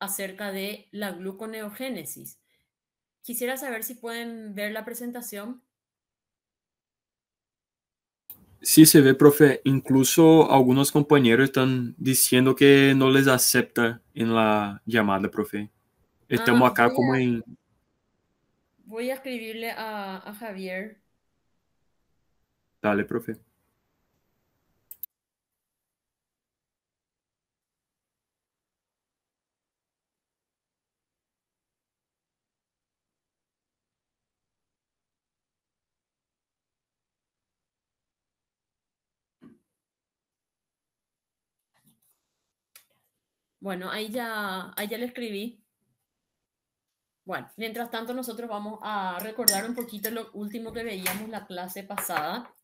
acerca de la gluconeogénesis. Quisiera saber si pueden ver la presentación. Sí se ve, profe. Incluso algunos compañeros están diciendo que no les acepta en la llamada, profe. Estamos ah, acá como en... Voy a escribirle a Javier. Dale, profe. Bueno, ahí ya, ahí ya le escribí. Bueno, mientras tanto nosotros vamos a recordar un poquito lo último que veíamos la clase pasada.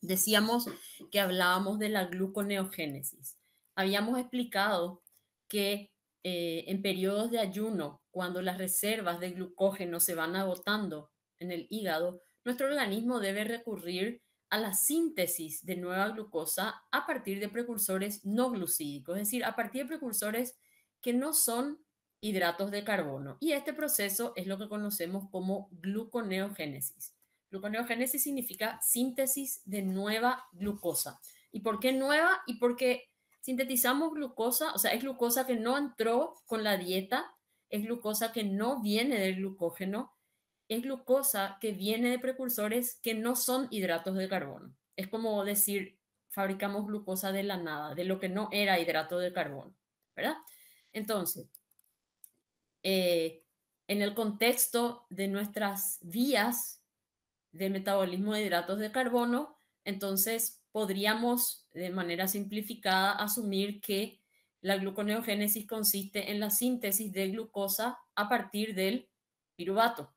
Decíamos que hablábamos de la gluconeogénesis. Habíamos explicado que eh, en periodos de ayuno, cuando las reservas de glucógeno se van agotando en el hígado, nuestro organismo debe recurrir a la síntesis de nueva glucosa a partir de precursores no glucídicos, es decir, a partir de precursores que no son hidratos de carbono. Y este proceso es lo que conocemos como gluconeogénesis. Gluconeogénesis significa síntesis de nueva glucosa. ¿Y por qué nueva? Y porque sintetizamos glucosa, o sea, es glucosa que no entró con la dieta, es glucosa que no viene del glucógeno, es glucosa que viene de precursores que no son hidratos de carbono. Es como decir, fabricamos glucosa de la nada, de lo que no era hidrato de carbono, Entonces, eh, en el contexto de nuestras vías de metabolismo de hidratos de carbono, entonces podríamos de manera simplificada asumir que la gluconeogénesis consiste en la síntesis de glucosa a partir del piruvato,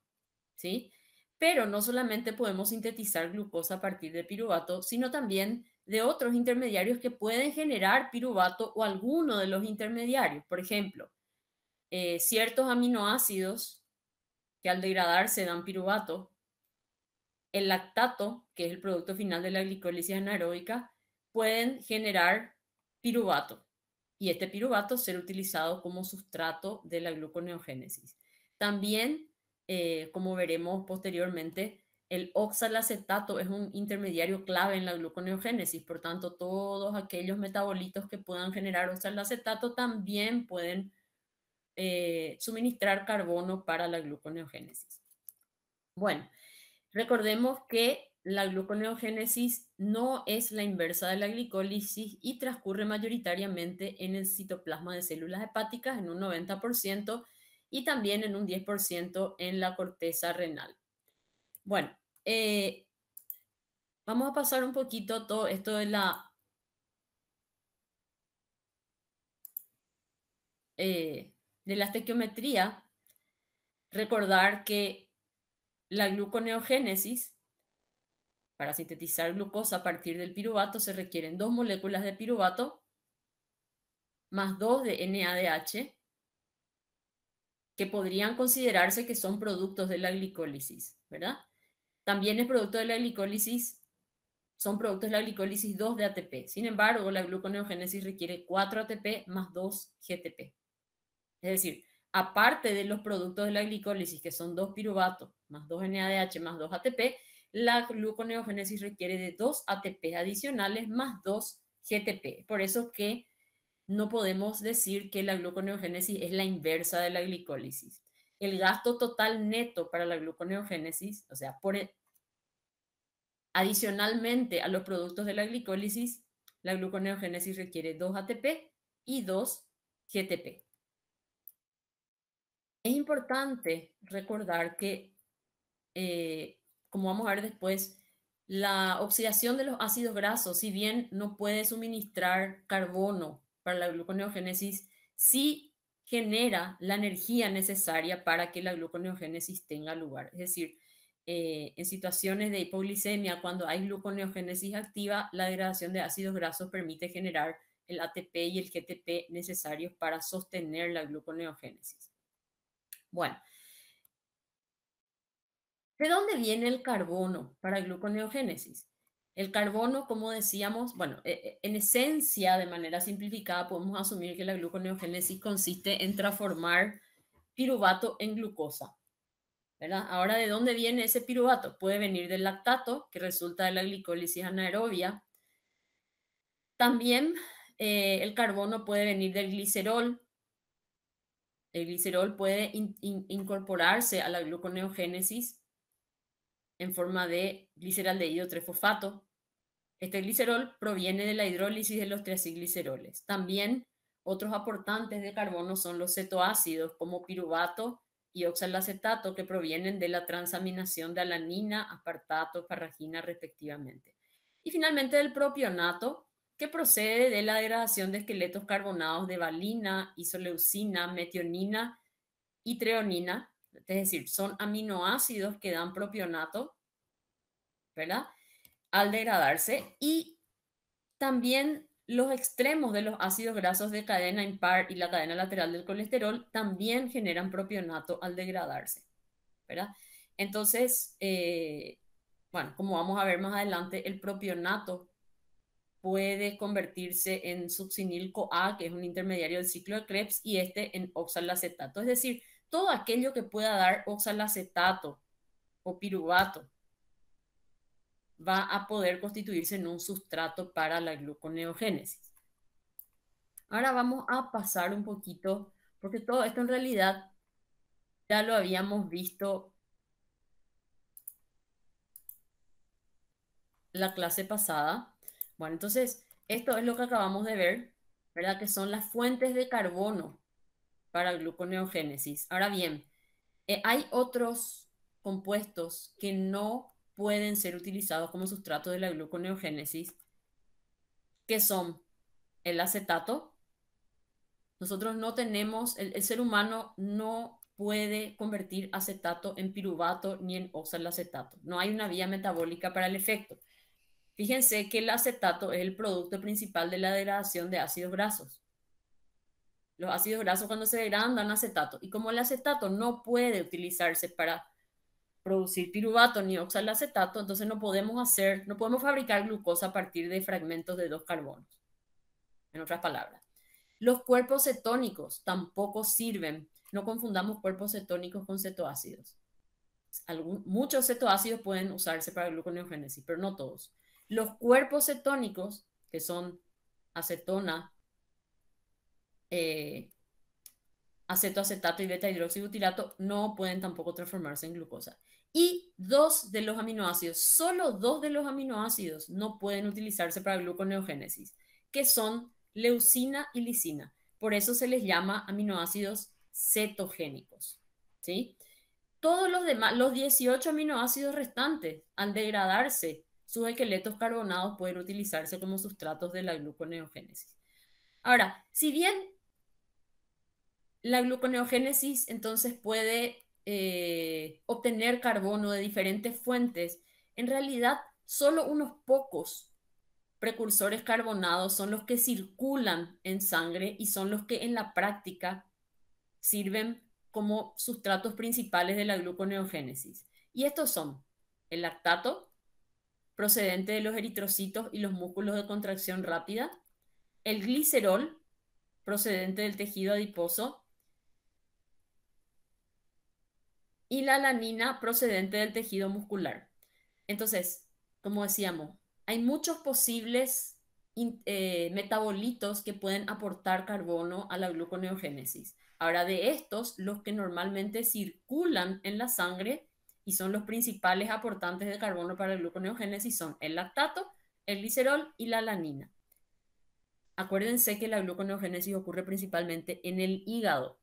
¿sí? Pero no solamente podemos sintetizar glucosa a partir de piruvato, sino también de otros intermediarios que pueden generar piruvato o alguno de los intermediarios. Por ejemplo, eh, ciertos aminoácidos que al degradarse dan piruvato, el lactato, que es el producto final de la glicólisis anaeróbica, pueden generar piruvato y este piruvato ser utilizado como sustrato de la gluconeogénesis. También eh, como veremos posteriormente, el oxalacetato es un intermediario clave en la gluconeogénesis, por tanto, todos aquellos metabolitos que puedan generar oxalacetato también pueden eh, suministrar carbono para la gluconeogénesis. Bueno, recordemos que la gluconeogénesis no es la inversa de la glicólisis y transcurre mayoritariamente en el citoplasma de células hepáticas en un 90% y también en un 10% en la corteza renal. Bueno, eh, vamos a pasar un poquito todo esto de la... Eh, de la estequiometría, recordar que la gluconeogénesis, para sintetizar glucosa a partir del piruvato, se requieren dos moléculas de piruvato más dos de NADH que podrían considerarse que son productos de la glicólisis, ¿verdad? También es producto de la glicólisis, son productos de la glicólisis 2 de ATP. Sin embargo, la gluconeogénesis requiere 4 ATP más 2 GTP. Es decir, aparte de los productos de la glicólisis, que son 2 piruvato más 2 NADH más 2 ATP, la gluconeogénesis requiere de 2 ATP adicionales más 2 GTP. Por eso que no podemos decir que la gluconeogénesis es la inversa de la glicólisis. El gasto total neto para la gluconeogénesis, o sea, e-, adicionalmente a los productos de la glicólisis, la gluconeogénesis requiere 2 ATP y 2 GTP. Es importante recordar que, eh, como vamos a ver después, la oxidación de los ácidos grasos, si bien no puede suministrar carbono para la gluconeogénesis sí genera la energía necesaria para que la gluconeogénesis tenga lugar. Es decir, eh, en situaciones de hipoglicemia, cuando hay gluconeogénesis activa, la degradación de ácidos grasos permite generar el ATP y el GTP necesarios para sostener la gluconeogénesis. Bueno, ¿de dónde viene el carbono para gluconeogénesis? El carbono, como decíamos, bueno, e, e, en esencia, de manera simplificada, podemos asumir que la gluconeogénesis consiste en transformar piruvato en glucosa. ¿verdad? Ahora, ¿de dónde viene ese piruvato? Puede venir del lactato, que resulta de la glicólisis anaerobia. También eh, el carbono puede venir del glicerol. El glicerol puede incorporarse a la gluconeogénesis en forma de gliceraldehído de Este glicerol proviene de la hidrólisis de los triacilgliceroles. También otros aportantes de carbono son los cetoácidos como piruvato y oxalacetato que provienen de la transaminación de alanina, aspartato, farragina respectivamente. Y finalmente el propionato que procede de la degradación de esqueletos carbonados de valina, isoleucina, metionina y treonina es decir, son aminoácidos que dan propionato, ¿verdad? Al degradarse y también los extremos de los ácidos grasos de cadena impar y la cadena lateral del colesterol también generan propionato al degradarse, ¿verdad? Entonces, eh, bueno, como vamos a ver más adelante, el propionato puede convertirse en succinil-CoA, que es un intermediario del ciclo de Krebs, y este en oxalacetato. Es decir, todo aquello que pueda dar oxalacetato o piruvato va a poder constituirse en un sustrato para la gluconeogénesis. Ahora vamos a pasar un poquito, porque todo esto en realidad ya lo habíamos visto la clase pasada. Bueno, entonces, esto es lo que acabamos de ver, ¿verdad? Que son las fuentes de carbono para gluconeogénesis. Ahora bien, eh, hay otros compuestos que no pueden ser utilizados como sustrato de la gluconeogénesis, que son el acetato. Nosotros no tenemos, el, el ser humano no puede convertir acetato en piruvato ni en oxalacetato. No hay una vía metabólica para el efecto. Fíjense que el acetato es el producto principal de la degradación de ácidos grasos. Los ácidos grasos cuando se degradan dan acetato. Y como el acetato no puede utilizarse para producir piruvato ni oxalacetato, entonces no podemos hacer, no podemos fabricar glucosa a partir de fragmentos de dos carbonos. En otras palabras, los cuerpos cetónicos tampoco sirven. No confundamos cuerpos cetónicos con cetoácidos. muchos cetoácidos pueden usarse para gluconeogénesis, pero no todos. Los cuerpos cetónicos, que son acetona, eh, acetoacetato y beta-hidroxibutilato no pueden tampoco transformarse en glucosa. Y dos de los aminoácidos, solo dos de los aminoácidos no pueden utilizarse para gluconeogénesis, que son leucina y lisina. Por eso se les llama aminoácidos cetogénicos. ¿sí? Todos los demás, los 18 aminoácidos restantes, al degradarse sus esqueletos carbonados, pueden utilizarse como sustratos de la gluconeogénesis. Ahora, si bien la gluconeogénesis entonces puede eh, obtener carbono de diferentes fuentes. En realidad, solo unos pocos precursores carbonados son los que circulan en sangre y son los que en la práctica sirven como sustratos principales de la gluconeogénesis. Y estos son el lactato, procedente de los eritrocitos y los músculos de contracción rápida, el glicerol, procedente del tejido adiposo, y la lanina procedente del tejido muscular. Entonces, como decíamos, hay muchos posibles eh, metabolitos que pueden aportar carbono a la gluconeogénesis. Ahora, de estos, los que normalmente circulan en la sangre y son los principales aportantes de carbono para la gluconeogénesis son el lactato, el glicerol y la lanina. Acuérdense que la gluconeogénesis ocurre principalmente en el hígado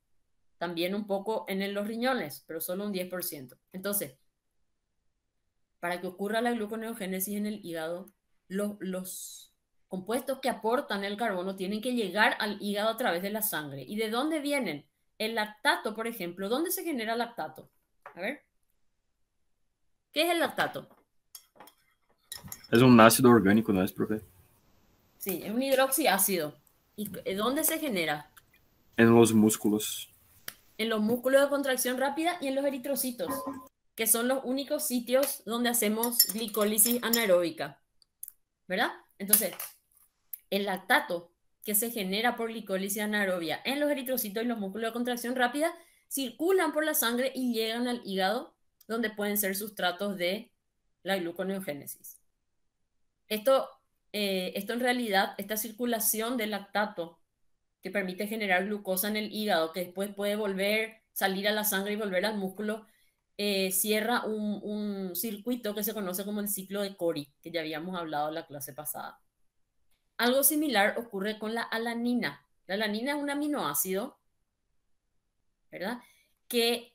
también un poco en los riñones, pero solo un 10%. Entonces, para que ocurra la gluconeogénesis en el hígado, los, compuestos que aportan el carbono tienen que llegar al hígado a través de la sangre. ¿Y de dónde vienen? El lactato, por ejemplo, ¿dónde se genera lactato? A ver. ¿Qué es el lactato? Es un ácido orgánico, ¿no es, profe? Sí, es un hidroxiácido. ¿Y dónde se genera? En los músculos en los músculos de contracción rápida y en los eritrocitos, que son los únicos sitios donde hacemos glicólisis anaeróbica. ¿Verdad? Entonces, el lactato que se genera por glicólisis anaerobia en los eritrocitos y los músculos de contracción rápida circulan por la sangre y llegan al hígado, donde pueden ser sustratos de la gluconeogénesis. Esto, eh, esto en realidad, esta circulación del lactato que permite generar glucosa en el hígado, que después puede volver, salir a la sangre y volver al músculo, eh, cierra un, circuito que se conoce como el ciclo de Cori, que ya habíamos hablado en la clase pasada. Algo similar ocurre con la alanina. La alanina es un aminoácido, ¿verdad? Que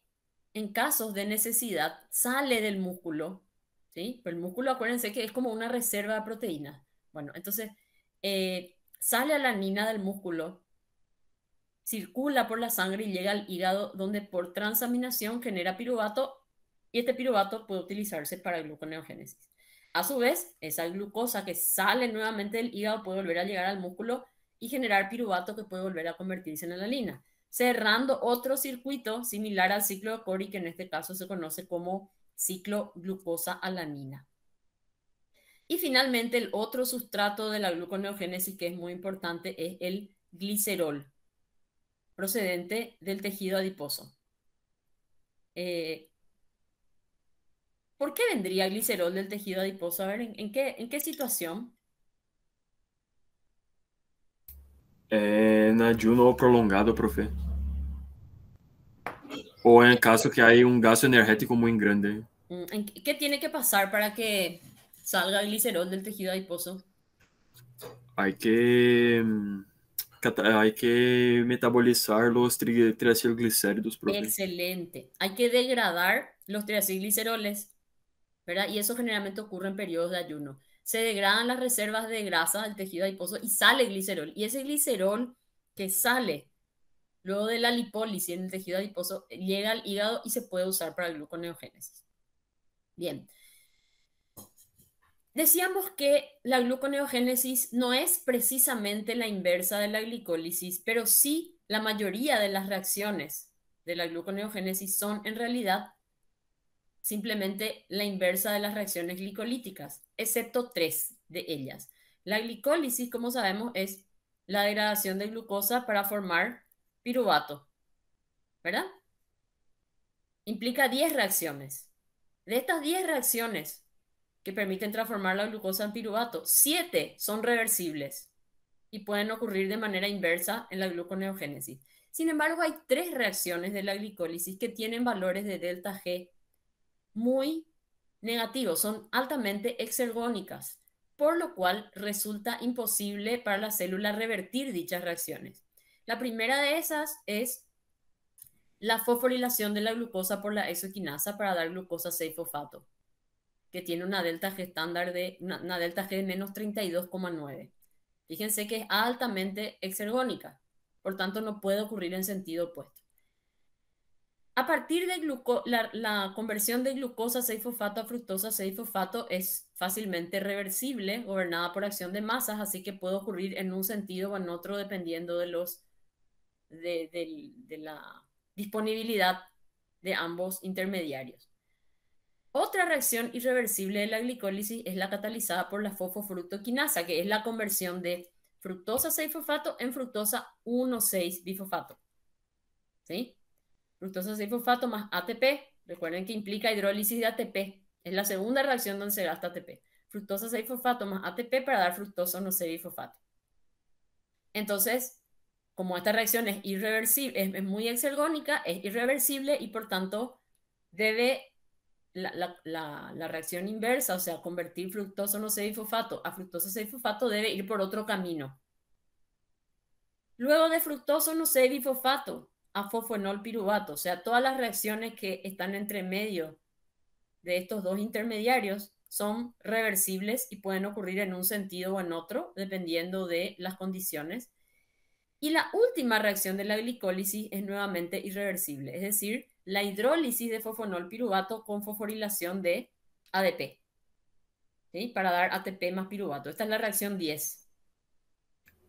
en casos de necesidad sale del músculo, ¿sí? el músculo, acuérdense que es como una reserva de proteína. Bueno, entonces eh, sale alanina del músculo circula por la sangre y llega al hígado, donde por transaminación genera piruvato y este piruvato puede utilizarse para gluconeogénesis. A su vez, esa glucosa que sale nuevamente del hígado puede volver a llegar al músculo y generar piruvato que puede volver a convertirse en alanina, cerrando otro circuito similar al ciclo de Cori que en este caso se conoce como ciclo glucosa-alanina. Y finalmente, el otro sustrato de la gluconeogénesis que es muy importante es el glicerol, procedente del tejido adiposo. Eh, ¿Por qué vendría glicerol del tejido adiposo? A ver, ¿en, qué, situación? Eh, en ayuno prolongado, profe. O en el caso que hay un gasto energético muy grande. Mm, ¿Qué tiene que pasar para que salga glicerol del tejido adiposo? Hay que mm, hay que metabolizar los tri triacilglicéridos. Excelente. Hay que degradar los triacilgliceroles, ¿verdad? Y eso generalmente ocurre en periodos de ayuno. Se degradan las reservas de grasa del tejido adiposo y sale glicerol. Y ese glicerol que sale luego de la lipólisis en el tejido adiposo eh, llega al hígado y se puede usar para gluconeogénesis. Bien. Decíamos que la gluconeogénesis no es precisamente la inversa de la glicólisis, pero sí la mayoría de las reacciones de la gluconeogénesis son en realidad simplemente la inversa de las reacciones glicolíticas, excepto tres de ellas. La glicólisis, como sabemos, es la degradación de glucosa para formar piruvato, ¿verdad? Implica 10 reacciones. De estas 10 reacciones, que permiten transformar la glucosa en piruvato. Siete son reversibles y pueden ocurrir de manera inversa en la gluconeogénesis. Sin embargo, hay tres reacciones de la glicólisis que tienen valores de delta G muy negativos, son altamente exergónicas, por lo cual resulta imposible para la célula revertir dichas reacciones. La primera de esas es la fosforilación de la glucosa por la exoquinasa para dar glucosa 6-fosfato que tiene una delta G estándar de una, delta G de menos 32,9. Fíjense que es altamente exergónica, por tanto no puede ocurrir en sentido opuesto. A partir de la, la, conversión de glucosa 6-fosfato a fructosa 6-fosfato es fácilmente reversible, gobernada por acción de masas, así que puede ocurrir en un sentido o en otro dependiendo de, los, de la disponibilidad de ambos intermediarios. Otra reacción irreversible de la glicólisis es la catalizada por la fosfofructoquinasa, que es la conversión de fructosa 6-fosfato en fructosa 1,6-bifosfato. ¿Sí? Fructosa 6-fosfato más ATP, recuerden que implica hidrólisis de ATP, es la segunda reacción donde se gasta ATP. Fructosa 6-fosfato más ATP para dar fructosa 1,6-bifosfato. Entonces, como esta reacción es irreversible, es muy exergónica, es irreversible y por tanto debe la, reacción inversa, o sea, convertir fructoso no a fructosa fosfato debe ir por otro camino. Luego de fructoso no a fosfenol piruvato, o sea, todas las reacciones que están entre medio de estos dos intermediarios son reversibles y pueden ocurrir en un sentido o en otro, dependiendo de las condiciones. Y la última reacción de la glicólisis es nuevamente irreversible, es decir, la hidrólisis de fosfonol piruvato con fosforilación de ADP. Para dar ATP más piruvato. Esta es la reacción 10.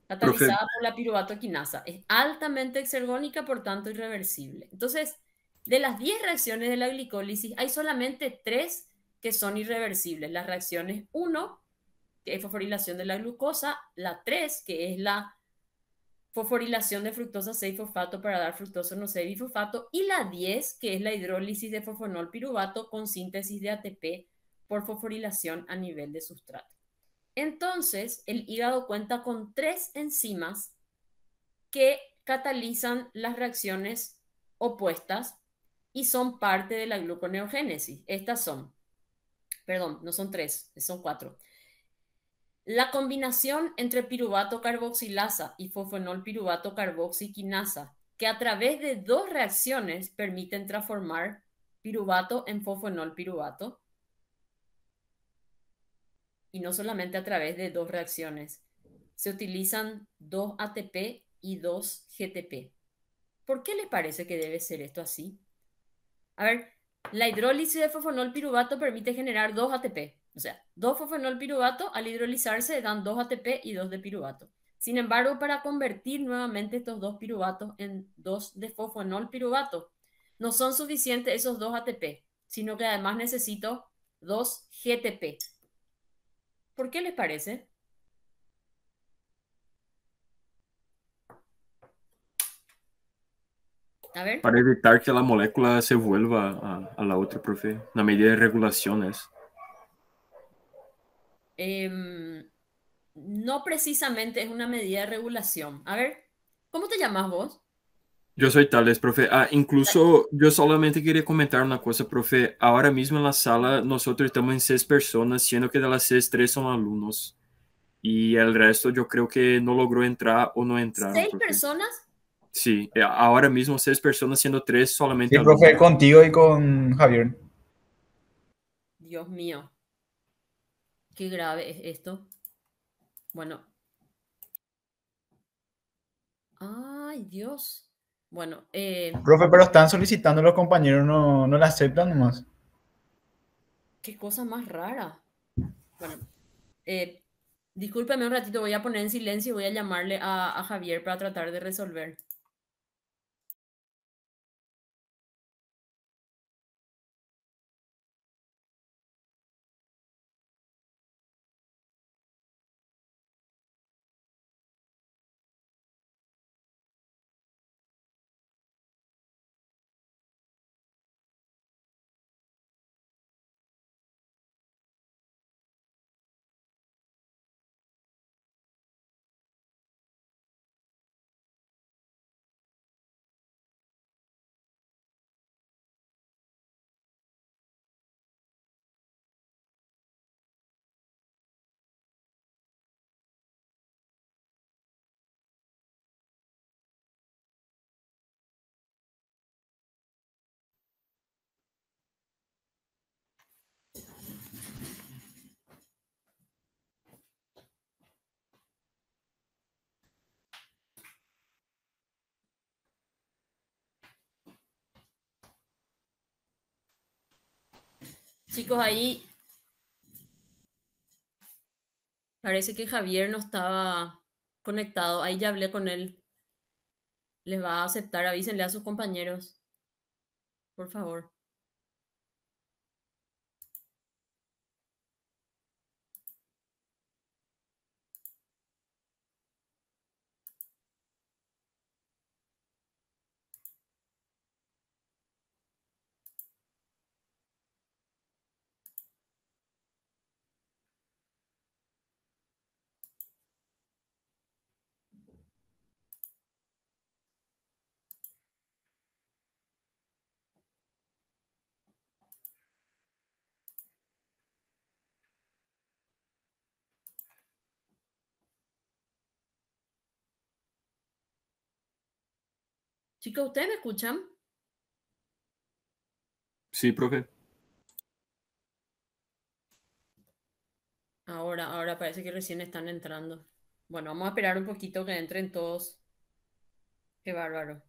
Catalizada por la piruvatoquinasa. Es altamente exergónica, por tanto irreversible. Entonces, de las 10 reacciones de la glicólisis, hay solamente 3 que son irreversibles. Las reacciones 1, que es fosforilación de la glucosa, la 3, que es la fosforilación de fructosa 6-fosfato para dar fructosa no 6-bifosfato y la 10, que es la hidrólisis de fosfonol con síntesis de ATP por fosforilación a nivel de sustrato. Entonces, el hígado cuenta con tres enzimas que catalizan las reacciones opuestas y son parte de la gluconeogénesis. Estas son, perdón, no son tres, son cuatro. La combinación entre piruvato carboxilasa y fosfenol piruvato carboxiquinasa, que a través de dos reacciones permiten transformar piruvato en fosfenol piruvato, y no solamente a través de dos reacciones. Se utilizan 2 ATP y 2 GTP. ¿Por qué les parece que debe ser esto así? A ver, la hidrólisis de fosfoenolpiruvato permite generar dos ATP o sea, dos fosfenol al hidrolizarse dan dos ATP y dos de piruvato. Sin embargo, para convertir nuevamente estos dos piruvatos en dos de fosfenol no son suficientes esos dos ATP, sino que además necesito dos GTP. ¿Por qué les parece? A ver. Para evitar que la molécula se vuelva a, a la otra, profe, la medida de regulaciones. Em, no precisamente es una medida de regulación. A ver, ¿cómo te llamas vos? Yo soy Tales, profe. Ah, incluso yo solamente quería comentar una cosa, profe. Ahora mismo en la sala nosotros estamos en seis personas, siendo que de las seis, tres son alumnos. Y el resto yo creo que no logró entrar o no entrar. ¿Seis personas? Sí, eh, ahora mismo seis personas, siendo tres solamente. Sí, profe, contigo y con Javier. Dios mío. Qué grave es esto. Bueno. Ay, Dios. Bueno. Eh... Profe, pero están solicitando los compañeros, no, no la aceptan nomás. Qué cosa más rara. Bueno. Eh, discúlpeme un ratito, voy a poner en silencio y voy a llamarle a, a Javier para tratar de resolver. Chicos, ahí parece que Javier no estaba conectado. Ahí ya hablé con él. Les va a aceptar, avísenle a sus compañeros. Por favor. ¿ustedes me escuchan? Sí, profe. Ahora, ahora parece que recién están entrando. Bueno, vamos a esperar un poquito que entren todos. Qué bárbaro.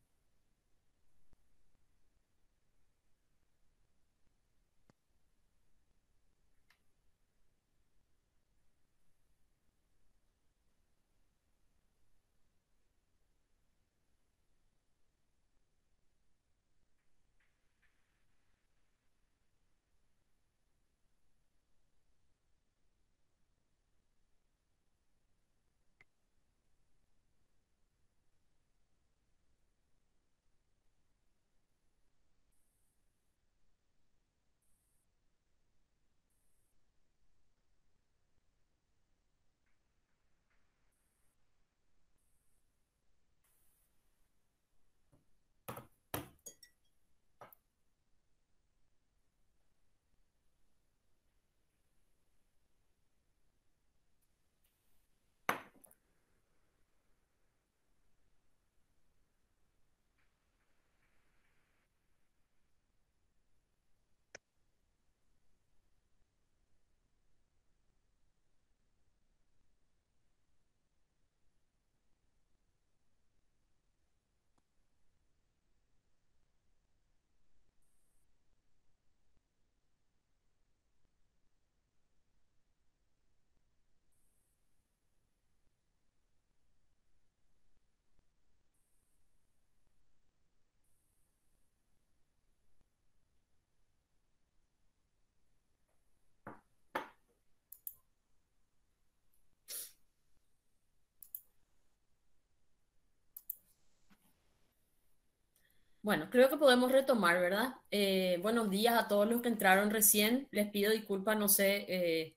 Bueno, creo que podemos retomar, ¿verdad? Eh, buenos días a todos los que entraron recién. Les pido disculpas, no sé eh,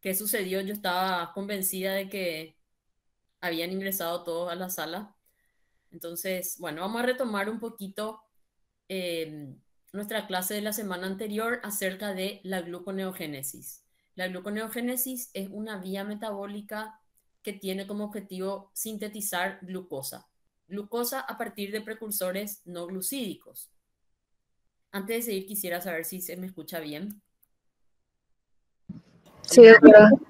qué sucedió. Yo estaba convencida de que habían ingresado todos a la sala. Entonces, bueno, vamos a retomar un poquito em, nuestra clase de la semana anterior acerca de la gluconeogénesis. La gluconeogénesis es una vía metabólica que tiene como objetivo sintetizar glucosa glucosa a partir de precursores no glucídicos. Antes de seguir, quisiera saber si se me escucha bien. Sí,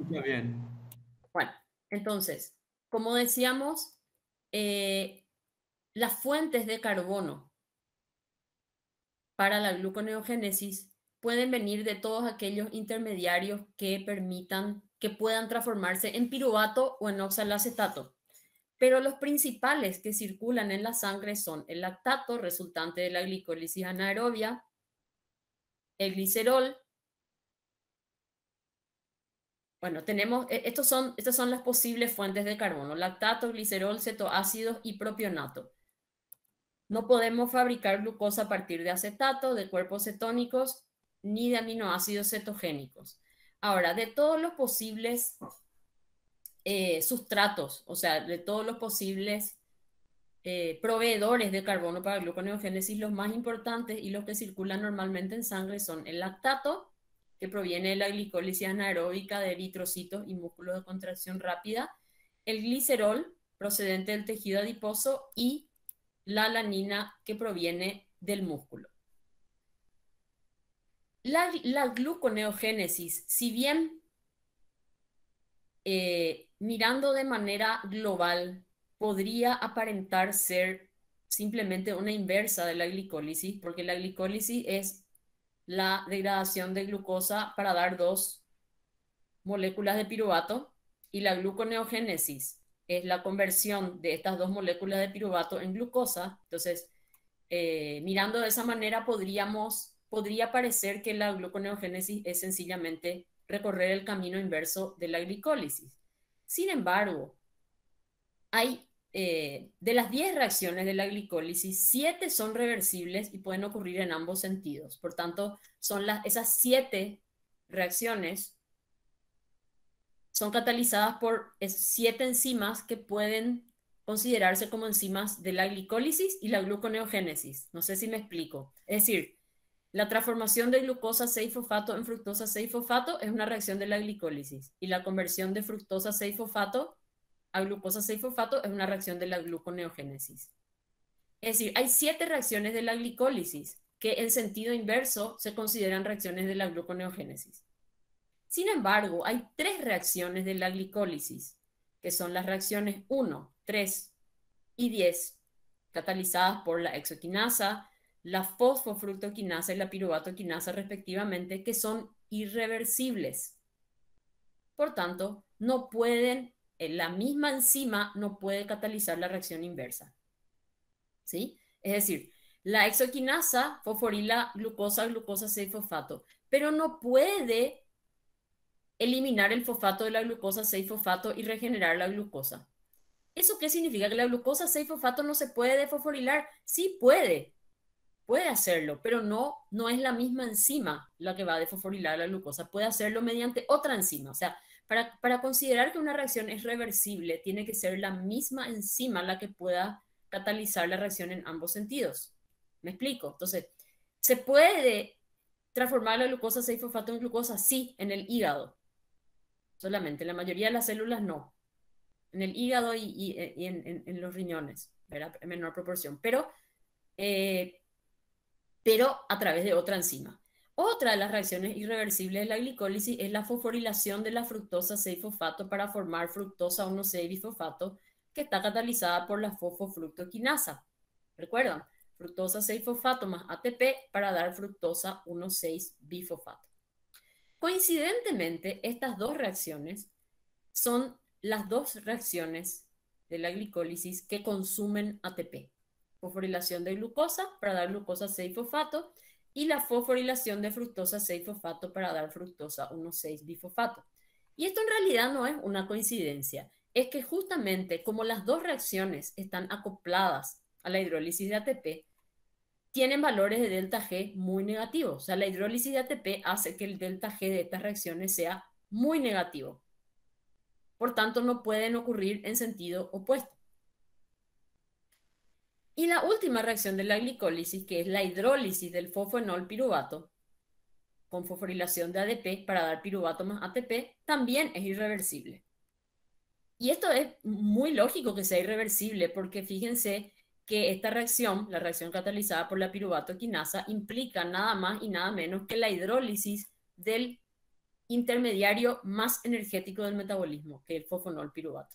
Bien. Bueno, entonces, como decíamos, eh, las fuentes de carbono para la gluconeogénesis pueden venir de todos aquellos intermediarios que permitan que puedan transformarse en piruvato o en oxalacetato pero los principales que circulan en la sangre son el lactato resultante de la glicólisis anaerobia, el glicerol. Bueno, tenemos, e, estos son, estas son las posibles fuentes de carbono, lactato, glicerol, cetoácidos y propionato. No podemos fabricar glucosa a partir de acetato, de cuerpos cetónicos, ni de aminoácidos cetogénicos. Ahora, de todos los posibles eh, sustratos, o sea, de todos los posibles eh, proveedores de carbono para gluconeogénesis, los más importantes y los que circulan normalmente en sangre son el lactato, que proviene de la glicólisis anaeróbica de eritrocitos y músculos de contracción rápida, el glicerol, procedente del tejido adiposo, y la alanina que proviene del músculo. La, gluconeogénesis, si bien eh, mirando de manera global, podría aparentar ser simplemente una inversa de la glicólisis, porque la glicólisis es la degradación de glucosa para dar dos moléculas de piruvato y la gluconeogénesis es la conversión de estas dos moléculas de piruvato en glucosa. Entonces, eh, mirando de esa manera, podríamos, podría parecer que la gluconeogénesis es sencillamente recorrer el camino inverso de la glicólisis. Sin embargo, hay eh, de las 10 reacciones de la glicólisis, 7 son reversibles y pueden ocurrir en ambos sentidos. Por tanto, son las, esas 7 reacciones son catalizadas por 7 enzimas que pueden considerarse como enzimas de la glicólisis y la gluconeogénesis. No sé si me explico. Es decir, la transformación de glucosa 6-fosfato en fructosa 6-fosfato es una reacción de la glicólisis y la conversión de fructosa 6-fosfato a glucosa 6-fosfato es una reacción de la gluconeogénesis. Es decir, hay siete reacciones de la glicólisis que en sentido inverso se consideran reacciones de la gluconeogénesis. Sin embargo, hay tres reacciones de la glicólisis, que son las reacciones 1, 3 y 10, catalizadas por la exoquinasa, la fosfofructoquinasa y la piruvatoquinasa respectivamente, que son irreversibles. Por tanto, no pueden, eh, la misma enzima no puede catalizar la reacción inversa. ¿Sí? Es decir, la exoquinasa fosforila glucosa, glucosa 6 fosfato, pero no puede eliminar el fosfato de la glucosa 6 fosfato y regenerar la glucosa. ¿Eso qué significa? Que la glucosa 6 fosfato no se puede fosforilar, Sí puede, puede hacerlo, pero no, no es la misma enzima la que va a desfosforilar la glucosa, puede hacerlo mediante otra enzima. O sea, para, considerar que una reacción es reversible, tiene que ser la misma enzima la que pueda catalizar la reacción en ambos sentidos. ¿Me explico? Entonces, ¿se puede transformar la glucosa 6-fosfato en glucosa? Sí, en el hígado. Solamente, la mayoría de las células no. En el hígado y, eh, en, los riñones, En menor proporción. Pero eh, pero a través de otra enzima. Otra de las reacciones irreversibles de la glicólisis es la fosforilación de la fructosa 6-fosfato para formar fructosa 1,6-bifosfato, que está catalizada por la fosfofructoquinasa. Recuerdan, fructosa 6-fosfato más ATP para dar fructosa 1,6-bifosfato. Coincidentemente, estas dos reacciones son las dos reacciones de la glicólisis que consumen ATP fosforilación de glucosa para dar glucosa 6-fosfato y la fosforilación de fructosa 6-fosfato para dar fructosa 1,6-bifosfato. Y esto en realidad no es una coincidencia, es que justamente como las dos reacciones están acopladas a la hidrólisis de ATP, tienen valores de delta G muy negativos. O sea, la hidrólisis de ATP hace que el delta G de estas reacciones sea muy negativo. Por tanto, no pueden ocurrir en sentido opuesto. Y la última reacción de la glicólisis, que es la hidrólisis del fosfenol piruvato con fosforilación de ADP para dar piruvato más ATP, también es irreversible. Y esto es muy lógico que sea irreversible, porque fíjense que esta reacción, la reacción catalizada por la piruvatoquinasa, implica nada más y nada menos que la hidrólisis del intermediario más energético del metabolismo, que es el fosfenol piruvato.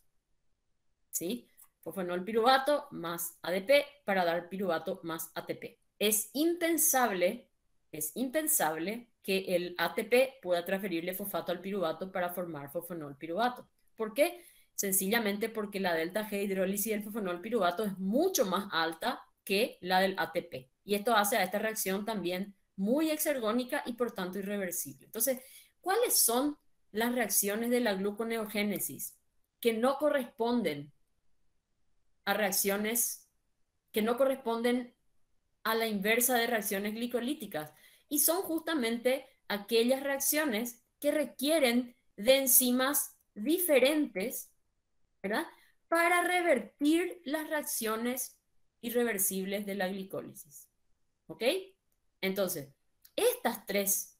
¿Sí? fosfenol piruvato más ADP para dar piruvato más ATP. Es impensable, es impensable que el ATP pueda transferirle fosfato al piruvato para formar fosfenol piruvato. ¿Por qué? Sencillamente porque la delta G hidrólisis del fosfenol piruvato es mucho más alta que la del ATP. Y esto hace a esta reacción también muy exergónica y por tanto irreversible. Entonces, ¿cuáles son las reacciones de la gluconeogénesis que no corresponden a reacciones que no corresponden a la inversa de reacciones glicolíticas. Y son justamente aquellas reacciones que requieren de enzimas diferentes, ¿verdad? Para revertir las reacciones irreversibles de la glicólisis. ¿Ok? Entonces, estas tres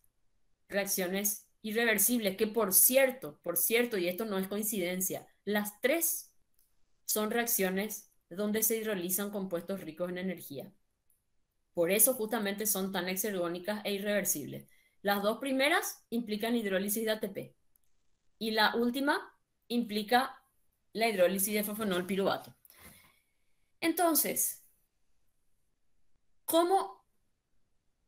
reacciones irreversibles, que por cierto, por cierto, y esto no es coincidencia, las tres son reacciones donde se hidrolizan compuestos ricos en energía. Por eso justamente son tan exergónicas e irreversibles. Las dos primeras implican hidrólisis de ATP y la última implica la hidrólisis de fosfenol piruvato. Entonces, ¿cómo,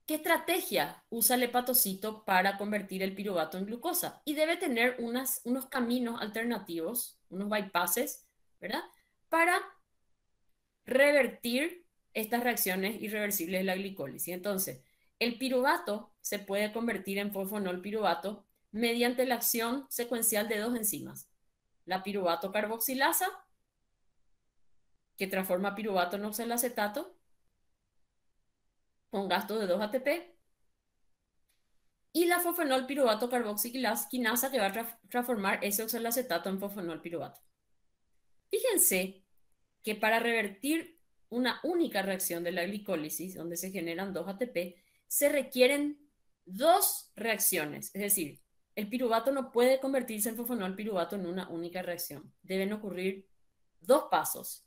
qué estrategia usa el hepatocito para convertir el piruvato en glucosa? Y debe tener unas, unos caminos alternativos, unos bypasses ¿verdad? Para revertir estas reacciones irreversibles de la glicólisis. Entonces, el piruvato se puede convertir en fosfonol mediante la acción secuencial de dos enzimas, la piruvato carboxilasa, que transforma piruvato en oxalacetato, con gasto de 2 ATP, y la fosfonol piruvato carboxilasa, que va a transformar ese oxalacetato en fosfonol piruvato. Fíjense que para revertir una única reacción de la glicólisis, donde se generan dos ATP, se requieren dos reacciones. Es decir, el piruvato no puede convertirse en fofonol piruvato en una única reacción. Deben ocurrir dos pasos.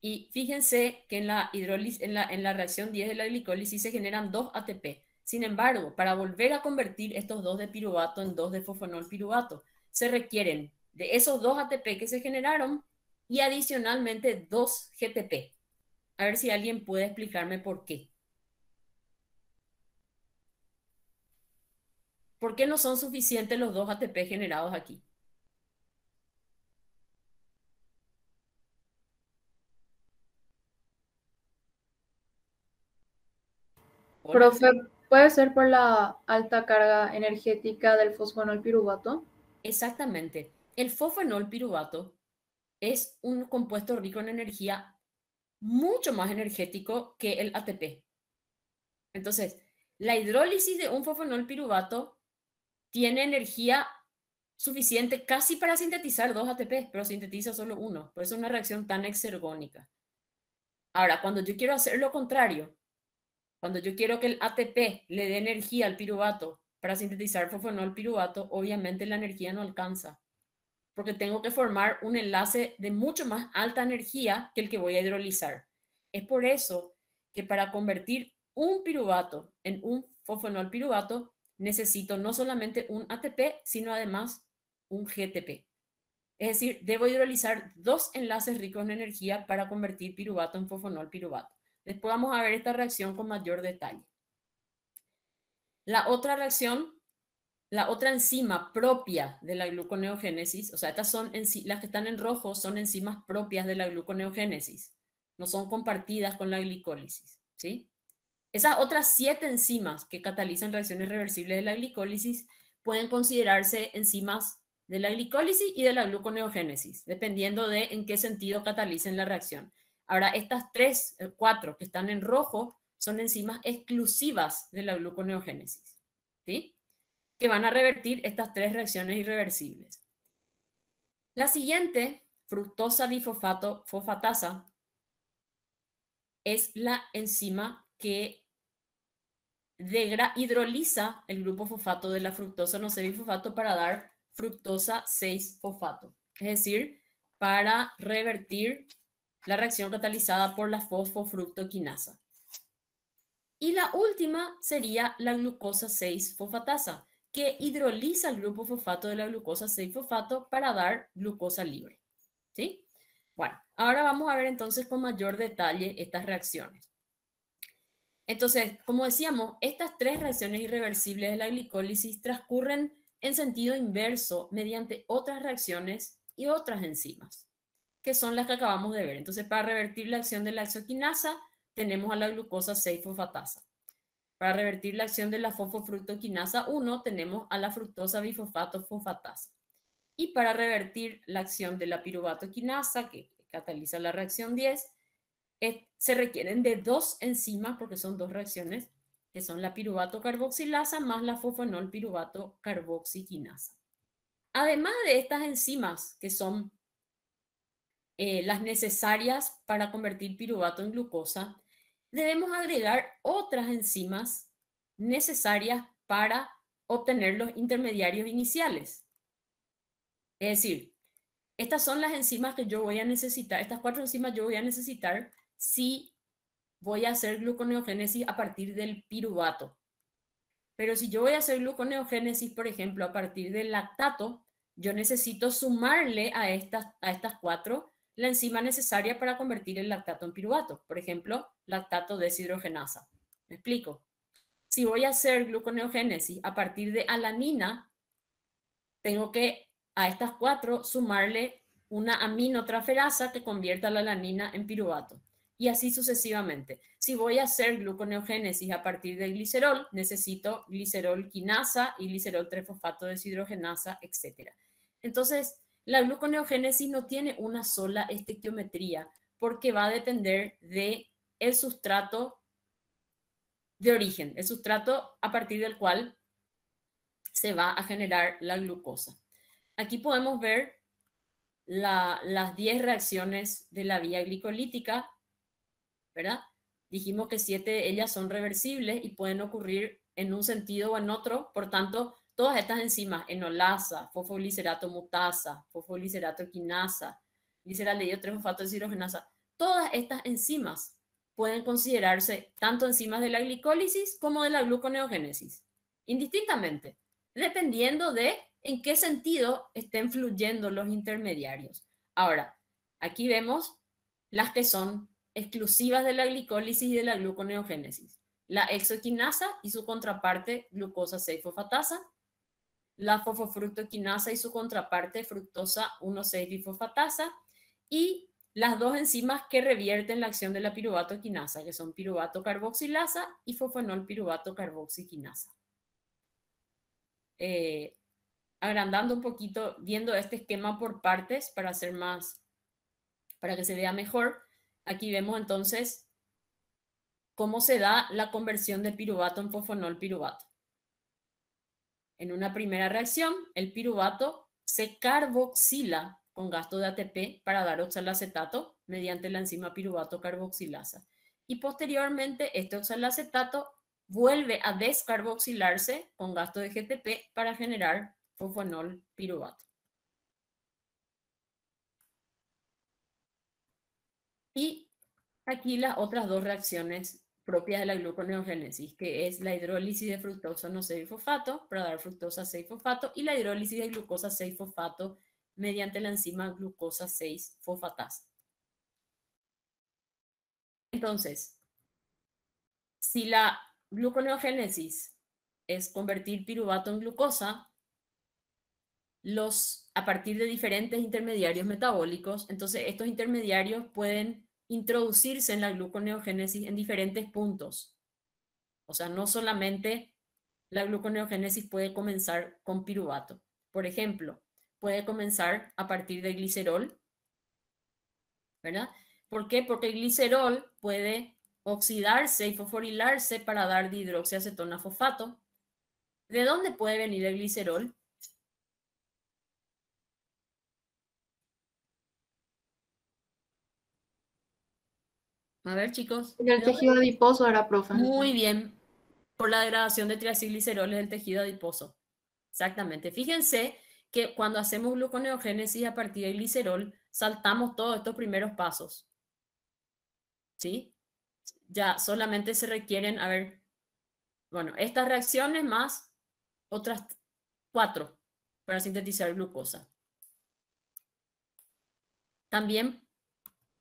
Y fíjense que en la, en la, en la reacción 10 de la glicólisis se generan dos ATP. Sin embargo, para volver a convertir estos dos de piruvato en dos de fofonol piruvato, se requieren esos dos ATP que se generaron y adicionalmente dos GTP. A ver si alguien puede explicarme por qué. ¿Por qué no son suficientes los dos ATP generados aquí? Profe, ¿puede ser por la alta carga energética del fosfono Exactamente. El fofenol piruvato es un compuesto rico en energía mucho más energético que el ATP. Entonces, la hidrólisis de un fofenol piruvato tiene energía suficiente casi para sintetizar dos ATP, pero sintetiza solo uno. Por eso es una reacción tan exergónica. Ahora, cuando yo quiero hacer lo contrario, cuando yo quiero que el ATP le dé energía al piruvato para sintetizar fosfenol piruvato, obviamente la energía no alcanza porque tengo que formar un enlace de mucho más alta energía que el que voy a hidrolizar. Es por eso que para convertir un piruvato en un fosfenol piruvato necesito no solamente un ATP, sino además un GTP. Es decir, debo hidrolizar dos enlaces ricos en energía para convertir piruvato en fosfonol piruvato. Después vamos a ver esta reacción con mayor detalle. La otra reacción la otra enzima propia de la gluconeogénesis, o sea, estas son las que están en rojo son enzimas propias de la gluconeogénesis, no son compartidas con la glicólisis, ¿sí? Esas otras siete enzimas que catalizan reacciones reversibles de la glicólisis pueden considerarse enzimas de la glicólisis y de la gluconeogénesis, dependiendo de en qué sentido catalicen la reacción. Ahora, estas tres, eh, cuatro que están en rojo, son enzimas exclusivas de la gluconeogénesis, ¿sí? que van a revertir estas tres reacciones irreversibles. La siguiente, fructosa difosfato fosfatasa, es la enzima que hidroliza el grupo fosfato de la fructosa no difosfato para dar fructosa 6-fosfato, es decir, para revertir la reacción catalizada por la fosfofructoquinasa. Y la última sería la glucosa 6-fosfatasa, que hidroliza el grupo fosfato de la glucosa 6-fosfato para dar glucosa libre. ¿Sí? Bueno, ahora vamos a ver entonces con mayor detalle estas reacciones. Entonces, como decíamos, estas tres reacciones irreversibles de la glicólisis transcurren en sentido inverso mediante otras reacciones y otras enzimas, que son las que acabamos de ver. Entonces, para revertir la acción de la exoquinasa, tenemos a la glucosa 6-fosfatasa. Para revertir la acción de la fosfofructoquinasa 1 tenemos a la fructosa bifosfato fosfatasa. Y para revertir la acción de la piruvatoquinasa, que cataliza la reacción 10, se requieren de dos enzimas, porque son dos reacciones, que son la piruvato carboxilasa más la fosfenol carboxiquinasa. Además de estas enzimas, que son eh, las necesarias para convertir piruvato en glucosa, debemos agregar otras enzimas necesarias para obtener los intermediarios iniciales. Es decir, estas son las enzimas que yo voy a necesitar, estas cuatro enzimas yo voy a necesitar si voy a hacer gluconeogénesis a partir del piruvato. Pero si yo voy a hacer gluconeogénesis, por ejemplo, a partir del lactato, yo necesito sumarle a estas, a estas cuatro la enzima necesaria para convertir el lactato en piruvato, por ejemplo, lactato deshidrogenasa. ¿Me explico? Si voy a hacer gluconeogénesis a partir de alanina, tengo que a estas cuatro sumarle una aminotraferasa que convierta la alanina en piruvato y así sucesivamente. Si voy a hacer gluconeogénesis a partir de glicerol, necesito glicerol quinasa y glicerol trefosfato deshidrogenasa, etc. Entonces, la gluconeogénesis no tiene una sola estequiometría porque va a depender de el sustrato de origen, el sustrato a partir del cual se va a generar la glucosa. Aquí podemos ver las 10 reacciones de la vía glicolítica, ¿verdad? Dijimos que 7 de ellas son reversibles y pueden ocurrir en un sentido o en otro, por tanto, todas estas enzimas, enolasa, fosfolicerato mutasa, fosfolicerato quinasa, gliceraldehído 3 cirogenasa, todas estas enzimas pueden considerarse tanto enzimas de la glicólisis como de la gluconeogénesis, indistintamente, dependiendo de en qué sentido estén fluyendo los intermediarios. Ahora, aquí vemos las que son exclusivas de la glicólisis y de la gluconeogénesis, la exoquinasa y su contraparte glucosa 6-fosfatasa, la fosfofructoquinasa y su contraparte fructosa 1,6-difosfatasa y las dos enzimas que revierten la acción de la piruvatoquinasa, que son piruvato carboxilasa y fosfenol carboxiquinasa. Eh, agrandando un poquito, viendo este esquema por partes para hacer más, para que se vea mejor, aquí vemos entonces cómo se da la conversión de piruvato en fosfonol en una primera reacción, el piruvato se carboxila con gasto de ATP para dar oxalacetato mediante la enzima piruvato carboxilasa. Y posteriormente, este oxalacetato vuelve a descarboxilarse con gasto de GTP para generar fosfanol piruvato. Y aquí las otras dos reacciones propia de la gluconeogénesis, que es la hidrólisis de fructosa no 6-fosfato para dar fructosa 6-fosfato y la hidrólisis de glucosa 6-fosfato mediante la enzima glucosa 6-fosfatasa. Entonces, si la gluconeogénesis es convertir piruvato en glucosa, los, a partir de diferentes intermediarios metabólicos, entonces estos intermediarios pueden introducirse en la gluconeogénesis en diferentes puntos. O sea, no solamente la gluconeogénesis puede comenzar con piruvato. Por ejemplo, puede comenzar a partir de glicerol, ¿verdad? ¿Por qué? Porque el glicerol puede oxidarse y fosforilarse para dar dihidroxiacetona fosfato. ¿De dónde puede venir el glicerol? A ver, chicos. En el tejido adiposo era, profe. Muy bien. Por la degradación de triacilgliceroles el tejido adiposo. Exactamente. Fíjense que cuando hacemos gluconeogénesis a partir de glicerol, saltamos todos estos primeros pasos. ¿Sí? Ya solamente se requieren, a ver, bueno, estas reacciones más otras cuatro para sintetizar glucosa. También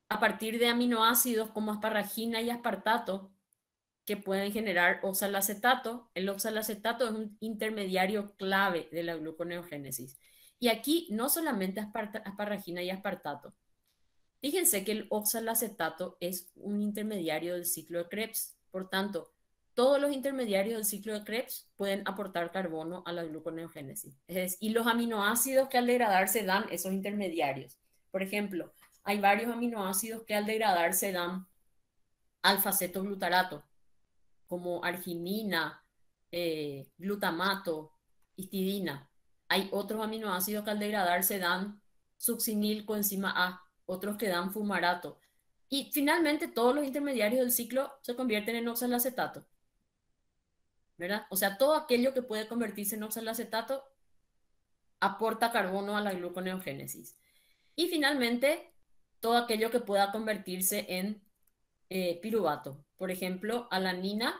a partir de aminoácidos como asparragina y aspartato que pueden generar oxalacetato. El oxalacetato es un intermediario clave de la gluconeogénesis. Y aquí no solamente asparragina y aspartato. Fíjense que el oxalacetato es un intermediario del ciclo de Krebs. Por tanto, todos los intermediarios del ciclo de Krebs pueden aportar carbono a la gluconeogénesis. y los aminoácidos que al degradarse dan esos intermediarios. Por ejemplo, hay varios aminoácidos que al degradar se dan alfa-cetoglutarato, como arginina, eh, glutamato, histidina. Hay otros aminoácidos que al degradar se dan succinil, coenzima A, otros que dan fumarato. Y finalmente todos los intermediarios del ciclo se convierten en oxalacetato. ¿Verdad? O sea, todo aquello que puede convertirse en oxalacetato aporta carbono a la gluconeogénesis. Y finalmente, todo aquello que pueda convertirse en eh, piruvato. Por ejemplo, alanina,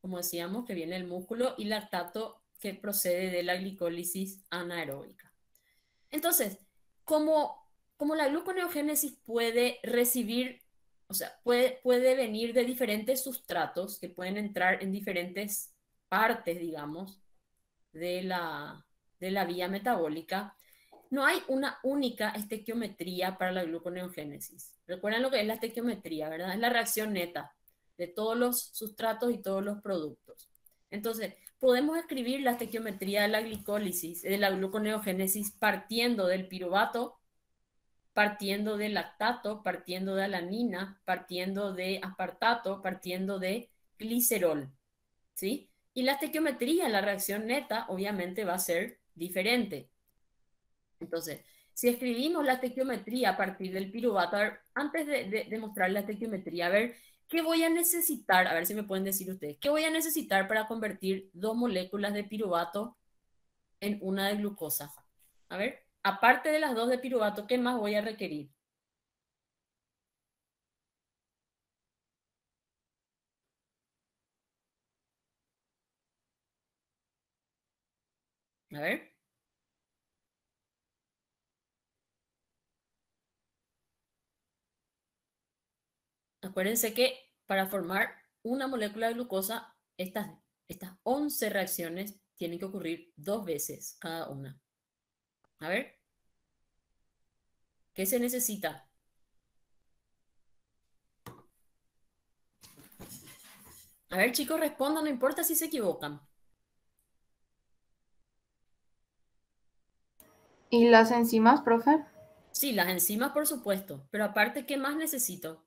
como decíamos, que viene del músculo, y lactato, que procede de la glicólisis anaeróbica. Entonces, como, como la gluconeogénesis puede recibir, o sea, puede, puede venir de diferentes sustratos que pueden entrar en diferentes partes, digamos, de la, de la vía metabólica, no hay una única estequiometría para la gluconeogénesis. Recuerden lo que es la estequiometría, ¿verdad? Es la reacción neta de todos los sustratos y todos los productos. Entonces, podemos escribir la estequiometría de la glicólisis, de la gluconeogénesis, partiendo del piruvato, partiendo del lactato, partiendo de alanina, partiendo de aspartato, partiendo de glicerol, ¿sí? Y la estequiometría, la reacción neta, obviamente va a ser diferente. Entonces, si escribimos la tequiometría a partir del piruvato, antes de, demostrar la tequiometría, a ver, ¿qué voy a necesitar? A ver si me pueden decir ustedes, ¿qué voy a necesitar para convertir dos moléculas de piruvato en una de glucosa? A ver, aparte de las dos de piruvato, ¿qué más voy a requerir? A ver. Acuérdense que para formar una molécula de glucosa, estas, estas 11 reacciones tienen que ocurrir dos veces cada una. A ver, ¿qué se necesita? A ver, chicos, respondan, no importa si se equivocan. ¿Y las enzimas, profe? Sí, las enzimas, por supuesto. Pero aparte, ¿qué más necesito?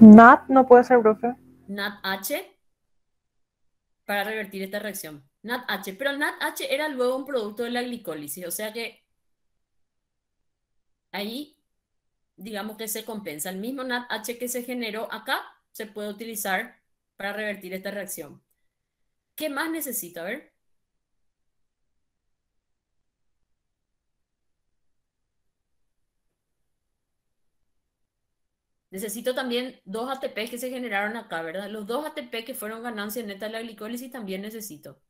¿NAT no puede ser, profe. Nat H para revertir esta reacción. Nat H, pero Nat H era luego un producto de la glicólisis, o sea que ahí digamos que se compensa. El mismo Nat H que se generó acá se puede utilizar para revertir esta reacción. ¿Qué más necesito? A ver. Necesito también dos ATP que se generaron acá, ¿verdad? Los dos ATP que fueron ganancia neta de la glicólisis también necesito.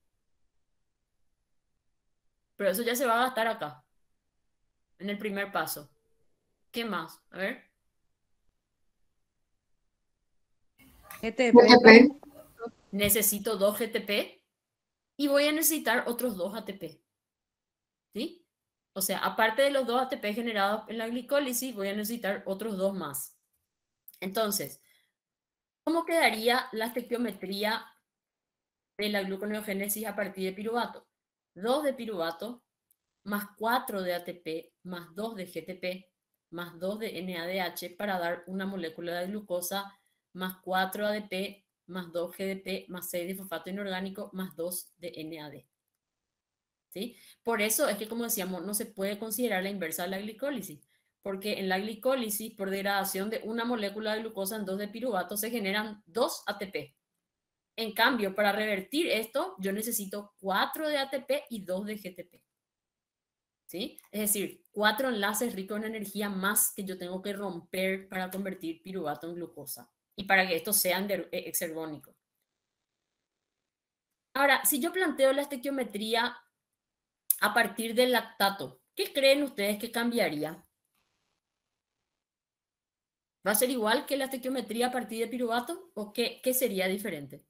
Pero eso ya se va a gastar acá, en el primer paso. ¿Qué más? A ver. E e necesito dos GTP y voy a necesitar otros dos ATP. ¿Sí? O sea, aparte de los dos ATP generados en la glicólisis, voy a necesitar otros dos más. Entonces, ¿cómo quedaría la estequiometría de la gluconeogénesis a partir de piruvato? 2 de piruvato más 4 de ATP más 2 de GTP más 2 de NADH para dar una molécula de glucosa más 4 ADP más 2 GDP más 6 de fosfato inorgánico más 2 de NAD. Por eso es que, como decíamos, no se puede considerar la inversa de la glicólisis porque en la glicólisis por degradación de una molécula de glucosa en dos de piruvato se generan dos ATP. En cambio, para revertir esto, yo necesito 4 de ATP y 2 de GTP. ¿Sí? Es decir, cuatro enlaces ricos en energía más que yo tengo que romper para convertir piruvato en glucosa y para que esto sea eh, exergónico. Ahora, si yo planteo la estequiometría a partir del lactato, ¿qué creen ustedes que cambiaría? ¿Va a ser igual que la tequiometría a partir de piruvato o qué, sería diferente?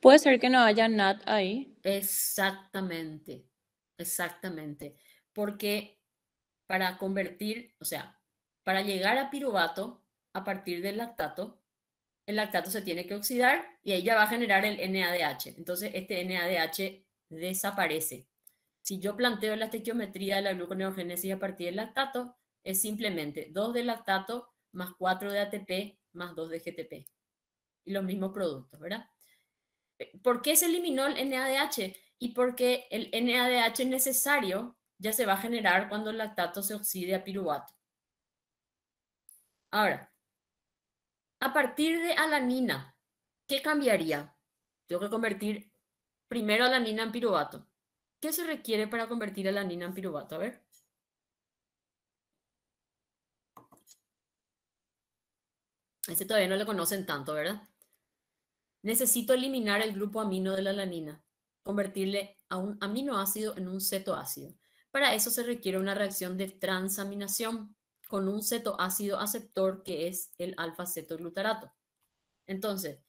Puede ser que no haya nada ahí. Exactamente, exactamente. Porque para convertir, o sea, para llegar a piruvato a partir del lactato, el lactato se tiene que oxidar y ahí ya va a generar el NADH. Entonces, este NADH desaparece. Si yo planteo la estequiometría de la gluconeogénesis a partir del lactato, es simplemente 2 de lactato más 4 de ATP más 2 de GTP. Y los mismos productos, ¿verdad? ¿Por qué se eliminó el NADH? Y porque el NADH necesario ya se va a generar cuando el lactato se oxide a piruvato. Ahora, a partir de alanina, ¿qué cambiaría? Tengo que convertir primero alanina en piruvato. ¿Qué se requiere para convertir alanina en piruvato? A ver. Este todavía no lo conocen tanto, ¿verdad? Necesito eliminar el grupo amino de la alanina, convertirle a un aminoácido en un cetoácido. Para eso se requiere una reacción de transaminación con un cetoácido aceptor que es el alfa-cetoglutarato. Entonces,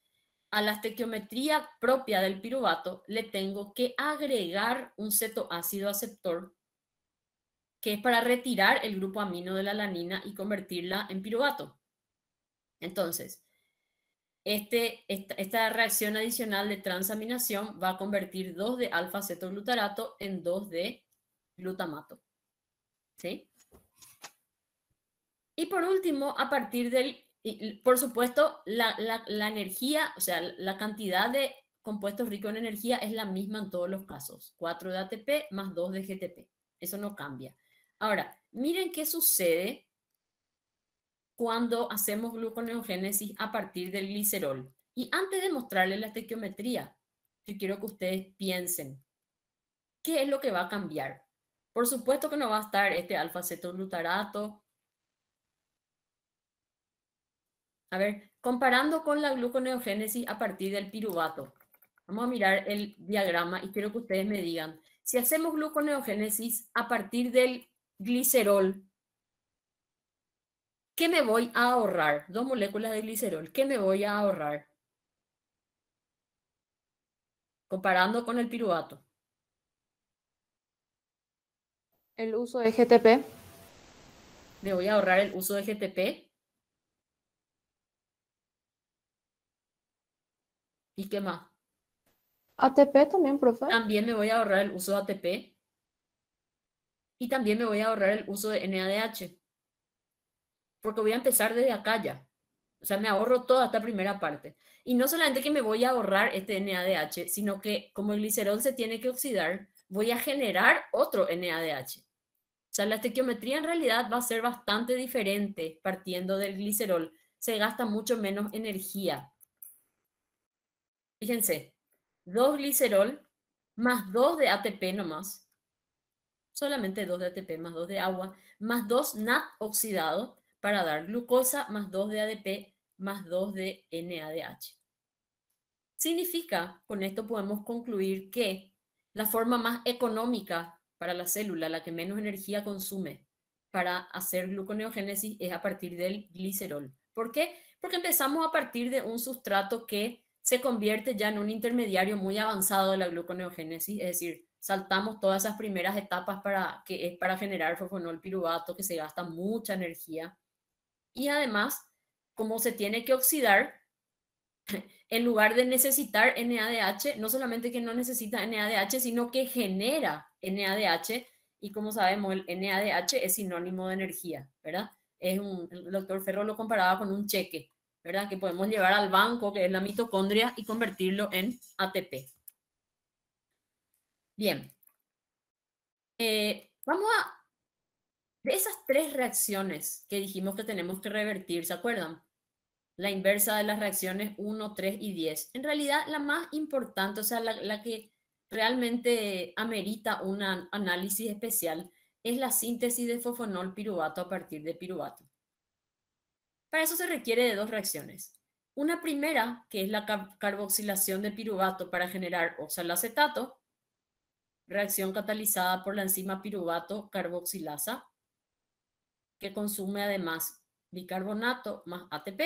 a la estequiometría propia del piruvato le tengo que agregar un cetoácido aceptor que es para retirar el grupo amino de la lanina y convertirla en piruvato. Entonces, este, esta, reacción adicional de transaminación va a convertir 2 de alfa-cetoglutarato en 2 de glutamato. ¿Sí? Y por último, a partir del, por supuesto, la, energía, o sea, la cantidad de compuestos ricos en energía es la misma en todos los casos. 4 de ATP más 2 de GTP. Eso no cambia. Ahora, miren qué sucede cuando hacemos gluconeogénesis a partir del glicerol. Y antes de mostrarles la estequiometría, yo quiero que ustedes piensen, ¿qué es lo que va a cambiar? Por supuesto que no va a estar este alfa-cetoglutarato, A ver, comparando con la gluconeogénesis a partir del piruvato. Vamos a mirar el diagrama y quiero que ustedes me digan, si hacemos gluconeogénesis a partir del glicerol, ¿qué me voy a ahorrar? Dos moléculas de glicerol, ¿qué me voy a ahorrar? Comparando con el piruvato. El uso de GTP. Me voy a ahorrar el uso de GTP. ¿Y qué más? ATP también, profe. También me voy a ahorrar el uso de ATP. Y también me voy a ahorrar el uso de NADH. Porque voy a empezar desde acá ya. O sea, me ahorro toda esta primera parte. Y no solamente que me voy a ahorrar este NADH, sino que como el glicerol se tiene que oxidar, voy a generar otro NADH. O sea, la estequiometría en realidad va a ser bastante diferente partiendo del glicerol. Se gasta mucho menos energía Fíjense, 2 glicerol más 2 de ATP nomás, solamente 2 de ATP más 2 de agua, más 2 NAD oxidado para dar glucosa más 2 de ADP más 2 de NADH. Significa, con esto podemos concluir que la forma más económica para la célula, la que menos energía consume para hacer gluconeogénesis es a partir del glicerol. ¿Por qué? Porque empezamos a partir de un sustrato que se convierte ya en un intermediario muy avanzado de la gluconeogénesis, es decir, saltamos todas esas primeras etapas para, que es eh, para generar fofonol piruvato, que se gasta mucha energía. Y además, como se tiene que oxidar, en lugar de necesitar NADH, no solamente que no necesita NADH, sino que genera NADH. Y como sabemos, el NADH es sinónimo de energía, ¿verdad? un, el doctor Ferro lo comparaba con un cheque. Que podemos llevar al banco, que es la mitocondria, y convertirlo en ATP. Bien. Eh, vamos a... De esas tres reacciones que dijimos que tenemos que revertir, ¿se acuerdan? La inversa de las reacciones 1, 3 y 10. En realidad, la más importante, o sea, la, la que realmente amerita un análisis especial, es la síntesis de fofonol piruvato a partir de piruvato. Para eso se requiere de dos reacciones. Una primera, que es la carboxilación de piruvato para generar oxalacetato, reacción catalizada por la enzima piruvato carboxilasa, que consume además bicarbonato más ATP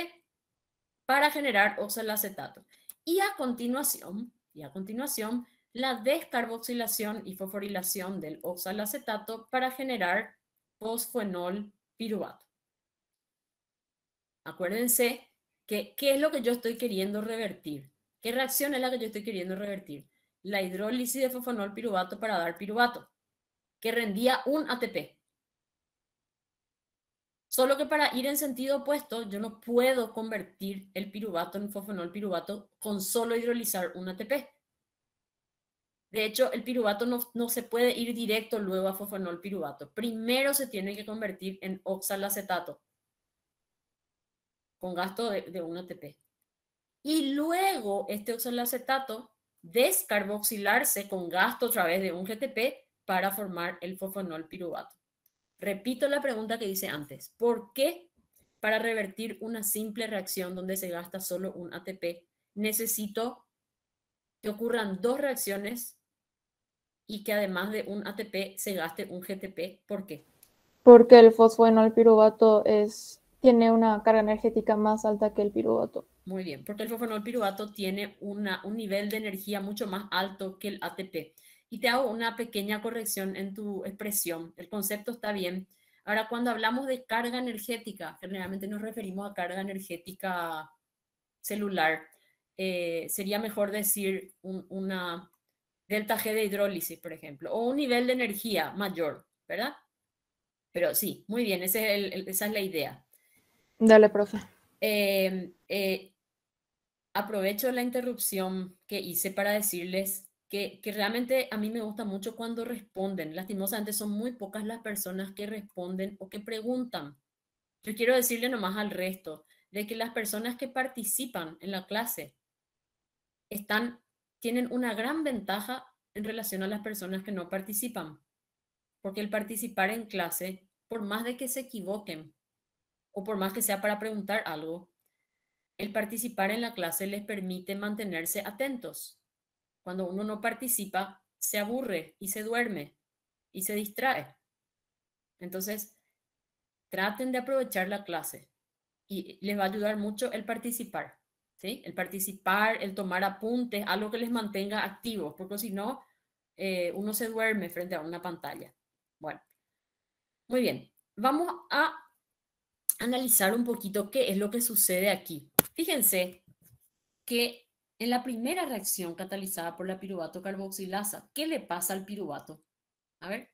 para generar oxalacetato. Y a continuación, y a continuación, la descarboxilación y fosforilación del oxalacetato para generar fosfenol piruvato. Acuérdense que qué es lo que yo estoy queriendo revertir, qué reacción es la que yo estoy queriendo revertir. La hidrólisis de fosfonolpiruvato piruvato para dar piruvato, que rendía un ATP. Solo que para ir en sentido opuesto, yo no puedo convertir el piruvato en fosfonolpiruvato piruvato con solo hidrolizar un ATP. De hecho, el piruvato no, se puede ir directo luego a fosfonolpiruvato. piruvato. Primero se tiene que convertir en oxalacetato con gasto de, un ATP. Y luego este oxaloacetato descarboxilarse con gasto a través de un GTP para formar el fosfonol piruvato. Repito la pregunta que hice antes. ¿Por qué para revertir una simple reacción donde se gasta solo un ATP necesito que ocurran dos reacciones y que además de un ATP se gaste un GTP? ¿Por qué? Porque el fosfoenol es tiene una carga energética más alta que el piruvato. Muy bien, porque el fofonol piruvato tiene una, un nivel de energía mucho más alto que el ATP. Y te hago una pequeña corrección en tu expresión. El concepto está bien. Ahora, cuando hablamos de carga energética, generalmente nos referimos a carga energética celular. Eh, sería mejor decir un, una delta G de hidrólisis, por ejemplo, o un nivel de energía mayor, ¿verdad? Pero sí, muy bien, es esa es la idea. Dale, profe. Em, eh, aprovecho la interrupción que hice para decirles que, que, realmente a mí me gusta mucho cuando responden. Lastimosamente son muy pocas las personas que responden o que preguntan. Yo quiero decirle nomás al resto de que las personas que participan en la clase están, tienen una gran ventaja en relación a las personas que no participan. Porque el participar en clase, por más de que se equivoquen, o por más que sea para preguntar algo, el participar en la clase les permite mantenerse atentos. Cuando uno no participa, se aburre y se duerme y se distrae. Entonces, traten de aprovechar la clase y les va a ayudar mucho el participar, ¿sí? El participar, el tomar apuntes, algo que les mantenga activos, porque si no, eh, uno se duerme frente a una pantalla. Bueno, muy bien. Vamos a analizar un poquito qué es lo que sucede aquí. Fíjense que en la primera reacción catalizada por la piruvato carboxilasa, ¿qué le pasa al piruvato? A ver.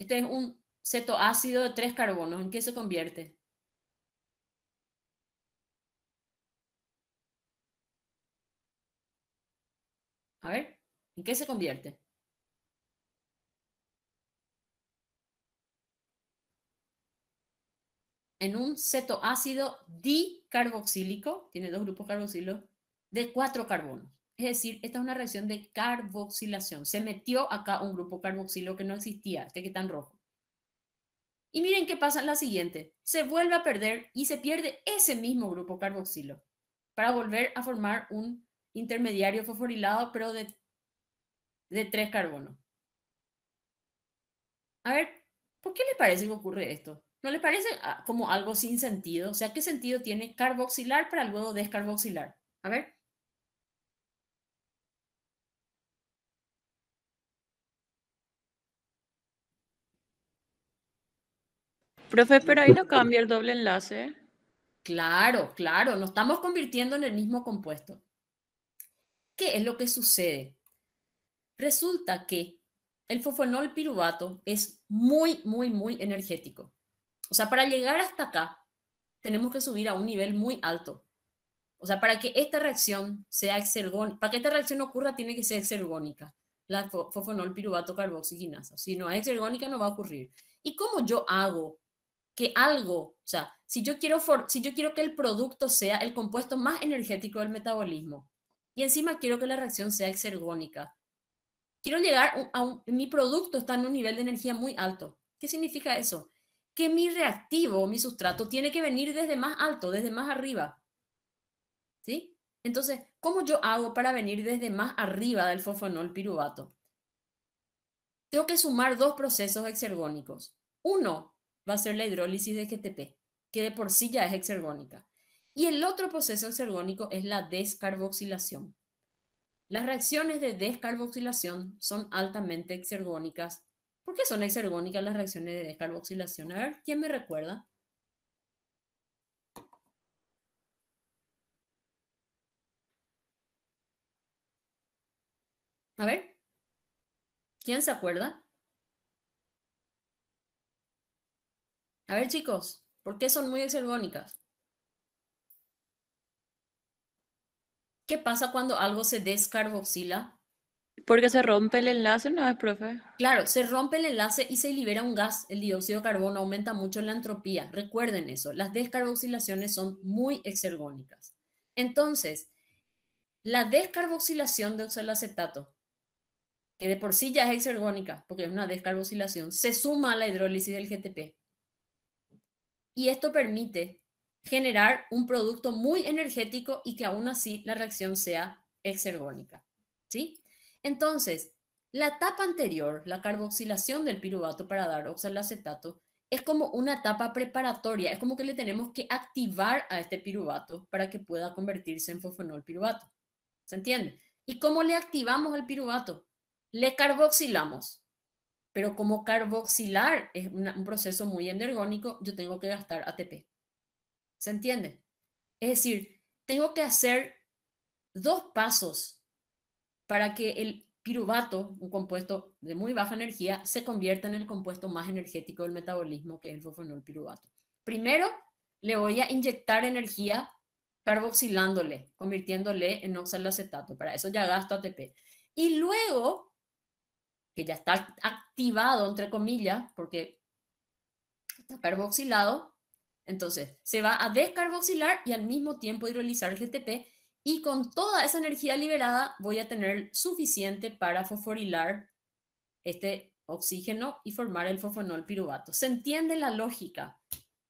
Este es un cetoácido de tres carbonos. ¿En qué se convierte? A ver, ¿en qué se convierte? en un cetoácido dicarboxílico, tiene dos grupos carboxilos, de cuatro carbonos. Es decir, esta es una reacción de carboxilación. Se metió acá un grupo carboxilo que no existía, este que está en rojo. Y miren qué pasa en la siguiente. Se vuelve a perder y se pierde ese mismo grupo carboxilo para volver a formar un intermediario fosforilado, pero de, de tres carbonos. A ver, ¿por qué les parece que ocurre esto? ¿No les parece ah, como algo sin sentido? O sea, ¿qué sentido tiene carboxilar para luego descarboxilar? A ver. Profe, pero ahí no cambia el doble enlace. Claro, claro, nos estamos convirtiendo en el mismo compuesto. ¿Qué es lo que sucede? Resulta que el fosfonol piruvato es muy, muy, muy energético. O sea, para llegar hasta acá, tenemos que subir a un nivel muy alto. O sea, para que esta reacción sea exergónica, para que esta reacción ocurra, tiene que ser exergónica. La fosfonol piruvato carboxiginasa. Si no es exergónica, no va a ocurrir. ¿Y cómo yo hago que algo, o sea, si yo quiero, for, si yo quiero que el producto sea el compuesto más energético del metabolismo y encima quiero que la reacción sea exergónica, quiero llegar a un, mi producto está en un nivel de energía muy alto. ¿Qué significa eso? que mi reactivo, mi sustrato, tiene que venir desde más alto, desde más arriba. ¿Sí? Entonces, ¿cómo yo hago para venir desde más arriba del fosfonol piruvato? Tengo que sumar dos procesos exergónicos. Uno va a ser la hidrólisis de GTP, que de por sí ya es exergónica. Y el otro proceso exergónico es la descarboxilación. Las reacciones de descarboxilación son altamente exergónicas ¿Por qué son exergónicas las reacciones de carboxilación? A ver, ¿quién me recuerda? A ver, ¿quién se acuerda? A ver, chicos, ¿por qué son muy exergónicas? ¿Qué pasa cuando algo se descarboxila? Porque se rompe el enlace, ¿no es, profe? Claro, se rompe el enlace y se libera un gas, el dióxido de carbono, aumenta mucho la entropía. Recuerden eso, las descarboxilaciones son muy exergónicas. Entonces, la descarboxilación de oxalacetato, que de por sí ya es exergónica, porque es una descarboxilación, se suma a la hidrólisis del GTP. Y esto permite generar un producto muy energético y que aún así la reacción sea exergónica. ¿Sí? Entonces, la etapa anterior, la carboxilación del piruvato para dar oxalacetato, es como una etapa preparatoria, es como que le tenemos que activar a este piruvato para que pueda convertirse en fosfenol piruvato. ¿Se entiende? ¿Y cómo le activamos al piruvato? Le carboxilamos. Pero como carboxilar es un proceso muy energónico, yo tengo que gastar ATP. ¿Se entiende? Es decir, tengo que hacer dos pasos para que el piruvato, un compuesto de muy baja energía, se convierta en el compuesto más energético del metabolismo, que es el fofenol Primero, le voy a inyectar energía carboxilándole, convirtiéndole en oxalacetato. Para eso ya gasto ATP. Y luego, que ya está activado, entre comillas, porque está carboxilado, entonces se va a descarboxilar y al mismo tiempo hidrolizar el GTP y con toda esa energía liberada voy a tener suficiente para fosforilar este oxígeno y formar el fosfonol piruvato. ¿Se entiende la lógica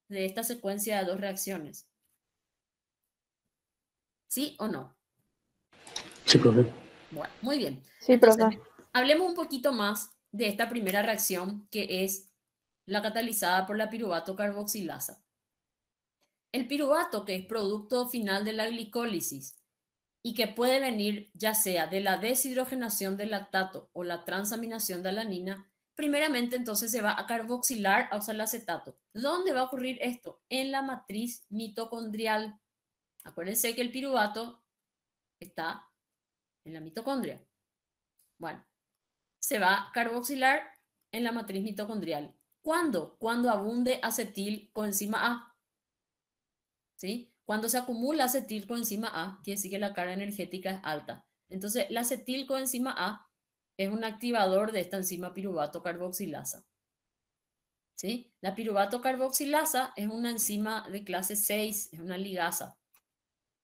de esta secuencia de dos reacciones? ¿Sí o no? Sí, profe. Bueno, muy bien. Sí, profe. hablemos un poquito más de esta primera reacción que es la catalizada por la piruvato carboxilasa. El piruvato, que es producto final de la glicólisis, y que puede venir ya sea de la deshidrogenación del lactato o la transaminación de alanina, primeramente entonces se va a carboxilar a usar el acetato. ¿Dónde va a ocurrir esto? En la matriz mitocondrial. Acuérdense que el piruvato está en la mitocondria. Bueno, se va a carboxilar en la matriz mitocondrial. ¿Cuándo? Cuando abunde acetil coenzima A. ¿Sí? Cuando se acumula acetilcoenzima A, quiere decir que la carga energética es alta. Entonces, la acetilcoenzima A es un activador de esta enzima piruvato carboxilasa. ¿Sí? La piruvato carboxilasa es una enzima de clase 6, es una ligasa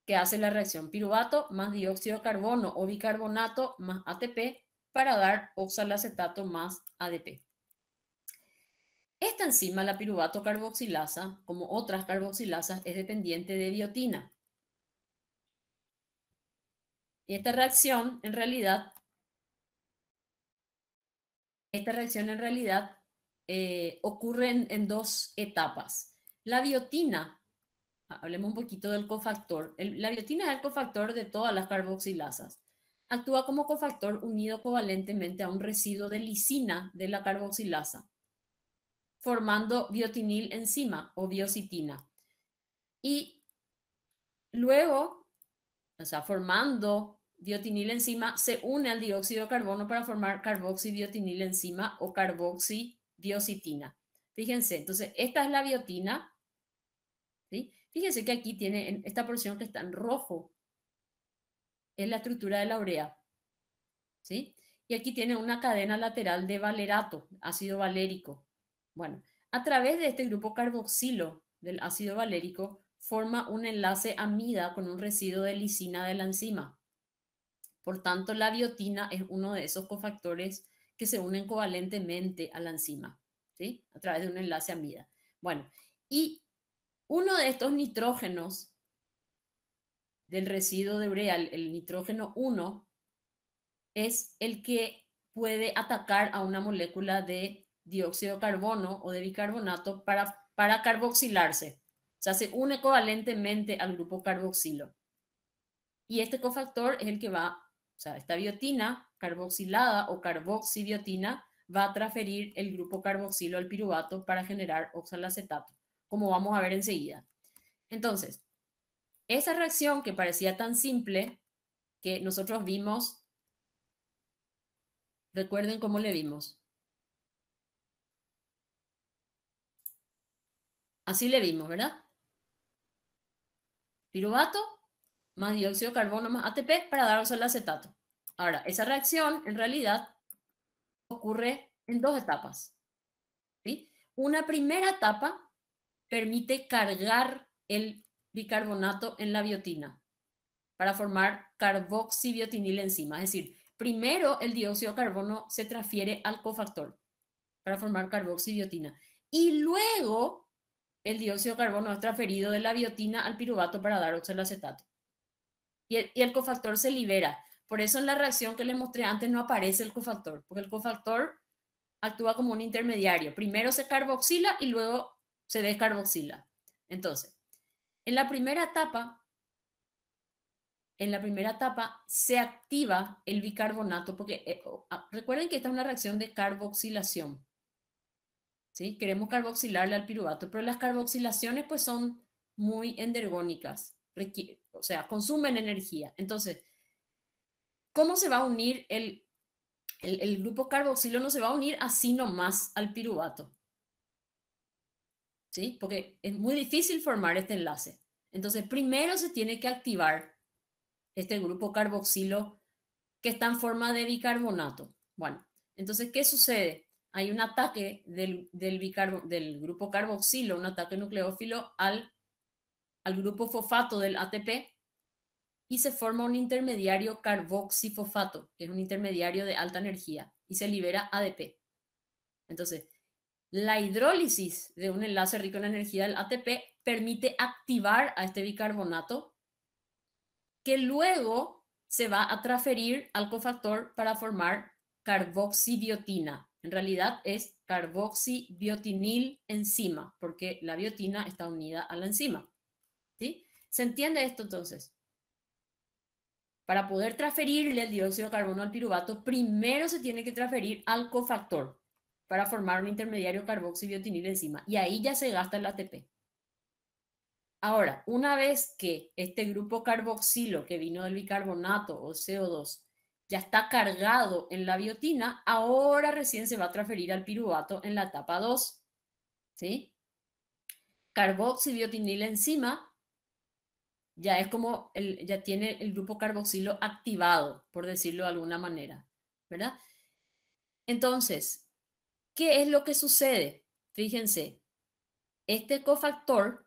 que hace la reacción piruvato más dióxido de carbono o bicarbonato más ATP para dar oxalacetato más ADP. Esta enzima, la piruvato carboxilasa, como otras carboxilasas, es dependiente de biotina. Y esta reacción, en realidad, esta reacción en realidad eh, ocurre en, dos etapas. La biotina, hablemos un poquito del cofactor. la biotina es el cofactor de todas las carboxilasas. Actúa como cofactor unido covalentemente a un residuo de lisina de la carboxilasa formando biotinil enzima o biocitina. Y luego, o sea, formando biotinil enzima, se une al dióxido de carbono para formar carboxibiotinil enzima o carboxibiocitina. Fíjense, entonces, esta es la biotina. ¿sí? Fíjense que aquí tiene en esta porción que está en rojo, es la estructura de la urea. ¿sí? Y aquí tiene una cadena lateral de valerato, ácido valérico. Bueno, a través de este grupo carboxilo del ácido valérico forma un enlace amida con un residuo de lisina de la enzima. Por tanto, la biotina es uno de esos cofactores que se unen covalentemente a la enzima, ¿sí? A través de un enlace amida. Bueno, y uno de estos nitrógenos del residuo de urea, el nitrógeno 1, es el que puede atacar a una molécula de dióxido de carbono o de bicarbonato para, para carboxilarse. O sea, se une covalentemente al grupo carboxilo. Y este cofactor es el que va, o sea, esta biotina carboxilada o carboxibiotina va a transferir el grupo carboxilo al piruvato para generar oxalacetato, como vamos a ver enseguida. Entonces, esa reacción que parecía tan simple, que nosotros vimos, recuerden cómo le vimos, Así le vimos, ¿verdad? Piruvato más dióxido de carbono más ATP para darnos el acetato. Ahora, esa reacción en realidad ocurre en dos etapas. ¿sí? Una primera etapa permite cargar el bicarbonato en la biotina para formar carboxibiotinil enzima. Es decir, primero el dióxido de carbono se transfiere al cofactor para formar carboxibiotina. Y luego el dióxido de carbono es transferido de la biotina al piruvato para dar oxaloacetato. Y el, y el cofactor se libera. Por eso en la reacción que les mostré antes no aparece el cofactor, porque el cofactor actúa como un intermediario. Primero se carboxila y luego se descarboxila. Entonces, en la primera etapa, en la primera etapa se activa el bicarbonato, porque eh, ah, recuerden que esta es una reacción de carboxilación. Queremos carboxilarle al piruvato, pero las carboxilaciones pues son muy endergónicas, o sea, consumen energía. Entonces, ¿cómo se va a unir el, grupo carboxilo? No se va a unir así nomás al piruvato, ¿sí? Porque es muy difícil formar este enlace. Entonces, primero se tiene que activar este grupo carboxilo que está en forma de bicarbonato. Bueno, entonces, ¿qué sucede? hay un ataque del, del grupo carboxilo, un ataque nucleófilo al, grupo fosfato del ATP y se forma un intermediario carboxifosfato, que es un intermediario de alta energía, y se libera ADP. Entonces, la hidrólisis de un enlace rico en energía del ATP permite activar a este bicarbonato que luego se va a transferir al cofactor para formar carboxibiotina, en realidad es carboxibiotinil enzima, porque la biotina está unida a la enzima. ¿sí? ¿Se entiende esto entonces? Para poder transferirle el dióxido de carbono al piruvato, primero se tiene que transferir al cofactor para formar un intermediario carboxibiotinil enzima. Y ahí ya se gasta el ATP. Ahora, una vez que este grupo carboxilo que vino del bicarbonato o CO2 ya está cargado en la biotina, ahora recién se va a transferir al piruvato en la etapa 2. ¿Sí? enzima ya es como, el, ya tiene el grupo carboxilo activado, por decirlo de alguna manera, ¿verdad? Entonces, ¿qué es lo que sucede? Fíjense, este cofactor,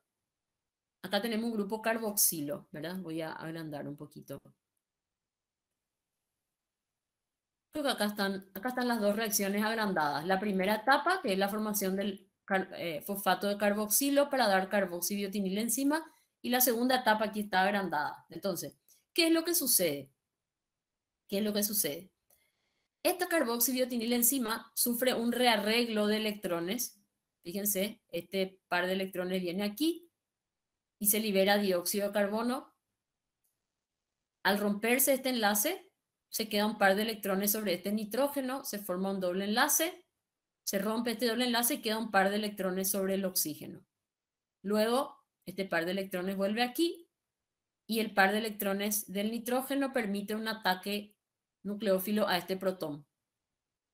acá tenemos un grupo carboxilo, ¿verdad? Voy a agrandar un poquito que acá están, acá están las dos reacciones agrandadas. La primera etapa, que es la formación del eh, fosfato de carboxilo para dar carboxibiotinil enzima, y la segunda etapa aquí está agrandada. Entonces, ¿qué es lo que sucede? ¿Qué es lo que sucede? Esta carboxibiotinil enzima sufre un rearreglo de electrones. Fíjense, este par de electrones viene aquí y se libera dióxido de carbono. Al romperse este enlace, se queda un par de electrones sobre este nitrógeno, se forma un doble enlace, se rompe este doble enlace y queda un par de electrones sobre el oxígeno. Luego, este par de electrones vuelve aquí y el par de electrones del nitrógeno permite un ataque nucleófilo a este protón.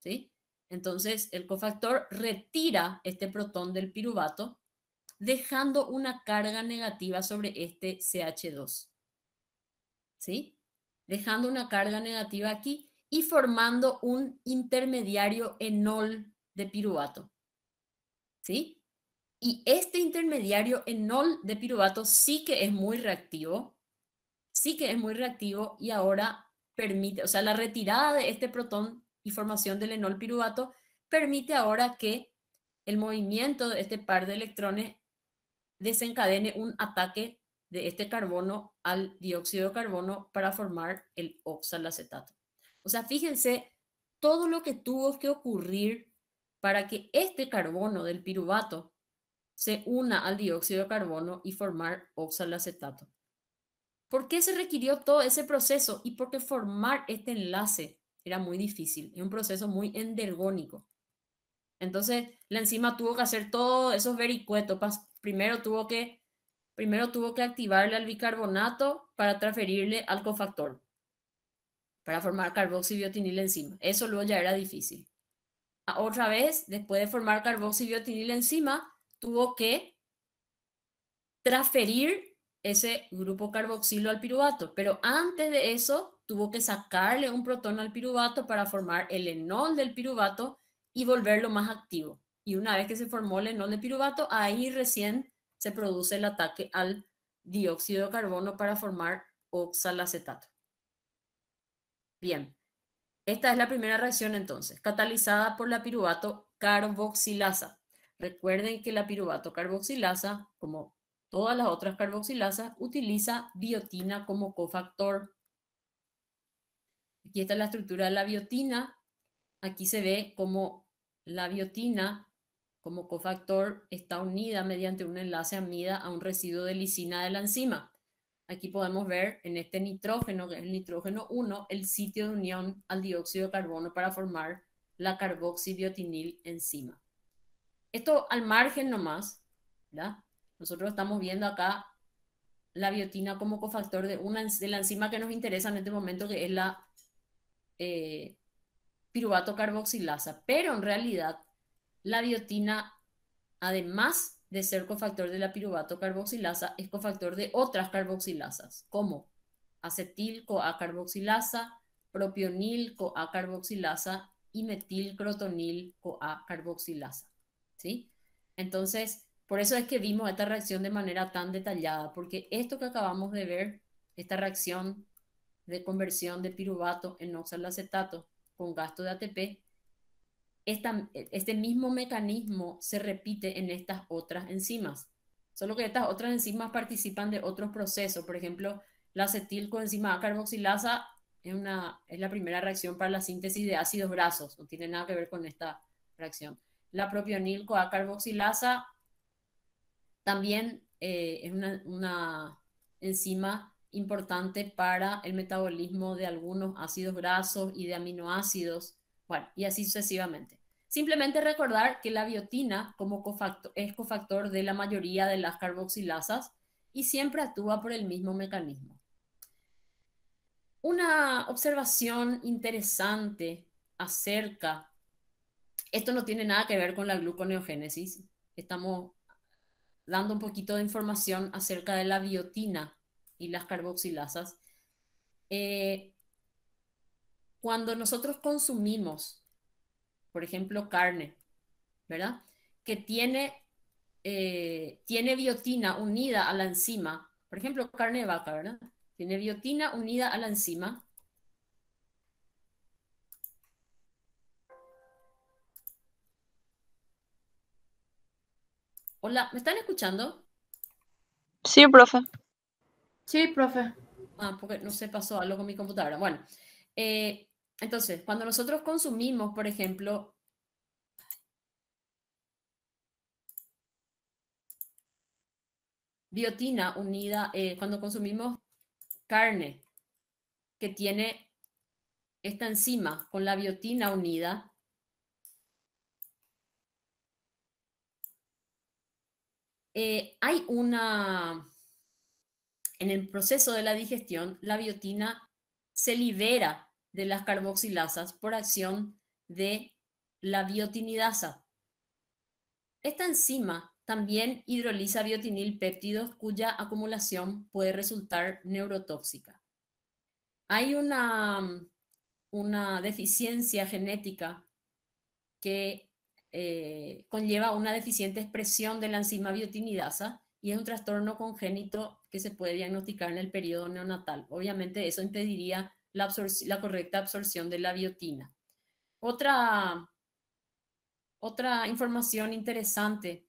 ¿sí? Entonces, el cofactor retira este protón del piruvato, dejando una carga negativa sobre este CH2. ¿Sí? dejando una carga negativa aquí y formando un intermediario enol de piruvato. ¿Sí? Y este intermediario enol de piruvato sí que es muy reactivo, sí que es muy reactivo y ahora permite, o sea, la retirada de este protón y formación del enol piruvato permite ahora que el movimiento de este par de electrones desencadene un ataque de este carbono al dióxido de carbono para formar el oxalacetato. O sea, fíjense todo lo que tuvo que ocurrir para que este carbono del piruvato se una al dióxido de carbono y formar oxalacetato. ¿Por qué se requirió todo ese proceso? Y porque formar este enlace era muy difícil, es un proceso muy endergónico. Entonces, la enzima tuvo que hacer todos esos vericuetos. Primero tuvo que primero tuvo que activarle al bicarbonato para transferirle al cofactor, para formar carboxybiotinil enzima. Eso luego ya era difícil. Ah, otra vez, después de formar carboxybiotinil enzima, tuvo que transferir ese grupo carboxilo al piruvato, pero antes de eso tuvo que sacarle un protón al piruvato para formar el enol del piruvato y volverlo más activo. Y una vez que se formó el enol del piruvato, ahí recién se produce el ataque al dióxido de carbono para formar oxalacetato. Bien, esta es la primera reacción entonces, catalizada por la piruvato carboxilasa. Recuerden que la piruvato carboxilasa, como todas las otras carboxilasas, utiliza biotina como cofactor. Aquí está la estructura de la biotina. Aquí se ve como la biotina como cofactor está unida mediante un enlace amida a un residuo de lisina de la enzima. Aquí podemos ver en este nitrógeno, que es el nitrógeno 1, el sitio de unión al dióxido de carbono para formar la carboxibiotinil enzima. Esto al margen nomás, ¿verdad? Nosotros estamos viendo acá la biotina como cofactor de, una, de la enzima que nos interesa en este momento, que es la eh, piruvato carboxilasa. Pero en realidad la biotina, además de ser cofactor de la piruvato carboxilasa, es cofactor de otras carboxilasas, como acetil-CoA carboxilasa, propionil-CoA carboxilasa y metilcrotonil-CoA carboxilasa. ¿Sí? Entonces, por eso es que vimos esta reacción de manera tan detallada, porque esto que acabamos de ver, esta reacción de conversión de piruvato en oxalacetato con gasto de ATP, este mismo mecanismo se repite en estas otras enzimas. Solo que estas otras enzimas participan de otros procesos. Por ejemplo, la acetilcoenzima carboxilasa es, una, es la primera reacción para la síntesis de ácidos grasos. No tiene nada que ver con esta reacción. La propionilcoacarboxilasa carboxilasa también eh, es una enzima importante para el metabolismo de algunos ácidos grasos y de aminoácidos y así sucesivamente. Simplemente recordar que la biotina como cofactor, es cofactor de la mayoría de las carboxilasas y siempre actúa por el mismo mecanismo. Una observación interesante acerca, esto no tiene nada que ver con la gluconeogénesis, estamos dando un poquito de información acerca de la biotina y las carboxilasas. Eh, cuando nosotros consumimos, por ejemplo, carne, ¿verdad? Que tiene, eh, tiene biotina unida a la enzima, por ejemplo, carne de vaca, ¿verdad? Tiene biotina unida a la enzima. Hola, ¿me están escuchando? Sí, profe. Sí, profe. Ah, porque no se pasó algo con mi computadora. Bueno, eh, entonces, cuando nosotros consumimos, por ejemplo, biotina unida, eh, cuando consumimos carne que tiene esta enzima con la biotina unida, eh, hay una, en el proceso de la digestión, la biotina se libera de las carboxilasas por acción de la biotinidasa. Esta enzima también hidroliza biotinil péptidos cuya acumulación puede resultar neurotóxica. Hay una, una deficiencia genética que eh, conlleva una deficiente expresión de la enzima biotinidasa y es un trastorno congénito que se puede diagnosticar en el periodo neonatal. Obviamente eso impediría la, correcta absorción de la biotina. Otra, otra información interesante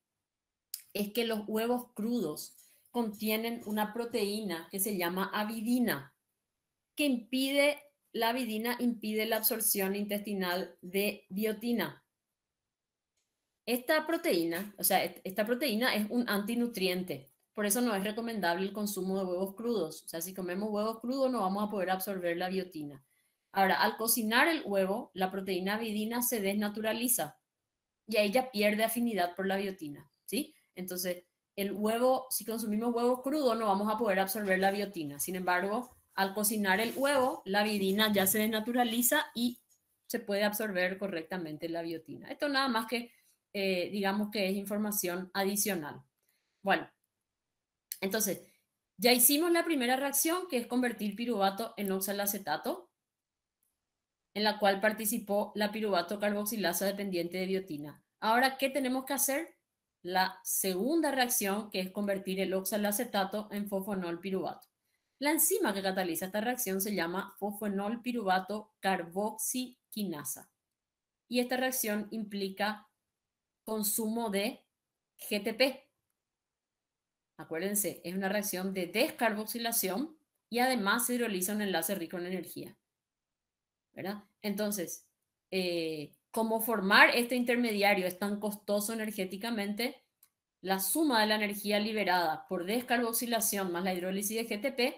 es que los huevos crudos contienen una proteína que se llama avidina, que impide, la avidina impide la absorción intestinal de biotina. Esta proteína, o sea, esta proteína es un antinutriente por eso no es recomendable el consumo de huevos crudos. O sea, si comemos huevos crudos no vamos a poder absorber la biotina. Ahora, al cocinar el huevo, la proteína avidina se desnaturaliza y ahí ya pierde afinidad por la biotina, ¿sí? Entonces, el huevo, si consumimos huevos crudos no vamos a poder absorber la biotina. Sin embargo, al cocinar el huevo, la avidina ya se desnaturaliza y se puede absorber correctamente la biotina. Esto nada más que, eh, digamos que es información adicional. Bueno, entonces, ya hicimos la primera reacción, que es convertir piruvato en oxalacetato, en la cual participó la piruvato carboxilasa dependiente de biotina. Ahora, ¿qué tenemos que hacer? La segunda reacción, que es convertir el oxalacetato en fosfonol piruvato. La enzima que cataliza esta reacción se llama fosfonol piruvato carboxiquinasa. Y esta reacción implica consumo de GTP, Acuérdense, es una reacción de descarboxilación y además se hidroliza un enlace rico en energía. Entonces, eh, como formar este intermediario es tan costoso energéticamente, la suma de la energía liberada por descarboxilación más la hidrólisis de GTP,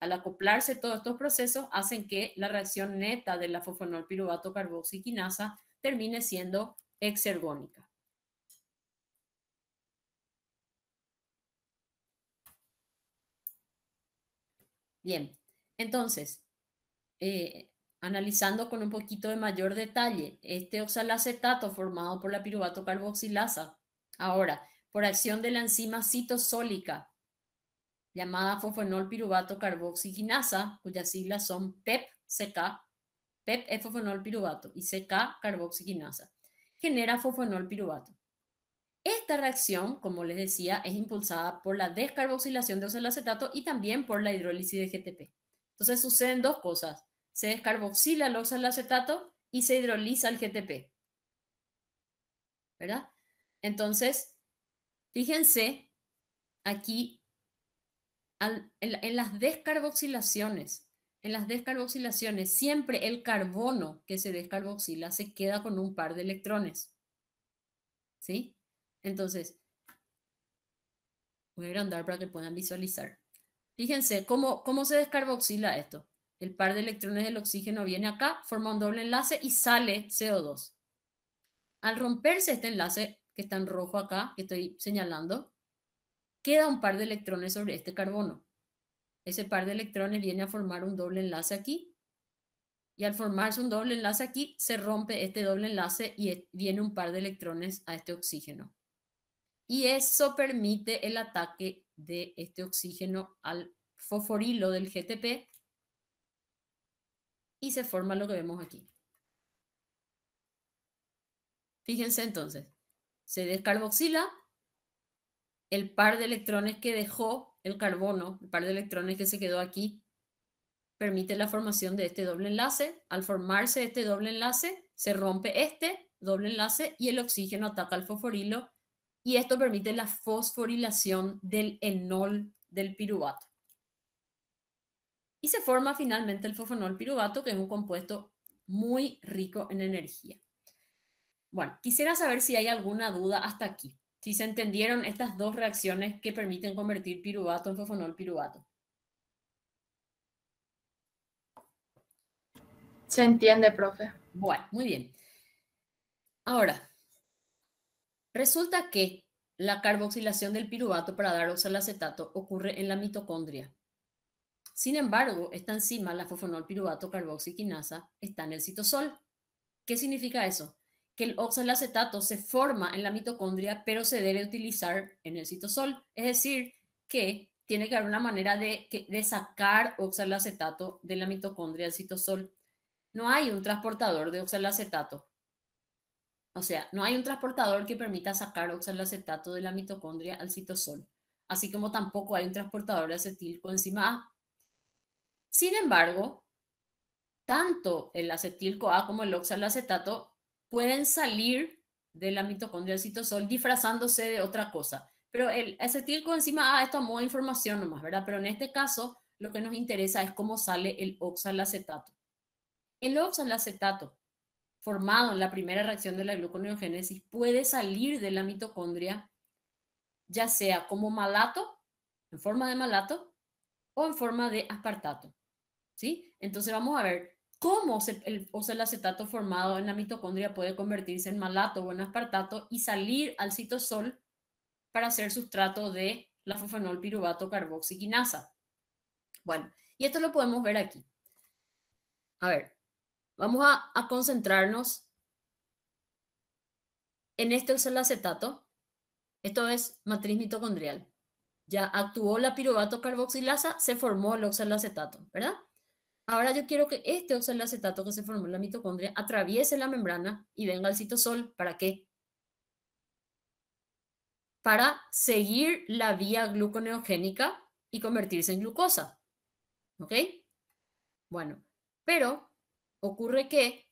al acoplarse todos estos procesos, hacen que la reacción neta de la fosfonolpiruvato carboxiquinasa termine siendo exergónica. Bien, entonces, eh, analizando con un poquito de mayor detalle, este oxalacetato formado por la piruvato carboxilasa, ahora, por acción de la enzima citosólica, llamada fofenol piruvato cuyas siglas son PEP-CK, PEP es piruvato y CK carboxiginasa, genera fofenol piruvato. Esta reacción, como les decía, es impulsada por la descarboxilación de oxalacetato y también por la hidrólisis de GTP. Entonces suceden dos cosas. Se descarboxila el oxalacetato y se hidroliza el GTP. ¿Verdad? Entonces, fíjense aquí en las descarboxilaciones. En las descarboxilaciones, siempre el carbono que se descarboxila se queda con un par de electrones. ¿Sí? Entonces, voy a agrandar para que puedan visualizar. Fíjense cómo, cómo se descarboxila esto. El par de electrones del oxígeno viene acá, forma un doble enlace y sale CO2. Al romperse este enlace, que está en rojo acá, que estoy señalando, queda un par de electrones sobre este carbono. Ese par de electrones viene a formar un doble enlace aquí. Y al formarse un doble enlace aquí, se rompe este doble enlace y viene un par de electrones a este oxígeno y eso permite el ataque de este oxígeno al fosforilo del GTP y se forma lo que vemos aquí. Fíjense entonces, se descarboxila el par de electrones que dejó el carbono, el par de electrones que se quedó aquí, permite la formación de este doble enlace. Al formarse este doble enlace, se rompe este doble enlace y el oxígeno ataca al fosforilo y esto permite la fosforilación del enol del piruvato. Y se forma finalmente el fosfonol piruvato, que es un compuesto muy rico en energía. Bueno, quisiera saber si hay alguna duda hasta aquí, si se entendieron estas dos reacciones que permiten convertir piruvato en fosfonol piruvato. Se entiende, profe. Bueno, muy bien. Ahora, Resulta que la carboxilación del piruvato para dar oxalacetato ocurre en la mitocondria. Sin embargo, esta enzima, la fosfonol carboxiquinasa, está en el citosol. ¿Qué significa eso? Que el oxalacetato se forma en la mitocondria, pero se debe utilizar en el citosol. Es decir, que tiene que haber una manera de, de sacar oxalacetato de la mitocondria al citosol. No hay un transportador de oxalacetato. O sea, no hay un transportador que permita sacar oxalacetato de la mitocondria al citosol, así como tampoco hay un transportador de acetilcoenzima A. Sin embargo, tanto el acetilco A como el oxalacetato pueden salir de la mitocondria al citosol disfrazándose de otra cosa. Pero el acetilcoenzima A es muy e información nomás, ¿verdad? Pero en este caso, lo que nos interesa es cómo sale el oxalacetato. El oxalacetato formado en la primera reacción de la gluconeogénesis puede salir de la mitocondria, ya sea como malato, en forma de malato, o en forma de aspartato. ¿Sí? Entonces vamos a ver cómo el, acetato formado en la mitocondria puede convertirse en malato o en aspartato y salir al citosol para ser sustrato de la fofenol piruvato carboxiquinasa. Bueno, y esto lo podemos ver aquí. A ver, Vamos a, concentrarnos en este oxalacetato. Esto es matriz mitocondrial. Ya actuó la piruvato carboxilasa, se formó el oxalacetato, ¿verdad? Ahora yo quiero que este oxalacetato que se formó en la mitocondria atraviese la membrana y venga al citosol. ¿Para qué? Para seguir la vía gluconeogénica y convertirse en glucosa. ¿Ok? Bueno, pero Ocurre que,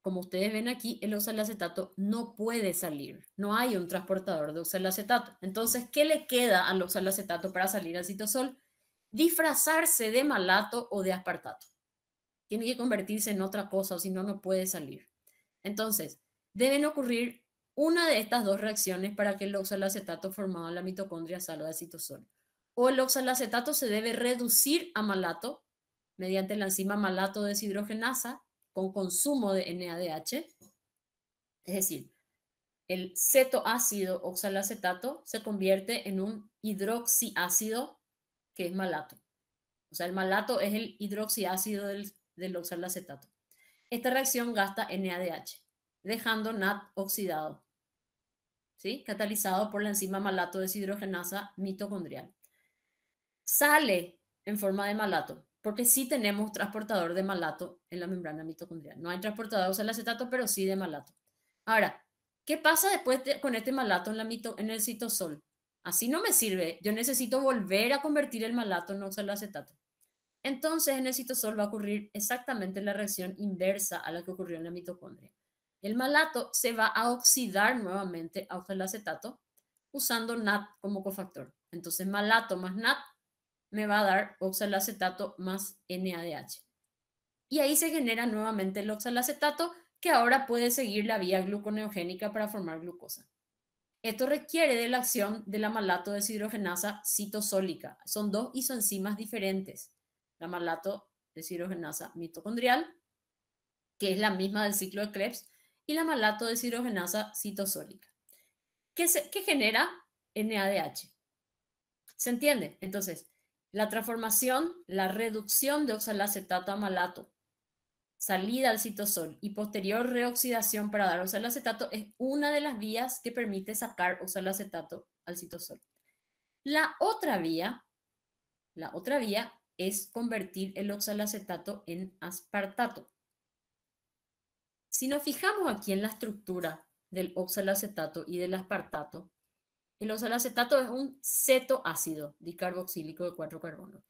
como ustedes ven aquí, el oxalacetato no puede salir. No hay un transportador de oxalacetato. Entonces, ¿qué le queda al oxalacetato para salir al citosol? Disfrazarse de malato o de aspartato. Tiene que convertirse en otra cosa, o si no, no puede salir. Entonces, deben ocurrir una de estas dos reacciones para que el oxalacetato formado en la mitocondria salga de citosol. O el oxalacetato se debe reducir a malato mediante la enzima malato deshidrogenasa con consumo de NADH. Es decir, el cetoácido oxalacetato se convierte en un hidroxiácido que es malato. O sea, el malato es el hidroxiácido del, del oxalacetato. Esta reacción gasta NADH, dejando NAD oxidado, ¿sí? catalizado por la enzima malato deshidrogenasa mitocondrial. Sale en forma de malato, porque sí tenemos transportador de malato en la membrana mitocondrial. No hay transportador de acetato, pero sí de malato. Ahora, ¿qué pasa después con este malato en, la en el citosol? Así no me sirve. Yo necesito volver a convertir el malato en oxalacetato. Entonces, en el citosol va a ocurrir exactamente la reacción inversa a la que ocurrió en la mitocondria. El malato se va a oxidar nuevamente a oxalacetato usando NAT como cofactor. Entonces, malato más NAT me va a dar oxalacetato más NADH. Y ahí se genera nuevamente el oxalacetato que ahora puede seguir la vía gluconeogénica para formar glucosa. Esto requiere de la acción de la malato deshidrogenasa citosólica. Son dos isoenzimas diferentes. La malato deshidrogenasa mitocondrial, que es la misma del ciclo de Krebs, y la malato deshidrogenasa citosólica, que, que genera NADH. ¿Se entiende? Entonces, la transformación, la reducción de oxalacetato a malato, salida al citosol y posterior reoxidación para dar oxalacetato es una de las vías que permite sacar oxalacetato al citosol. La otra vía, la otra vía es convertir el oxalacetato en aspartato. Si nos fijamos aquí en la estructura del oxalacetato y del aspartato, el osalacetato es un cetoácido dicarboxílico de cuatro carbonos.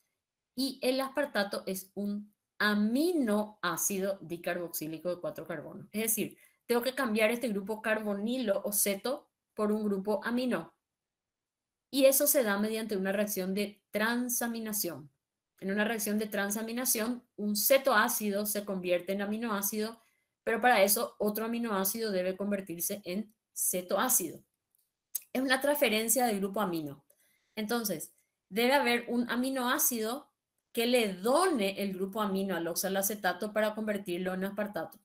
Y el aspartato es un aminoácido dicarboxílico de cuatro carbonos. Es decir, tengo que cambiar este grupo carbonilo o ceto por un grupo amino. Y eso se da mediante una reacción de transaminación. En una reacción de transaminación, un cetoácido se convierte en aminoácido, pero para eso otro aminoácido debe convertirse en cetoácido es una transferencia de grupo amino. Entonces, debe haber un aminoácido que le done el grupo amino al oxalacetato para convertirlo en aspartato.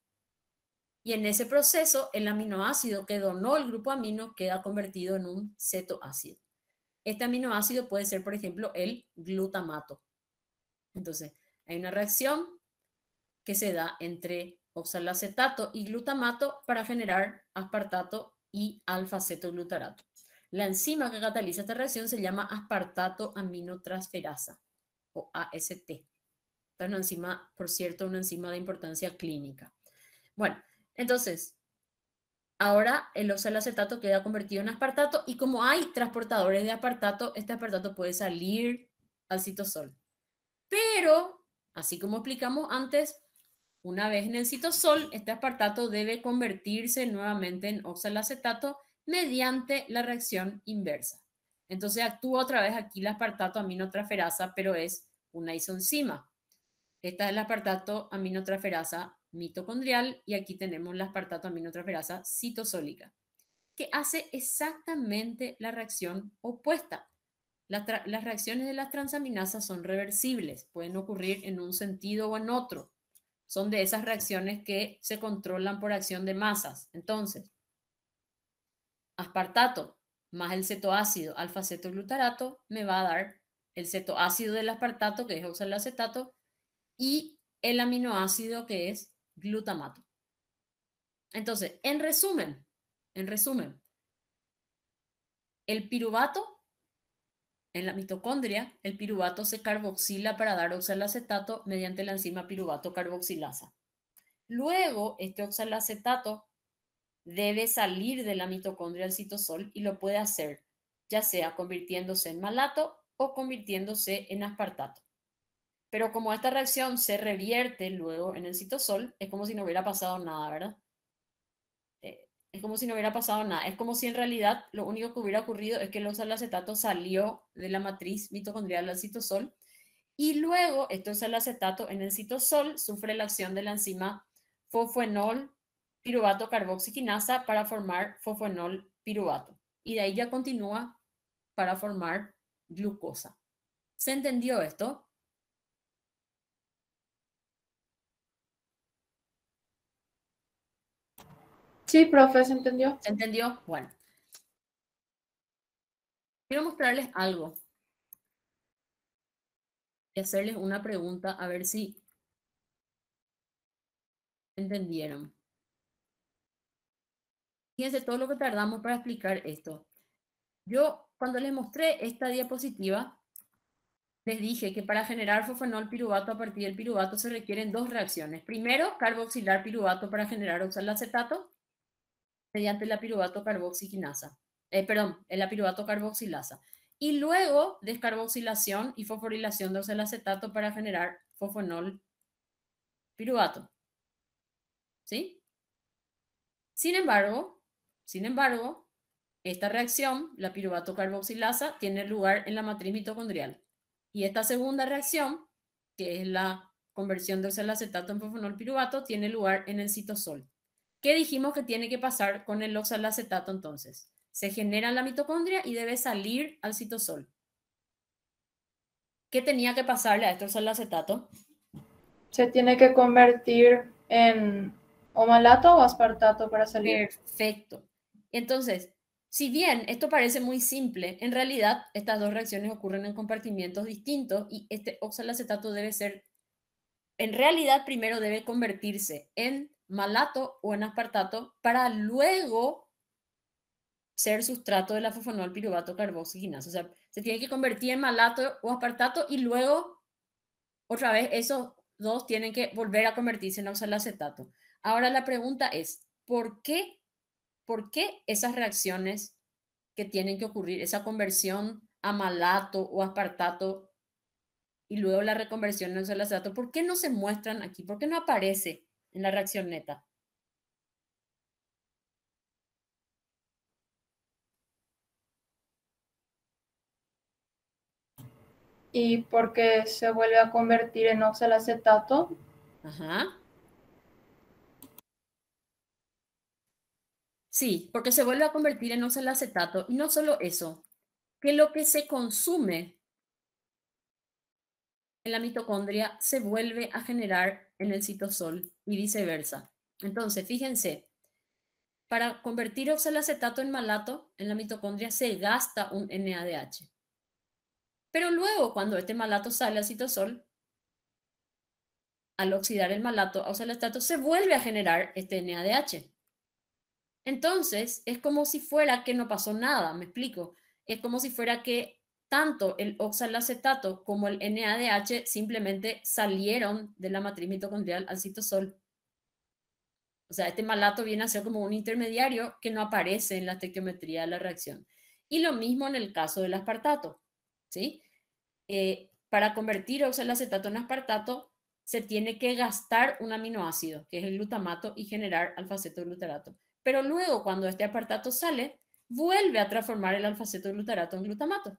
Y en ese proceso, el aminoácido que donó el grupo amino queda convertido en un cetoácido. Este aminoácido puede ser, por ejemplo, el glutamato. Entonces, hay una reacción que se da entre oxalacetato y glutamato para generar aspartato y alfa cetoglutarato La enzima que cataliza esta reacción se llama aspartato aminotransferasa o AST. Esta es una enzima, por cierto, una enzima de importancia clínica. Bueno, entonces, ahora el oxalacetato queda convertido en aspartato y como hay transportadores de aspartato, este aspartato puede salir al citosol. Pero, así como explicamos antes, una vez en el citosol, este aspartato debe convertirse nuevamente en oxalacetato mediante la reacción inversa. Entonces actúa otra vez aquí el aspartato aminotraferasa, pero es una isoenzima. Esta es el aspartato aminotraferasa mitocondrial y aquí tenemos la aspartato aminotraferasa citosólica, que hace exactamente la reacción opuesta. las reacciones de las transaminasas son reversibles, pueden ocurrir en un sentido o en otro son de esas reacciones que se controlan por acción de masas. Entonces, aspartato más el cetoácido alfa-cetoglutarato me va a dar el cetoácido del aspartato, que es oxalacetato, y el aminoácido, que es glutamato. Entonces, en resumen, en resumen, el piruvato en la mitocondria, el piruvato se carboxila para dar oxalacetato mediante la enzima piruvato carboxilasa. Luego, este oxalacetato debe salir de la mitocondria al citosol y lo puede hacer, ya sea convirtiéndose en malato o convirtiéndose en aspartato. Pero como esta reacción se revierte luego en el citosol, es como si no hubiera pasado nada, ¿verdad? es como si no hubiera pasado nada. Es como si en realidad lo único que hubiera ocurrido es que el salacetato salió de la matriz mitocondrial al citosol y luego este acetato en el citosol sufre la acción de la enzima fofenol piruvato carboxiquinasa para formar fofenol piruvato. Y de ahí ya continúa para formar glucosa. ¿Se entendió esto? Sí, profe, entendió. entendió? Bueno. Quiero mostrarles algo. Y hacerles una pregunta a ver si entendieron. Fíjense todo lo que tardamos para explicar esto. Yo, cuando les mostré esta diapositiva, les dije que para generar fofenol piruvato a partir del piruvato se requieren dos reacciones. Primero, carboxilar piruvato para generar oxalacetato mediante la piruvato carboxilasa, eh, perdón, la piruvato carboxilasa. Y luego descarboxilación y fosforilación de acetato para generar fosfonol piruvato. ¿Sí? Sin embargo, sin embargo, esta reacción, la piruvato carboxilasa, tiene lugar en la matriz mitocondrial. Y esta segunda reacción, que es la conversión de acetato en fosfonol piruvato, tiene lugar en el citosol. ¿Qué dijimos que tiene que pasar con el oxalacetato entonces? Se genera en la mitocondria y debe salir al citosol. ¿Qué tenía que pasarle a este oxalacetato? Se tiene que convertir en omalato o aspartato para salir. Perfecto. Entonces, si bien esto parece muy simple, en realidad estas dos reacciones ocurren en compartimientos distintos y este oxalacetato debe ser, en realidad primero debe convertirse en malato o en aspartato para luego ser sustrato de la fosfonolpiruvato piruvato O sea, se tiene que convertir en malato o aspartato y luego, otra vez, esos dos tienen que volver a convertirse en oxalacetato. Ahora la pregunta es, ¿por qué, ¿por qué esas reacciones que tienen que ocurrir, esa conversión a malato o aspartato y luego la reconversión en oxalacetato, por qué no se muestran aquí? ¿Por qué no aparece? en la reacción neta. y porque se vuelve a convertir en oxalacetato. Ajá. Sí, porque se vuelve a convertir en oxalacetato. Y no solo eso, que lo que se consume la mitocondria se vuelve a generar en el citosol y viceversa. Entonces, fíjense, para convertir oxalacetato en malato, en la mitocondria se gasta un NADH. Pero luego, cuando este malato sale al citosol, al oxidar el malato a oxalacetato, se vuelve a generar este NADH. Entonces, es como si fuera que no pasó nada, me explico. Es como si fuera que tanto el oxalacetato como el NADH simplemente salieron de la matriz mitocondrial al citosol. O sea, este malato viene a ser como un intermediario que no aparece en la estequiometría de la reacción. Y lo mismo en el caso del aspartato. ¿sí? Eh, para convertir oxalacetato en aspartato, se tiene que gastar un aminoácido, que es el glutamato, y generar alfaceto glutarato. Pero luego, cuando este aspartato sale, vuelve a transformar el alfaceto glutarato en glutamato.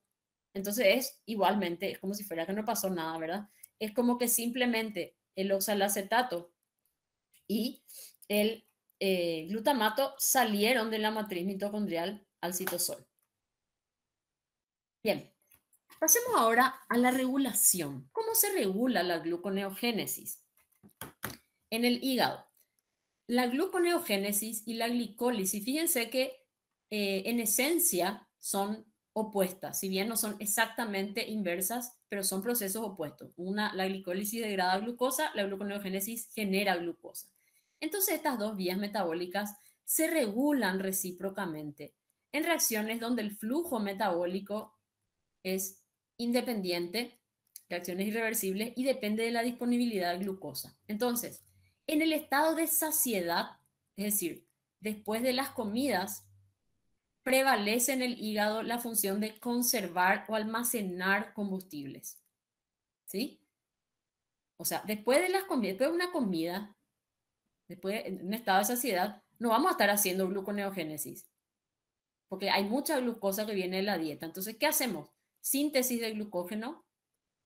Entonces es igualmente, es como si fuera que no pasó nada, ¿verdad? Es como que simplemente el oxalacetato y el eh, glutamato salieron de la matriz mitocondrial al citosol. Bien, pasemos ahora a la regulación. ¿Cómo se regula la gluconeogénesis? En el hígado, la gluconeogénesis y la glicólisis, fíjense que eh, en esencia son opuestas, si bien no son exactamente inversas, pero son procesos opuestos. Una, la glicólisis degrada glucosa, la gluconeogénesis genera glucosa. Entonces estas dos vías metabólicas se regulan recíprocamente en reacciones donde el flujo metabólico es independiente, reacciones irreversibles y depende de la disponibilidad de glucosa. Entonces, en el estado de saciedad, es decir, después de las comidas, prevalece en el hígado la función de conservar o almacenar combustibles. ¿Sí? O sea, después de, las después de una comida, después de un estado de saciedad, no vamos a estar haciendo gluconeogénesis, porque hay mucha glucosa que viene de la dieta. Entonces, ¿qué hacemos? Síntesis de glucógeno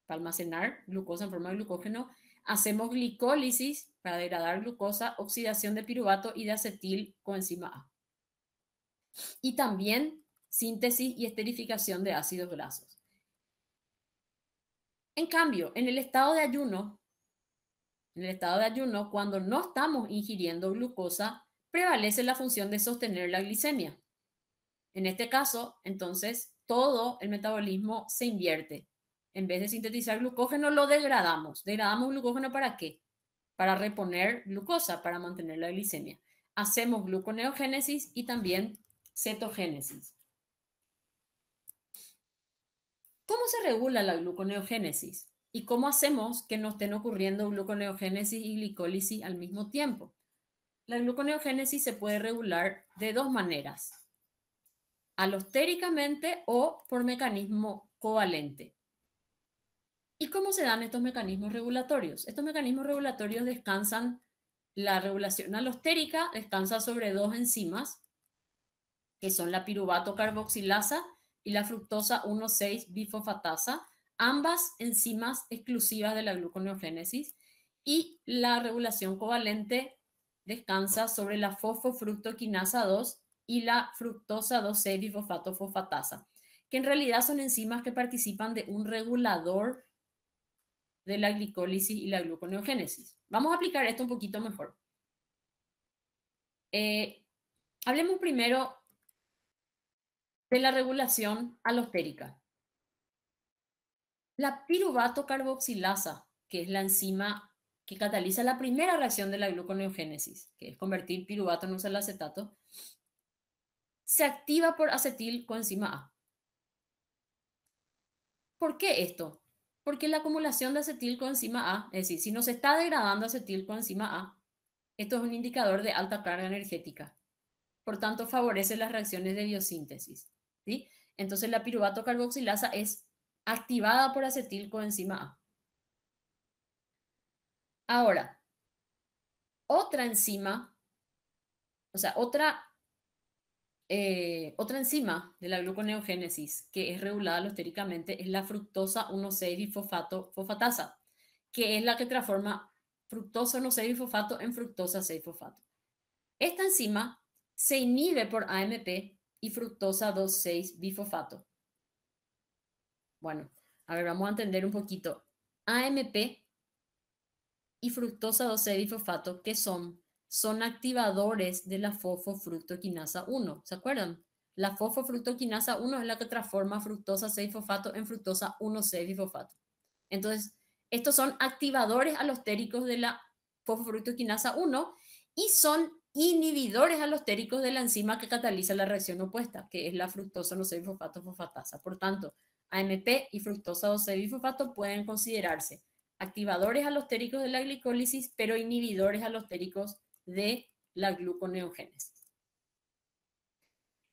para almacenar glucosa en forma de glucógeno. Hacemos glicólisis para degradar glucosa, oxidación de piruvato y de acetil coenzima A y también síntesis y esterificación de ácidos grasos. En cambio, en el estado de ayuno, en el estado de ayuno, cuando no estamos ingiriendo glucosa, prevalece la función de sostener la glicemia. En este caso, entonces, todo el metabolismo se invierte. En vez de sintetizar glucógeno, lo degradamos. ¿Degradamos glucógeno para qué? Para reponer glucosa, para mantener la glicemia. Hacemos gluconeogénesis y también Cetogénesis. ¿Cómo se regula la gluconeogénesis? ¿Y cómo hacemos que no estén ocurriendo gluconeogénesis y glicólisis al mismo tiempo? La gluconeogénesis se puede regular de dos maneras, alostéricamente o por mecanismo covalente. ¿Y cómo se dan estos mecanismos regulatorios? Estos mecanismos regulatorios descansan, la regulación alostérica descansa sobre dos enzimas, que son la piruvato carboxilasa y la fructosa 16 bifofatasa, ambas enzimas exclusivas de la gluconeogénesis, y la regulación covalente descansa sobre la fosfofructoquinasa 2 y la fructosa 2,6-bifosfatofosfatasa, que en realidad son enzimas que participan de un regulador de la glicólisis y la gluconeogénesis. Vamos a aplicar esto un poquito mejor. Eh, hablemos primero de la regulación alostérica. La piruvato carboxilasa, que es la enzima que cataliza la primera reacción de la gluconeogénesis, que es convertir piruvato en un salacetato, se activa por acetil coenzima A. ¿Por qué esto? Porque la acumulación de acetil coenzima A, es decir, si no se está degradando acetil coenzima A, esto es un indicador de alta carga energética. Por tanto, favorece las reacciones de biosíntesis. Entonces la piruvato carboxilasa es activada por acetilcoenzima A. Ahora, otra enzima, o sea, otra, eh, otra enzima de la gluconeogénesis que es regulada alostéricamente es la fructosa 16 fosfatasa que es la que transforma fructosa 1,6-bifosfato en fructosa 6-fosfato. Esta enzima se inhibe por AMP y fructosa 2,6 bifosfato. Bueno, a ver, vamos a entender un poquito. AMP y fructosa 2,6 bifosfato, ¿qué son, son activadores de la fosfofructoquinasa 1. ¿Se acuerdan? La fosfofructoquinasa 1 es la que transforma fructosa 6 fosfato en fructosa 1,6 bifosfato. Entonces, estos son activadores alostéricos de la fosfofructoquinasa 1 y son inhibidores alostéricos de la enzima que cataliza la reacción opuesta, que es la fructosa no fosfato fosfatasa. Por tanto, AMP y fructosa 12 bifosfato pueden considerarse activadores alostéricos de la glicólisis, pero inhibidores alostéricos de la gluconeogénesis.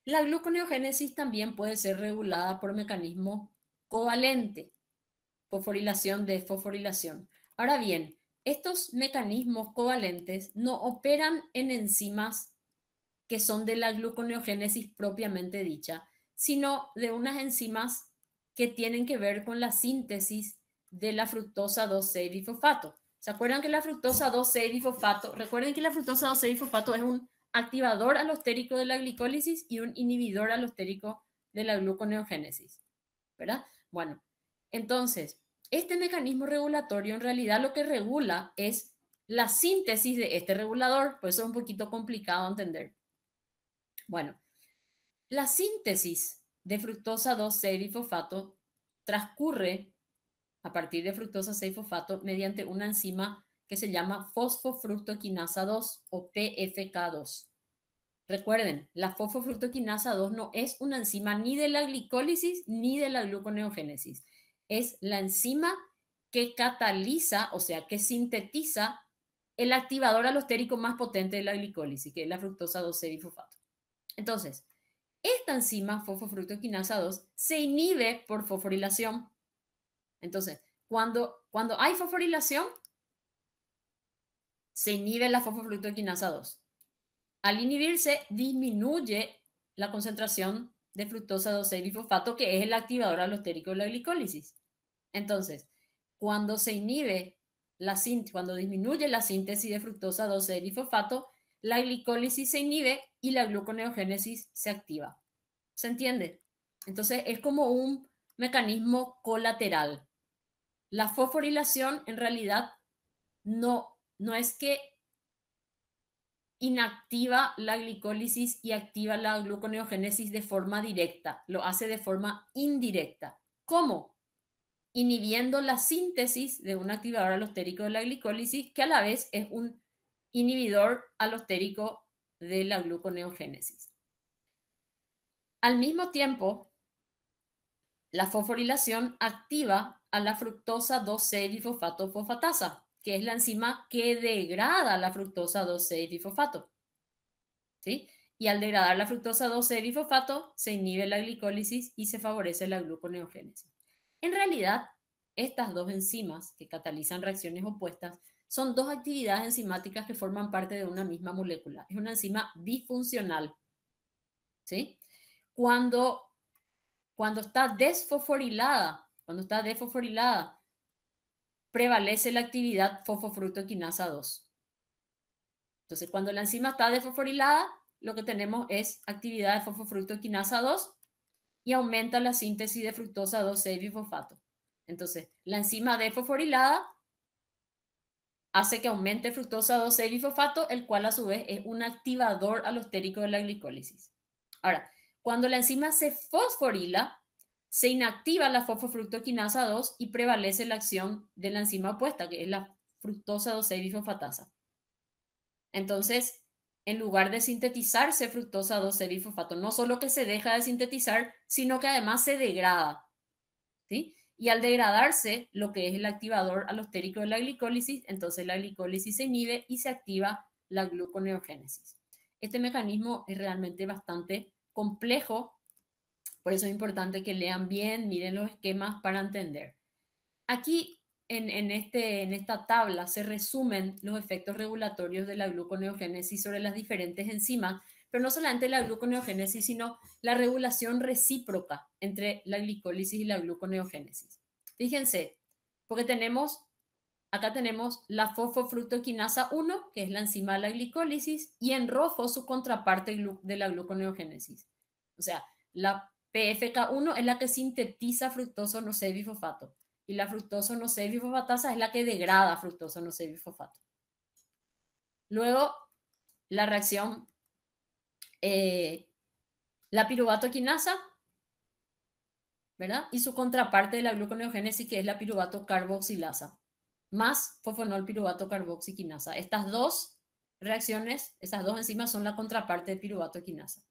La gluconeogénesis también puede ser regulada por mecanismo covalente, fosforilación de fosforilación. Ahora bien, estos mecanismos covalentes no operan en enzimas que son de la gluconeogénesis propiamente dicha, sino de unas enzimas que tienen que ver con la síntesis de la fructosa 2,6 bifosfato. ¿Se acuerdan que la fructosa 2,6 bifosfato? Recuerden que la fructosa 2,6 bifosfato es un activador alostérico de la glicólisis y un inhibidor alostérico de la gluconeogénesis. ¿Verdad? Bueno, entonces, este mecanismo regulatorio en realidad lo que regula es la síntesis de este regulador, por pues eso es un poquito complicado entender. Bueno, la síntesis de fructosa 2 fosfato transcurre a partir de fructosa 6-fosfato mediante una enzima que se llama fosfofructoquinasa 2 o PFK2. Recuerden, la fosfofructoquinasa 2 no es una enzima ni de la glicólisis ni de la gluconeogénesis es la enzima que cataliza, o sea, que sintetiza el activador alostérico más potente de la glicólisis, que es la fructosa c difosfato Entonces, esta enzima, fosfofructoquinasa 2, se inhibe por fosforilación. Entonces, cuando, cuando hay fosforilación, se inhibe la fosfofructoquinasa 2. Al inhibirse, disminuye la concentración de fructosa c difosfato que es el activador alostérico de la glicólisis. Entonces, cuando se inhibe la cuando disminuye la síntesis de fructosa 12 de difosfato, la glicólisis se inhibe y la gluconeogénesis se activa. ¿Se entiende? Entonces, es como un mecanismo colateral. La fosforilación en realidad no, no es que inactiva la glicólisis y activa la gluconeogénesis de forma directa, lo hace de forma indirecta. ¿Cómo? inhibiendo la síntesis de un activador alostérico de la glicólisis, que a la vez es un inhibidor alostérico de la gluconeogénesis. Al mismo tiempo, la fosforilación activa a la fructosa c difosfato fosfatasa que es la enzima que degrada la fructosa c difosfato ¿Sí? Y al degradar la fructosa c difosfato se inhibe la glicólisis y se favorece la gluconeogénesis. En realidad, estas dos enzimas que catalizan reacciones opuestas son dos actividades enzimáticas que forman parte de una misma molécula. Es una enzima bifuncional. ¿Sí? Cuando, cuando está desfosforilada, cuando está desfosforilada, prevalece la actividad fosfofructoquinasa 2. Entonces, cuando la enzima está desfosforilada, lo que tenemos es actividad de fosfofructoquinasa 2 y aumenta la síntesis de fructosa 2,6 bifosfato. Entonces, la enzima de fosforilada hace que aumente fructosa 2,6 bifosfato, el cual a su vez es un activador alostérico de la glicólisis. Ahora, cuando la enzima se fosforila, se inactiva la fosfofructoquinasa 2 y prevalece la acción de la enzima opuesta, que es la fructosa 2,6 bifosfatasa. Entonces, en lugar de sintetizarse fructosa 2 fosfato no solo que se deja de sintetizar, sino que además se degrada. Y al degradarse, lo que es el activador alostérico de la glicólisis, entonces la glicólisis se inhibe y se activa la gluconeogénesis. Este mecanismo es realmente bastante complejo, por eso es importante que lean bien, miren los esquemas para entender. Aquí este, en, esta tabla se resumen los efectos regulatorios de la gluconeogénesis sobre las diferentes enzimas, pero no solamente la gluconeogénesis, sino la regulación recíproca entre la glicólisis y la gluconeogénesis. Fíjense, porque tenemos, acá tenemos la fosfofructoquinasa 1, que es la enzima de la glicólisis, y en rojo su contraparte de la gluconeogénesis. O sea, la PFK1 es la que sintetiza fructoso no bifosfato y la fructosa no es la que degrada fructosa no bifosfato. Luego, la reacción, eh, la piruvatoquinasa, ¿verdad? Y su contraparte de la gluconeogénesis, que es la piruvato carboxilasa, más fosfonol carboxiquinasa. Estas dos reacciones, estas dos enzimas son la contraparte de piruvatoquinasa.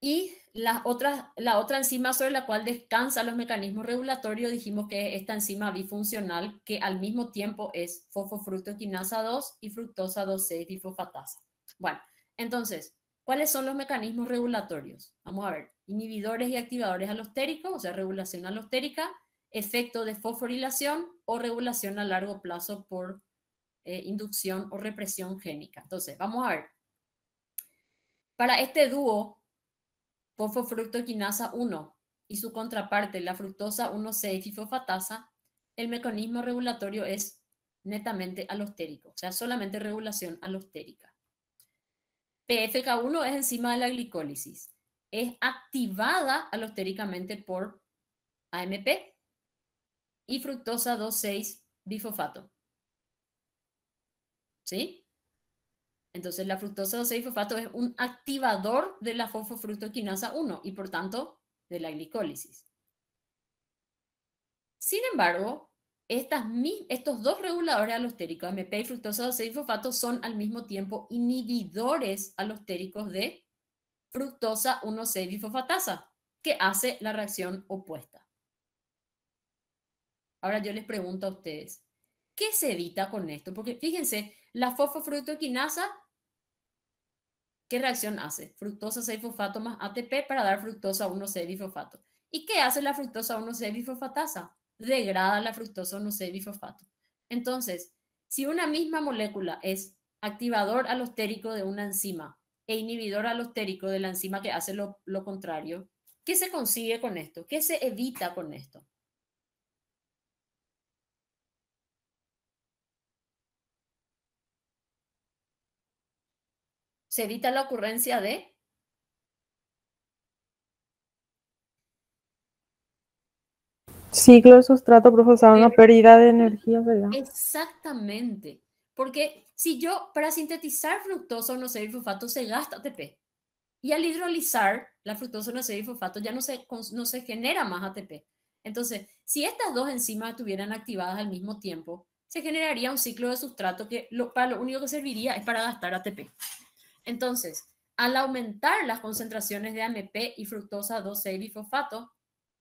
Y la otra, la otra enzima sobre la cual descansan los mecanismos regulatorios, dijimos que es esta enzima bifuncional, que al mismo tiempo es fosfofructoquinasa 2 y fructosa 2,6-difosfatasa. Bueno, entonces, ¿cuáles son los mecanismos regulatorios? Vamos a ver, inhibidores y activadores alostéricos, o sea, regulación alostérica, efecto de fosforilación o regulación a largo plazo por eh, inducción o represión génica. Entonces, vamos a ver. Para este dúo fosfofructoquinasa 1 y su contraparte, la fructosa 1,6-fosfatasa, el mecanismo regulatorio es netamente alostérico, o sea, solamente regulación alostérica. PFK1 es enzima de la glicólisis. Es activada alostéricamente por AMP y fructosa 2,6 bifosfato. ¿Sí? Entonces, la fructosa 6 fosfato es un activador de la fosfofructoquinasa 1 y, por tanto, de la glicólisis. Sin embargo, estas, estos dos reguladores alostéricos, MP y fructosa 6 fosfato son al mismo tiempo inhibidores alostéricos de fructosa 1 1,6-bifosfatasa, que hace la reacción opuesta. Ahora yo les pregunto a ustedes, ¿qué se evita con esto? Porque fíjense, la fosfofructoquinasa ¿Qué reacción hace? Fructosa 6-fosfato más ATP para dar fructosa 1-C-bifosfato. bifosfato ¿Y qué hace la fructosa c bifosfatasa Degrada la fructosa c bifosfato Entonces, si una misma molécula es activador alostérico de una enzima e inhibidor alostérico de la enzima que hace lo, lo contrario, ¿qué se consigue con esto? ¿Qué se evita con esto? se evita la ocurrencia de ciclo de sustrato procesado, una pérdida de energía, ¿verdad? Exactamente. Porque si yo, para sintetizar fructosa o no se fosfato, se gasta ATP. Y al hidrolizar la fructosa o no se fosfato, ya no se, no se genera más ATP. Entonces, si estas dos enzimas estuvieran activadas al mismo tiempo, se generaría un ciclo de sustrato que para lo único que serviría es para gastar ATP. Entonces, al aumentar las concentraciones de AMP y fructosa 2,6-bifosfato,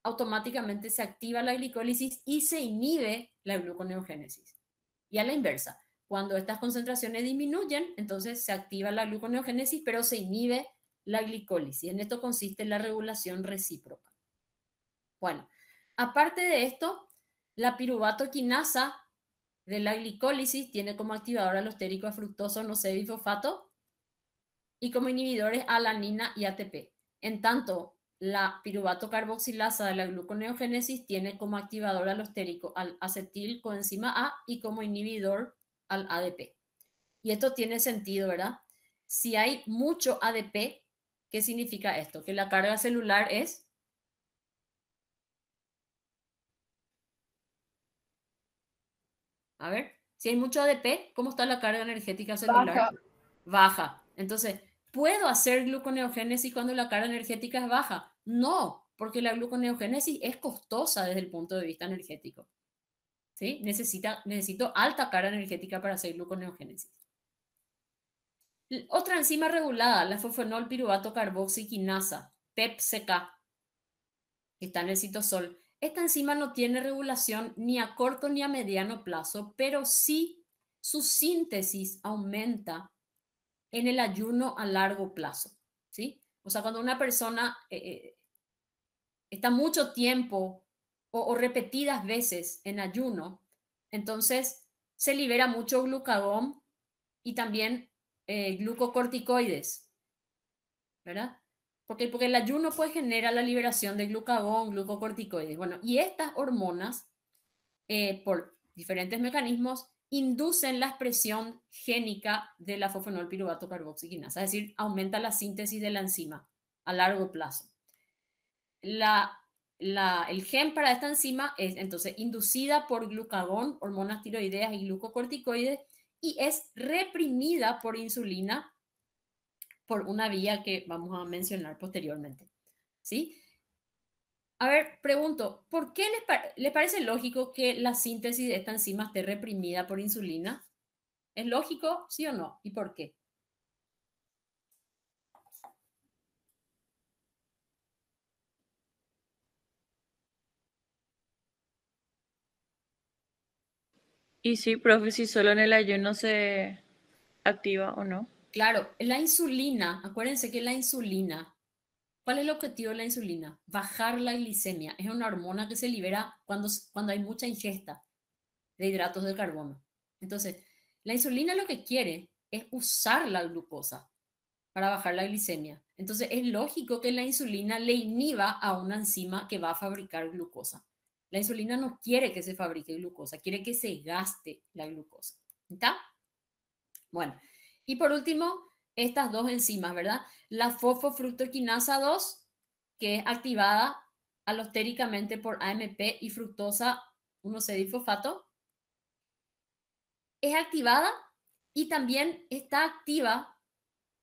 automáticamente se activa la glicólisis y se inhibe la gluconeogénesis. Y a la inversa, cuando estas concentraciones disminuyen, entonces se activa la gluconeogénesis, pero se inhibe la glicólisis. En esto consiste la regulación recíproca. Bueno, aparte de esto, la piruvatoquinasa de la glicólisis tiene como activador alostérico a fructosa no bifosfato y como inhibidores alanina y ATP. En tanto, la piruvato carboxilasa de la gluconeogénesis tiene como activador alostérico al acetil coenzima A y como inhibidor al ADP. Y esto tiene sentido, ¿verdad? Si hay mucho ADP, ¿qué significa esto? Que la carga celular es A ver, si hay mucho ADP, ¿cómo está la carga energética celular? Baja. Baja. Entonces, ¿puedo hacer gluconeogénesis cuando la carga energética es baja? No, porque la gluconeogénesis es costosa desde el punto de vista energético. ¿Sí? Necesita, necesito alta carga energética para hacer gluconeogénesis. Otra enzima regulada, la fosfenol carboxiquinasa, PEPCK, que está en el citosol. Esta enzima no tiene regulación ni a corto ni a mediano plazo, pero sí su síntesis aumenta en el ayuno a largo plazo, ¿sí? O sea, cuando una persona eh, eh, está mucho tiempo o, repetidas veces en ayuno, entonces se libera mucho glucagón y también eh, glucocorticoides, ¿verdad? Porque, el ayuno puede genera la liberación de glucagón, glucocorticoides. Bueno, y estas hormonas, por diferentes mecanismos, inducen la expresión génica de la piruvato carboxiquinasa, es decir, aumenta la síntesis de la enzima a largo plazo. el gen para esta enzima es entonces inducida por glucagón, hormonas tiroideas y glucocorticoides, y es reprimida por insulina por una vía que vamos a mencionar posteriormente. ¿sí? A ver, pregunto, ¿por qué les, parece lógico que la síntesis de esta enzima esté reprimida por insulina? ¿Es lógico, sí o no? ¿Y por qué? Y sí, profe, si solo en el ayuno se activa o no. Claro, la insulina, acuérdense que la insulina ¿Cuál es el objetivo de la insulina? Bajar la glicemia. Es una hormona que se libera cuando, cuando hay mucha ingesta de hidratos de carbono. Entonces, la insulina lo que quiere es usar la glucosa para bajar la glicemia. Entonces, es lógico que la insulina le inhiba a una enzima que va a fabricar glucosa. La insulina no quiere que se fabrique glucosa, quiere que se gaste la glucosa. ¿Está? Bueno, y por último, estas dos enzimas, ¿verdad? La fosfofructoquinasa 2, que es activada alostéricamente por AMP y fructosa 1 fosfato es activada y también está activa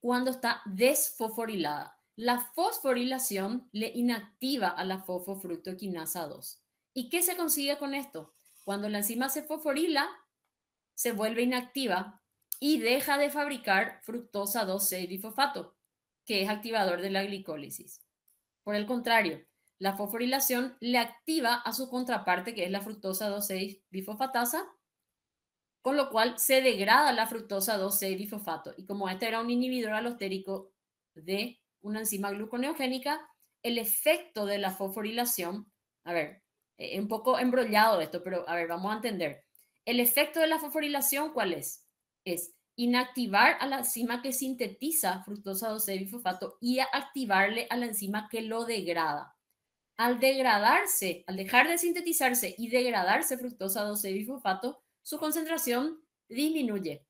cuando está desfosforilada. La fosforilación le inactiva a la fosfofructoquinasa 2. ¿Y qué se consigue con esto? Cuando la enzima se fosforila, se vuelve inactiva y deja de fabricar fructosa 2,6-difosfato, que es activador de la glicólisis. Por el contrario, la fosforilación le activa a su contraparte, que es la fructosa 2,6-difosfatasa, con lo cual se degrada la fructosa 2,6-difosfato. Y como este era un inhibidor alostérico de una enzima gluconeogénica, el efecto de la fosforilación, a ver, eh, un poco embrollado esto, pero a ver, vamos a entender. El efecto de la fosforilación, ¿cuál es? Es inactivar a la enzima que sintetiza fructosa 12 bifosfato y activarle a la enzima que lo degrada. Al degradarse, al dejar de sintetizarse y degradarse fructosa 12 bifosfato, su concentración disminuye.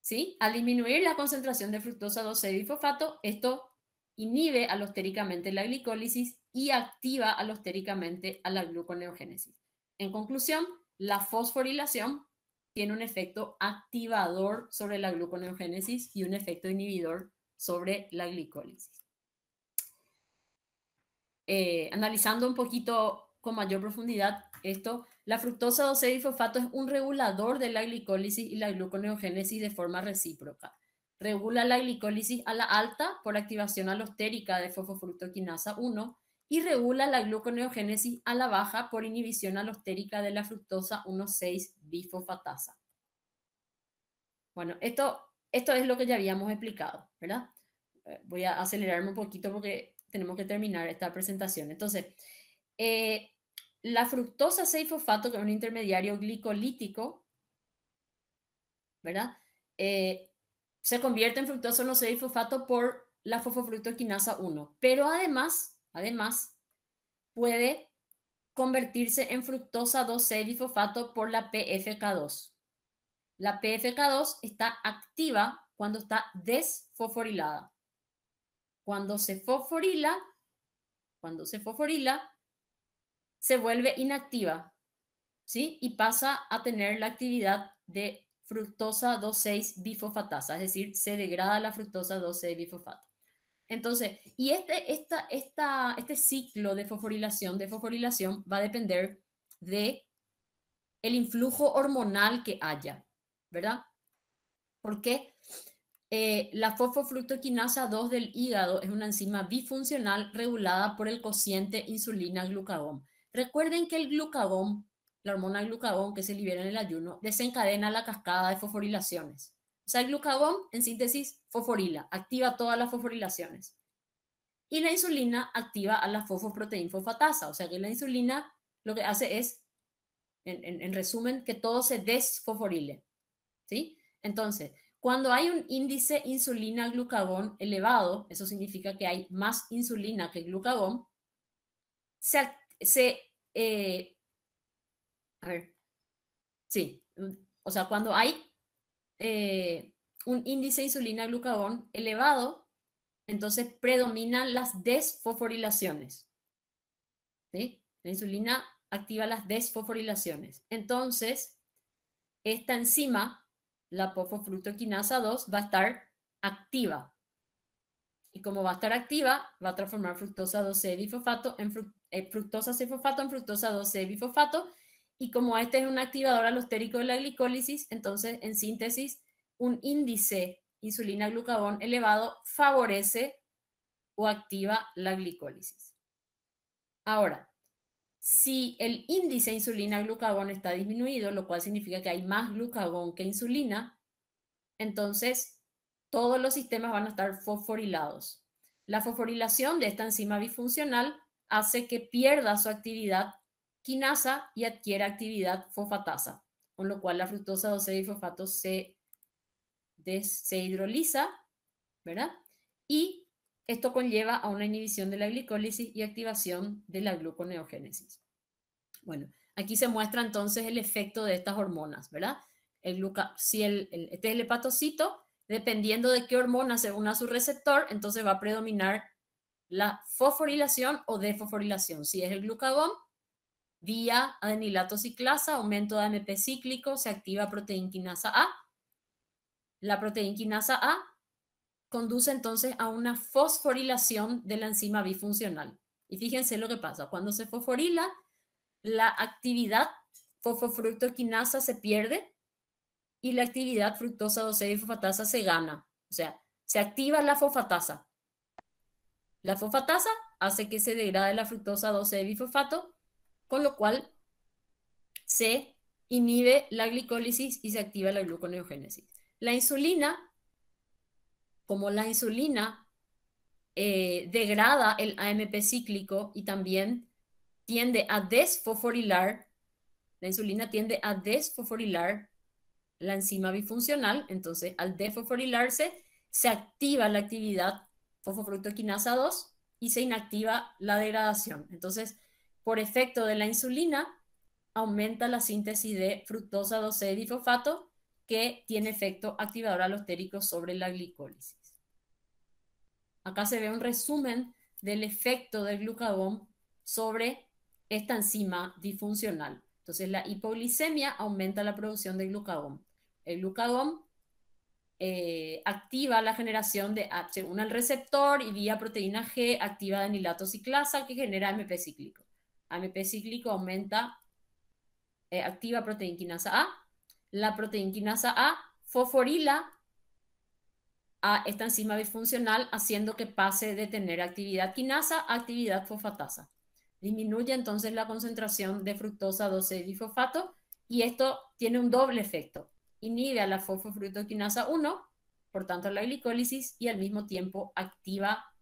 ¿Sí? Al disminuir la concentración de fructosa 12 bifosfato, esto inhibe alostéricamente la glicólisis y activa alostéricamente a la gluconeogénesis. En conclusión, la fosforilación tiene un efecto activador sobre la gluconeogénesis y un efecto inhibidor sobre la glicólisis. Eh, analizando un poquito con mayor profundidad esto, la fructosa 12 difosfato es un regulador de la glicólisis y la gluconeogénesis de forma recíproca. Regula la glicólisis a la alta por activación alostérica de fosfofructoquinasa 1 y regula la gluconeogénesis a la baja por inhibición alostérica de la fructosa 1,6-bifosfatasa. Bueno, esto, esto es lo que ya habíamos explicado, ¿verdad? Eh, voy a acelerarme un poquito porque tenemos que terminar esta presentación. Entonces, eh, la fructosa 6-fosfato, que es un intermediario glicolítico, ¿verdad? Eh, se convierte en fructosa 1,6-fosfato por la fosfofructoquinasa 1, pero además Además, puede convertirse en fructosa 2C bifosfato por la PFK2. La PFK2 está activa cuando está desfosforilada. Cuando se fosforila, cuando se fosforila, se vuelve inactiva, ¿sí? Y pasa a tener la actividad de fructosa 2,6-bifosfatasa, es decir, se degrada la fructosa 2,6-bifosfato. Entonces, y este, este, ciclo de fosforilación, de va a depender de el influjo hormonal que haya, ¿verdad? Porque eh, la fosfofructoquinasa 2 del hígado es una enzima bifuncional regulada por el cociente insulina-glucagón. Recuerden que el glucagón, la hormona glucagón que se libera en el ayuno, desencadena la cascada de fosforilaciones. O sea, el glucagón, en síntesis, fosforila, activa todas las fosforilaciones. Y la insulina activa a la fosfatasa. o sea que la insulina lo que hace es, en, resumen, que todo se desfosforile. ¿Sí? Entonces, cuando hay un índice insulina-glucagón elevado, eso significa que hay más insulina que glucagón, se, se eh, a ver, sí, mm, o sea, cuando hay eh, un índice de insulina glucagón elevado, entonces predominan las desfosforilaciones. La insulina activa las desfosforilaciones. Entonces, esta enzima, la pofosfructoquinasa 2, va a estar activa. Y como va a estar activa, va a transformar fructosa 12 c bifosfato en eh, fructosa C fosfato en fructosa 12 c bifosfato y como este es un activador alostérico de la glicólisis, entonces, en síntesis, un índice insulina-glucagón elevado favorece o activa la glicólisis. Ahora, si el índice insulina-glucagón está disminuido, lo cual significa que hay más glucagón que insulina, entonces todos los sistemas van a estar fosforilados. La fosforilación de esta enzima bifuncional hace que pierda su actividad y adquiere actividad fosfatasa, con lo cual la fructosa 12 fosfato se, se hidroliza, ¿verdad? Y esto conlleva a una inhibición de la glicólisis y activación de la gluconeogénesis. Bueno, aquí se muestra entonces el efecto de estas hormonas, ¿verdad? El si el, este es el hepatocito, dependiendo de qué hormona se una a su receptor, entonces va a predominar la fosforilación o desfosforilación. Si es el glucagón, vía adenilato ciclasa, aumento de AMP cíclico, se activa proteínquinasa A. La proteínquinasa A conduce entonces a una fosforilación de la enzima bifuncional. Y fíjense lo que pasa, cuando se fosforila, la actividad fosfofructoquinasa se pierde y la actividad fructosa 12 de se gana. O sea, se activa la fosfatasa. La fosfatasa hace que se degrade la fructosa 12 de bifosfato con lo cual se inhibe la glicólisis y se activa la gluconeogénesis. La insulina, como la insulina eh, degrada el AMP cíclico y también tiende a desfosforilar, la insulina tiende a desfosforilar la enzima bifuncional, entonces al desfosforilarse se activa la actividad fosfofructoquinasa 2 y se inactiva la degradación. Entonces, por efecto de la insulina, aumenta la síntesis de fructosa 12-difosfato, que tiene efecto activador alostérico sobre la glicólisis. Acá se ve un resumen del efecto del glucagón sobre esta enzima disfuncional. Entonces, la hipoglicemia aumenta la producción de glucagón. El glucagón eh, activa la generación de H1 al receptor y vía proteína G activa adenilato ciclasa que genera MP cíclico. AMP cíclico aumenta, eh, activa quinasa A. La proteína quinasa A fosforila a ah, esta enzima disfuncional, haciendo que pase de tener actividad quinasa a actividad fosfatasa. Disminuye entonces la concentración de fructosa 12-difosfato y esto tiene un doble efecto. Inhibe a la fosfofructoquinasa 1, por tanto la glicólisis, y al mismo tiempo activa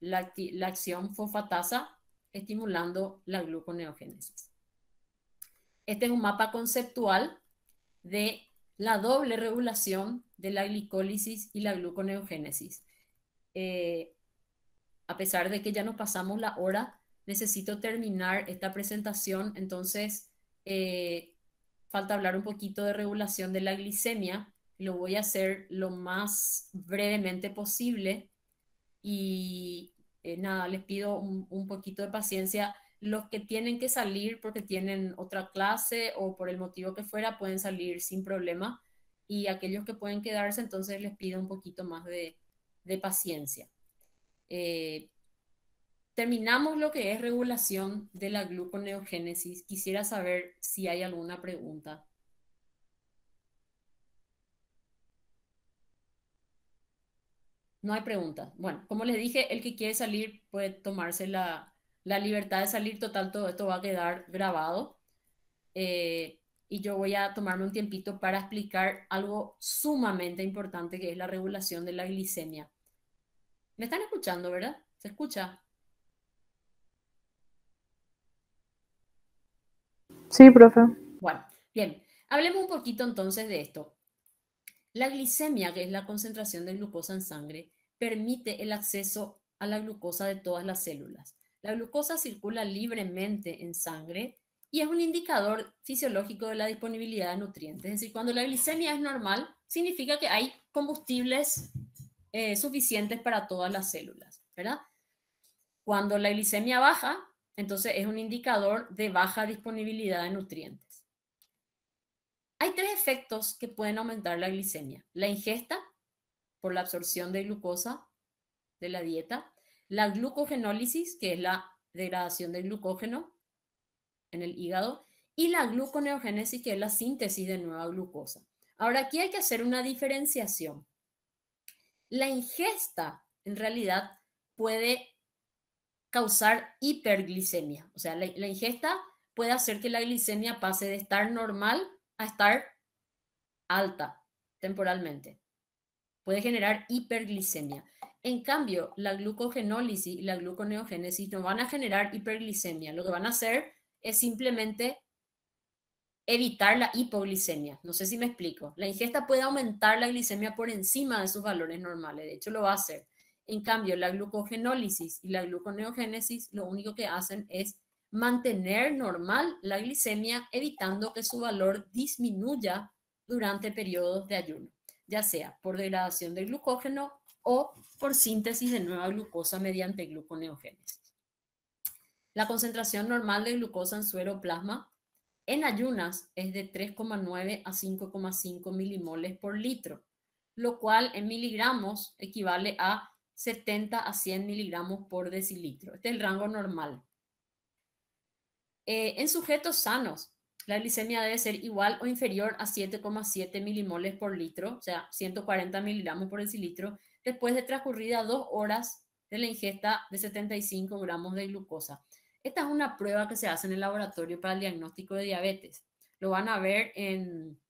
la, la acción fosfatasa estimulando la gluconeogénesis. Este es un mapa conceptual de la doble regulación de la glicólisis y la gluconeogénesis. Eh, a pesar de que ya nos pasamos la hora, necesito terminar esta presentación, entonces eh, falta hablar un poquito de regulación de la glicemia. Lo voy a hacer lo más brevemente posible y eh, nada, les pido un, poquito de paciencia. Los que tienen que salir porque tienen otra clase o por el motivo que fuera, pueden salir sin problema. Y aquellos que pueden quedarse, entonces les pido un poquito más de, paciencia. Eh, terminamos lo que es regulación de la gluconeogénesis. Quisiera saber si hay alguna pregunta. No hay preguntas. Bueno, como les dije, el que quiere salir puede tomarse la, libertad de salir. Total, todo esto va a quedar grabado. Eh, y yo voy a tomarme un tiempito para explicar algo sumamente importante que es la regulación de la glicemia. ¿Me están escuchando, verdad? ¿Se escucha? Sí, profe. Bueno, bien. Hablemos un poquito entonces de esto. La glicemia, que es la concentración de glucosa en sangre, permite el acceso a la glucosa de todas las células. La glucosa circula libremente en sangre y es un indicador fisiológico de la disponibilidad de nutrientes. Es decir, cuando la glicemia es normal, significa que hay combustibles eh, suficientes para todas las células, ¿verdad? Cuando la glicemia baja, entonces es un indicador de baja disponibilidad de nutrientes. Hay tres efectos que pueden aumentar la glicemia. La ingesta, la absorción de glucosa de la dieta, la glucogenólisis, que es la degradación del glucógeno en el hígado, y la gluconeogénesis, que es la síntesis de nueva glucosa. Ahora, aquí hay que hacer una diferenciación. La ingesta, en realidad, puede causar hiperglicemia. O sea, la, ingesta puede hacer que la glicemia pase de estar normal a estar alta temporalmente puede generar hiperglicemia. En cambio, la glucogenólisis y la gluconeogénesis no van a generar hiperglicemia. Lo que van a hacer es simplemente evitar la hipoglicemia. No sé si me explico. La ingesta puede aumentar la glicemia por encima de sus valores normales. De hecho, lo va a hacer. En cambio, la glucogenólisis y la gluconeogénesis lo único que hacen es mantener normal la glicemia, evitando que su valor disminuya durante periodos de ayuno ya sea por degradación del glucógeno o por síntesis de nueva glucosa mediante gluconeogénesis. La concentración normal de glucosa en suero plasma en ayunas es de 3,9 a 5,5 milimoles por litro, lo cual en miligramos equivale a 70 a 100 miligramos por decilitro. Este es el rango normal. Eh, en sujetos sanos, la glicemia debe ser igual o inferior a 7,7 milimoles por litro, o sea, 140 miligramos por decilitro, después de transcurrida dos horas de la ingesta de 75 gramos de glucosa. Esta es una prueba que se hace en el laboratorio para el diagnóstico de diabetes. Lo van a ver en,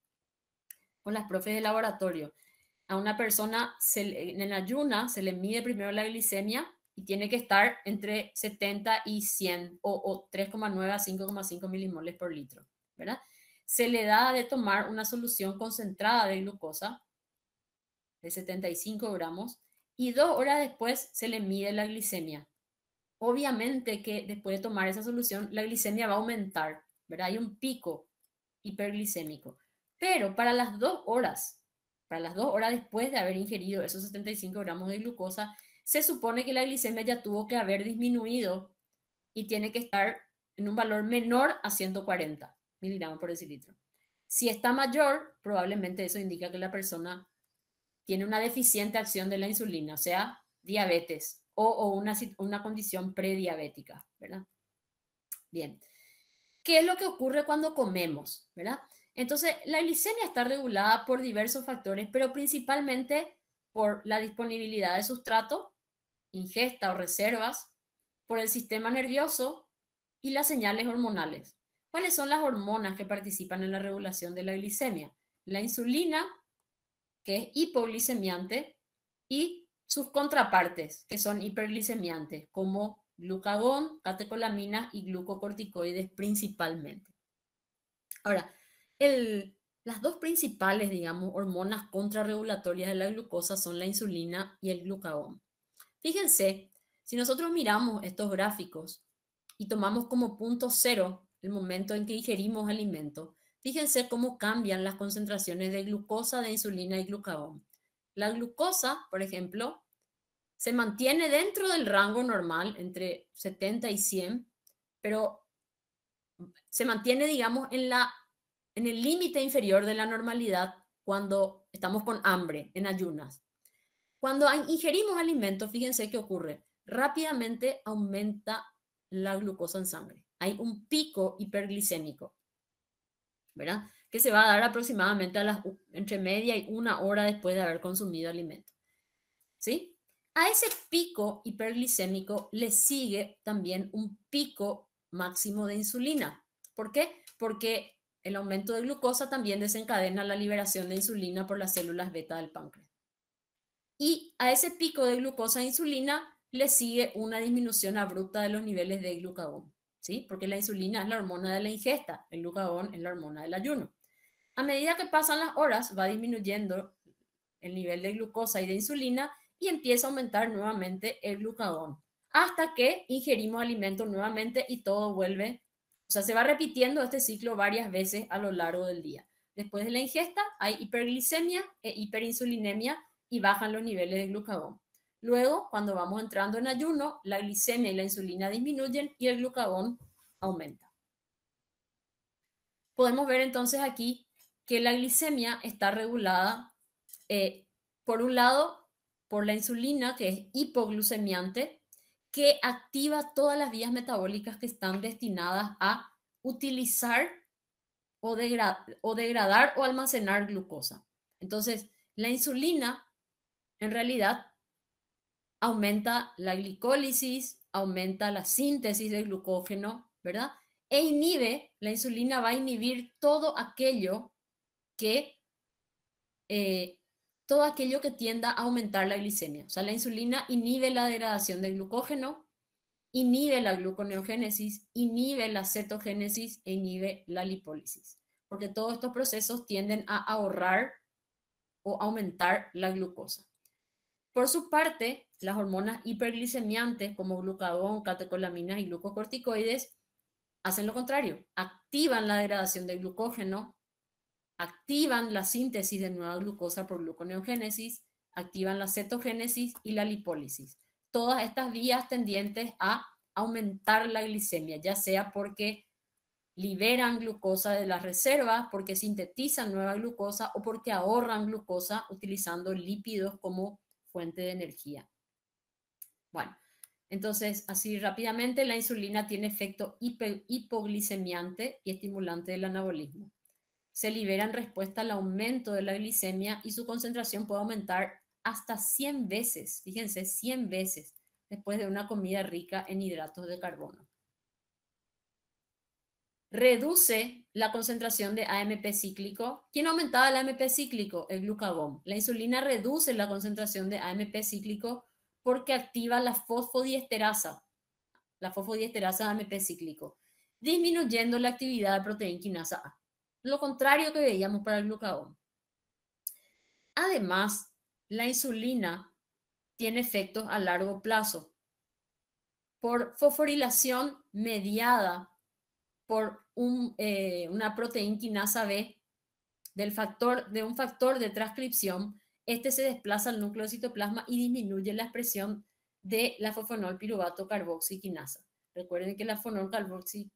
con las profes de laboratorio. A una persona en el ayuna se le mide primero la glicemia y tiene que estar entre 70 y 100 o, o 3,9 a 5,5 milimoles por litro. Se le da de tomar una solución concentrada de glucosa de 75 gramos y dos horas después se le mide la glicemia. Obviamente que después de tomar esa solución, la glicemia va a aumentar, Hay un pico hiperglicémico. Pero para las dos horas, para las dos horas después de haber ingerido esos 75 gramos de glucosa, se supone que la glicemia ya tuvo que haber disminuido y tiene que estar en un valor menor a 140 miligramos por decilitro. Si está mayor, probablemente eso indica que la persona tiene una deficiente acción de la insulina, o sea, diabetes o, una, una condición prediabética, ¿verdad? Bien. ¿Qué es lo que ocurre cuando comemos, verdad? Entonces, la glicemia está regulada por diversos factores, pero principalmente por la disponibilidad de sustrato, ingesta o reservas, por el sistema nervioso y las señales hormonales. ¿Cuáles son las hormonas que participan en la regulación de la glicemia? La insulina, que es hipoglicemiante, y sus contrapartes, que son hiperglicemiantes, como glucagón, catecolaminas y glucocorticoides principalmente. Ahora, las dos principales, digamos, hormonas contrarregulatorias de la glucosa son la insulina y el glucagón. Fíjense, si nosotros miramos estos gráficos y tomamos como punto cero el momento en que ingerimos alimentos, fíjense cómo cambian las concentraciones de glucosa, de insulina y glucagón. La glucosa, por ejemplo, se mantiene dentro del rango normal, entre 70 y 100, pero se mantiene, digamos, en, la, en el límite inferior de la normalidad cuando estamos con hambre, en ayunas. Cuando ingerimos alimentos, fíjense qué ocurre. Rápidamente aumenta la glucosa en sangre hay un pico hiperglicémico, ¿verdad? Que se va a dar aproximadamente a las, entre media y una hora después de haber consumido alimento. ¿Sí? A ese pico hiperglicémico le sigue también un pico máximo de insulina. ¿Por qué? Porque el aumento de glucosa también desencadena la liberación de insulina por las células beta del páncreas. Y a ese pico de glucosa e insulina le sigue una disminución abrupta de los niveles de glucagón. Porque la insulina es la hormona de la ingesta, el glucagón es la hormona del ayuno. A medida que pasan las horas, va disminuyendo el nivel de glucosa y de insulina y empieza a aumentar nuevamente el glucagón, hasta que ingerimos alimentos nuevamente y todo vuelve, o sea, se va repitiendo este ciclo varias veces a lo largo del día. Después de la ingesta hay hiperglicemia e hiperinsulinemia y bajan los niveles de glucagón. Luego, cuando vamos entrando en ayuno, la glicemia y la insulina disminuyen y el glucagón aumenta. Podemos ver entonces aquí que la glicemia está regulada, eh, por un lado, por la insulina, que es hipoglucemiante, que activa todas las vías metabólicas que están destinadas a utilizar o degradar o almacenar glucosa. Entonces, la insulina en realidad aumenta la glicólisis, aumenta la síntesis de glucógeno, ¿verdad? E inhibe, la insulina va a inhibir todo aquello que, eh, todo aquello que tienda a aumentar la glicemia. O sea, la insulina inhibe la degradación del glucógeno, inhibe la gluconeogénesis, inhibe la cetogénesis e inhibe la lipólisis. Porque todos estos procesos tienden a ahorrar o aumentar la glucosa. Por su parte, las hormonas hiperglicemiantes como glucagón, catecolaminas y glucocorticoides hacen lo contrario, activan la degradación de glucógeno, activan la síntesis de nueva glucosa por gluconeogénesis, activan la cetogénesis y la lipólisis. Todas estas vías tendientes a aumentar la glicemia, ya sea porque liberan glucosa de las reservas, porque sintetizan nueva glucosa o porque ahorran glucosa utilizando lípidos como fuente de energía. Bueno, entonces, así rápidamente, la insulina tiene efecto hipoglicemiante y estimulante del anabolismo. Se libera en respuesta al aumento de la glicemia y su concentración puede aumentar hasta 100 veces, fíjense, 100 veces después de una comida rica en hidratos de carbono. Reduce la concentración de AMP cíclico. ¿Quién aumentaba el AMP cíclico? El glucagón. La insulina reduce la concentración de AMP cíclico porque activa la fosfodiesterasa, la fosfodiesterasa AMP cíclico, disminuyendo la actividad de proteína quinasa A. Lo contrario que veíamos para el glucagón. Además, la insulina tiene efectos a largo plazo por fosforilación mediada por eh, una proteína quinasa B del factor, de un factor de transcripción este se desplaza al núcleo de citoplasma y disminuye la expresión de la fosfonolpiruvato piruvato carboxiquinasa. Recuerden que la carboxi,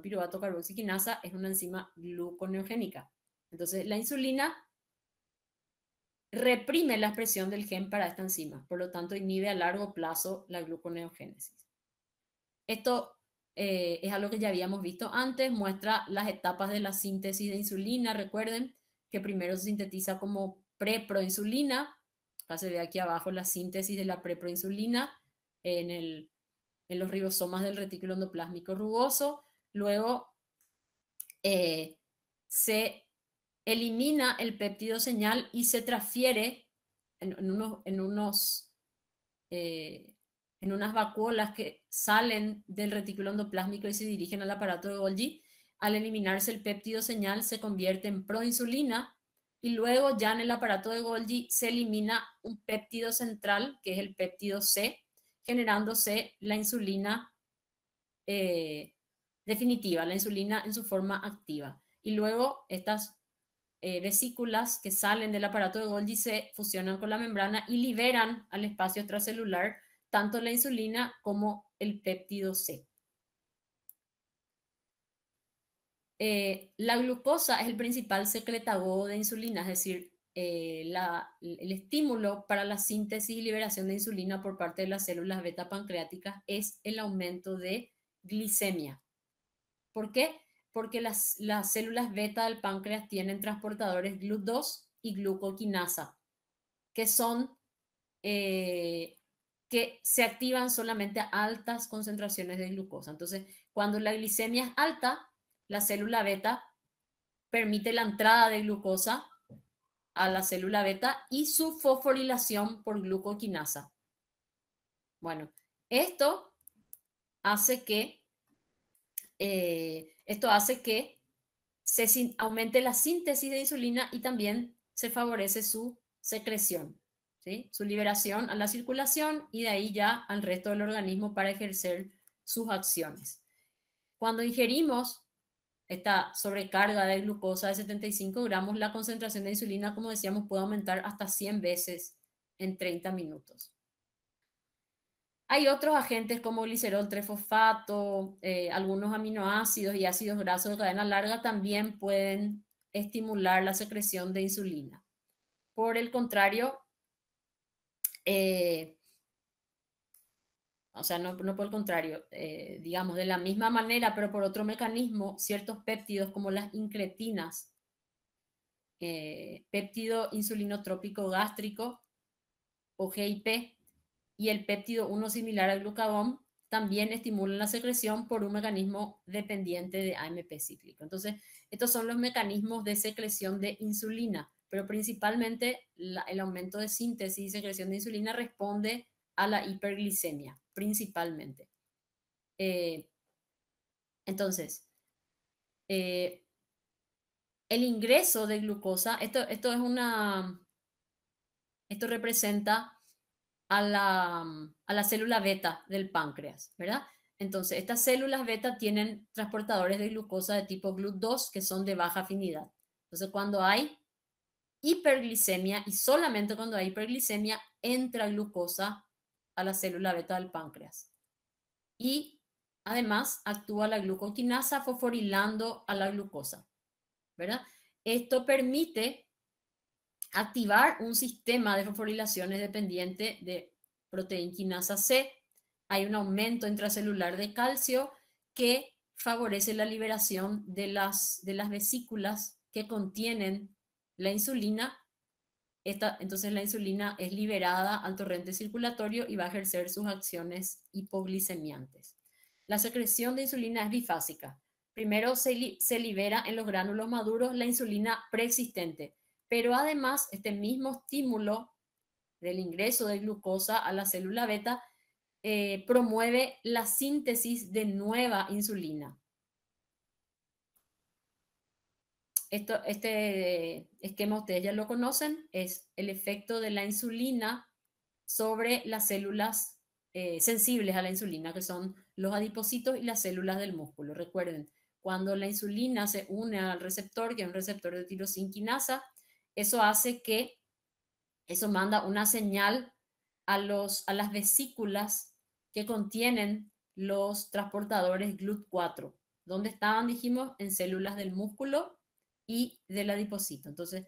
piruvato carboxiquinasa es una enzima gluconeogénica. Entonces, la insulina reprime la expresión del gen para esta enzima, por lo tanto inhibe a largo plazo la gluconeogénesis. Esto eh, es algo que ya habíamos visto antes, muestra las etapas de la síntesis de insulina, recuerden que primero se sintetiza como preproinsulina. Acá se ve aquí abajo la síntesis de la preproinsulina en, en los ribosomas del retículo endoplásmico rugoso. Luego eh, se elimina el péptido señal y se transfiere en, unos, eh, unas vacuolas que salen del retículo endoplásmico y se dirigen al aparato de Golgi. Al eliminarse el péptido señal se convierte en proinsulina y luego ya en el aparato de Golgi se elimina un péptido central, que es el péptido C, generándose la insulina eh, definitiva, la insulina en su forma activa. Y luego estas eh, vesículas que salen del aparato de Golgi se fusionan con la membrana y liberan al espacio extracelular tanto la insulina como el péptido C. Eh, la glucosa es el principal secretago de insulina, es decir, eh, el estímulo para la síntesis y liberación de insulina por parte de las células beta pancreáticas es el aumento de glicemia. ¿Por qué? Porque las, células beta del páncreas tienen transportadores GLUT2 y glucoquinasa, que son eh, que se activan solamente a altas concentraciones de glucosa. Entonces, cuando la glicemia es alta, la célula beta permite la entrada de glucosa a la célula beta y su fosforilación por glucoquinasa. Bueno, esto hace que, eh, esto hace que se aumente la síntesis de insulina y también se favorece su secreción, su liberación a la circulación y de ahí ya al resto del organismo para ejercer sus acciones. Cuando ingerimos esta sobrecarga de glucosa de 75 gramos, la concentración de insulina, como decíamos, puede aumentar hasta 100 veces en 30 minutos. Hay otros agentes como glicerol, trefosfato, eh, algunos aminoácidos y ácidos grasos de cadena larga también pueden estimular la secreción de insulina. Por el contrario, eh, o sea, no, no por el contrario, eh, digamos, de la misma manera, pero por otro mecanismo, ciertos péptidos como las incretinas, péptido eh, péptido insulinotrópico gástrico o GIP, y el péptido 1 similar al glucagón, también estimulan la secreción por un mecanismo dependiente de AMP cíclico. Entonces, estos son los mecanismos de secreción de insulina, pero principalmente el aumento de síntesis y secreción de insulina responde a la hiperglicemia principalmente. Eh, entonces, eh, el ingreso de glucosa, esto, esto es una, esto representa a la, a la célula beta del páncreas, ¿verdad? Entonces, estas células beta tienen transportadores de glucosa de tipo GLUT2 que son de baja afinidad. Entonces, cuando hay hiperglicemia y solamente cuando hay hiperglicemia entra glucosa a la célula beta del páncreas. Y además actúa la glucokinasa fosforilando a la glucosa. ¿verdad? Esto permite activar un sistema de fosforilaciones dependiente de proteínquinasa C. Hay un aumento intracelular de calcio que favorece la liberación de las, de las vesículas que contienen la insulina entonces la insulina es liberada al torrente circulatorio y va a ejercer sus acciones hipoglicemiantes. La secreción de insulina es bifásica. Primero se, libera en los gránulos maduros la insulina preexistente, pero además este mismo estímulo del ingreso de glucosa a la célula beta eh, promueve la síntesis de nueva insulina. Esto, este esquema ustedes ya lo conocen, es el efecto de la insulina sobre las células eh, sensibles a la insulina, que son los adipocitos y las células del músculo. Recuerden, cuando la insulina se une al receptor, que es un receptor de tirosinquinasa, eso hace que, eso manda una señal a, los, a las vesículas que contienen los transportadores GLUT4. ¿Dónde estaban, dijimos? En células del músculo y del adipocito. Entonces,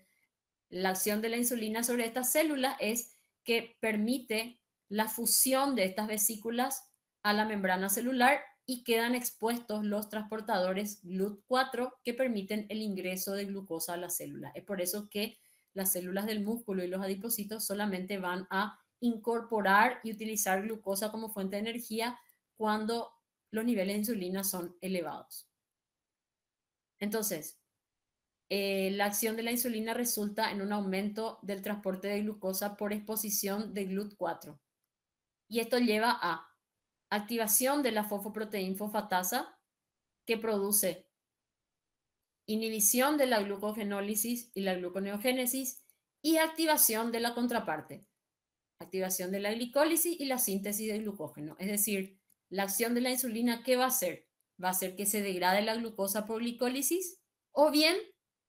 la acción de la insulina sobre estas células es que permite la fusión de estas vesículas a la membrana celular y quedan expuestos los transportadores GLUT4 que permiten el ingreso de glucosa a la célula. Es por eso que las células del músculo y los adipocitos solamente van a incorporar y utilizar glucosa como fuente de energía cuando los niveles de insulina son elevados. Entonces, eh, la acción de la insulina resulta en un aumento del transporte de glucosa por exposición de GLUT4. Y esto lleva a activación de la fosfoproteína fosfatasa que produce inhibición de la glucogenólisis y la gluconeogénesis y activación de la contraparte, activación de la glicólisis y la síntesis de glucógeno. Es decir, la acción de la insulina, ¿qué va a hacer? Va a hacer que se degrade la glucosa por glicólisis o bien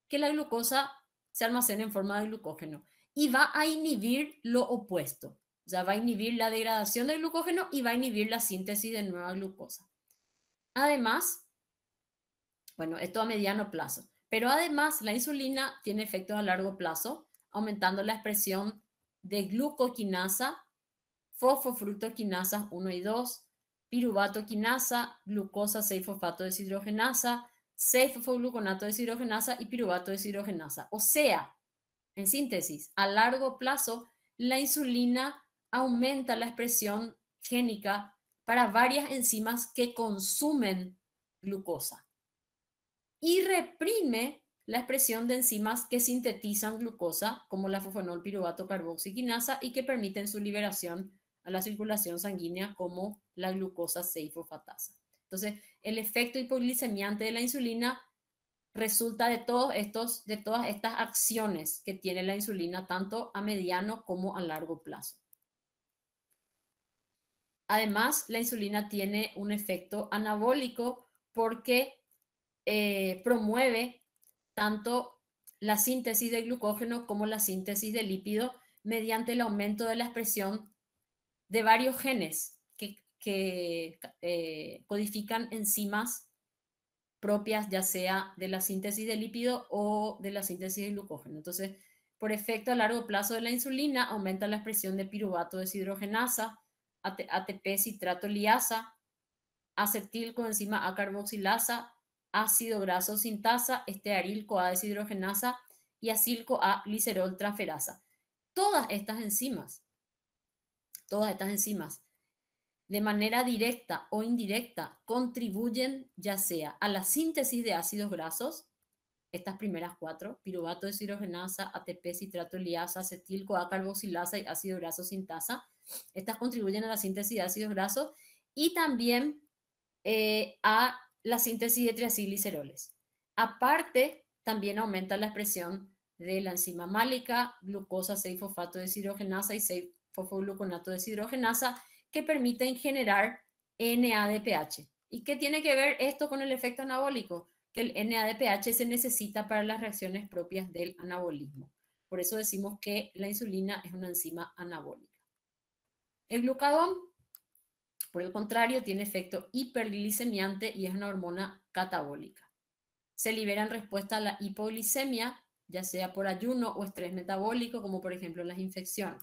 que la glucosa se almacena en forma de glucógeno y va a inhibir lo opuesto. O sea, va a inhibir la degradación del glucógeno y va a inhibir la síntesis de nueva glucosa. Además, bueno, esto a mediano plazo, pero además la insulina tiene efectos a largo plazo, aumentando la expresión de glucoquinasa, fosfofructoquinasa 1 y 2, piruvatoquinasa, glucosa 6-fosfato deshidrogenasa, 6 de sirogenasa y piruvato de sirogenasa, O sea, en síntesis, a largo plazo, la insulina aumenta la expresión génica para varias enzimas que consumen glucosa y reprime la expresión de enzimas que sintetizan glucosa, como la fofenol piruvato carboxiquinasa, y que permiten su liberación a la circulación sanguínea, como la glucosa 6 entonces, el efecto hipoglicemiante de la insulina resulta de, todos de todas estas acciones que tiene la insulina, tanto a mediano como a largo plazo. Además, la insulina tiene un efecto anabólico porque eh, promueve tanto la síntesis de glucógeno como la síntesis de lípido mediante el aumento de la expresión de varios genes que eh, codifican enzimas propias ya sea de la síntesis de lípido o de la síntesis de glucógeno. Entonces, por efecto a largo plazo de la insulina, aumenta la expresión de piruvato deshidrogenasa, ATP citrato liasa, acetilcoenzima coenzima A carboxilasa, ácido graso sintasa, estearil A deshidrogenasa y acil A glicerol transferasa. Todas estas enzimas, todas estas enzimas de manera directa o indirecta, contribuyen ya sea a la síntesis de ácidos grasos, estas primeras cuatro, piruvato de sirogenasa, ATP, citrato liasa, acetil, CoA carboxilasa y ácido graso sintasa, estas contribuyen a la síntesis de ácidos grasos y también eh, a la síntesis de triacilgliceroles. Aparte, también aumenta la expresión de la enzima málica, glucosa 6-fosfato de sirogenasa y 6-fosfogluconato de que permiten generar NADPH. ¿Y qué tiene que ver esto con el efecto anabólico? Que el NADPH se necesita para las reacciones propias del anabolismo. Por eso decimos que la insulina es una enzima anabólica. El glucagón, por el contrario, tiene efecto hiperglicemiante y es una hormona catabólica. Se libera en respuesta a la hipoglicemia, ya sea por ayuno o estrés metabólico, como por ejemplo las infecciones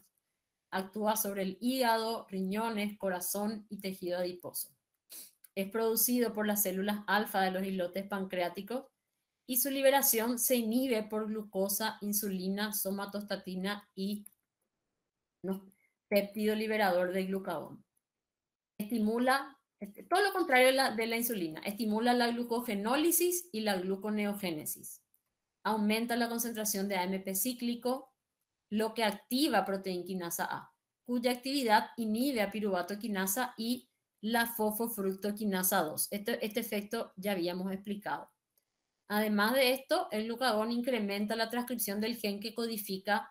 actúa sobre el hígado, riñones, corazón y tejido adiposo. Es producido por las células alfa de los islotes pancreáticos y su liberación se inhibe por glucosa, insulina, somatostatina y ¿no? liberador de glucagón. Estimula, este, todo lo contrario de la insulina, estimula la glucogenólisis y la gluconeogénesis. Aumenta la concentración de AMP cíclico, lo que activa proteínquinasa A, cuya actividad inhibe a piruvatoquinasa y la fosfofructoquinasa 2. Este, efecto ya habíamos explicado. Además de esto, el glucagón incrementa la transcripción del gen que codifica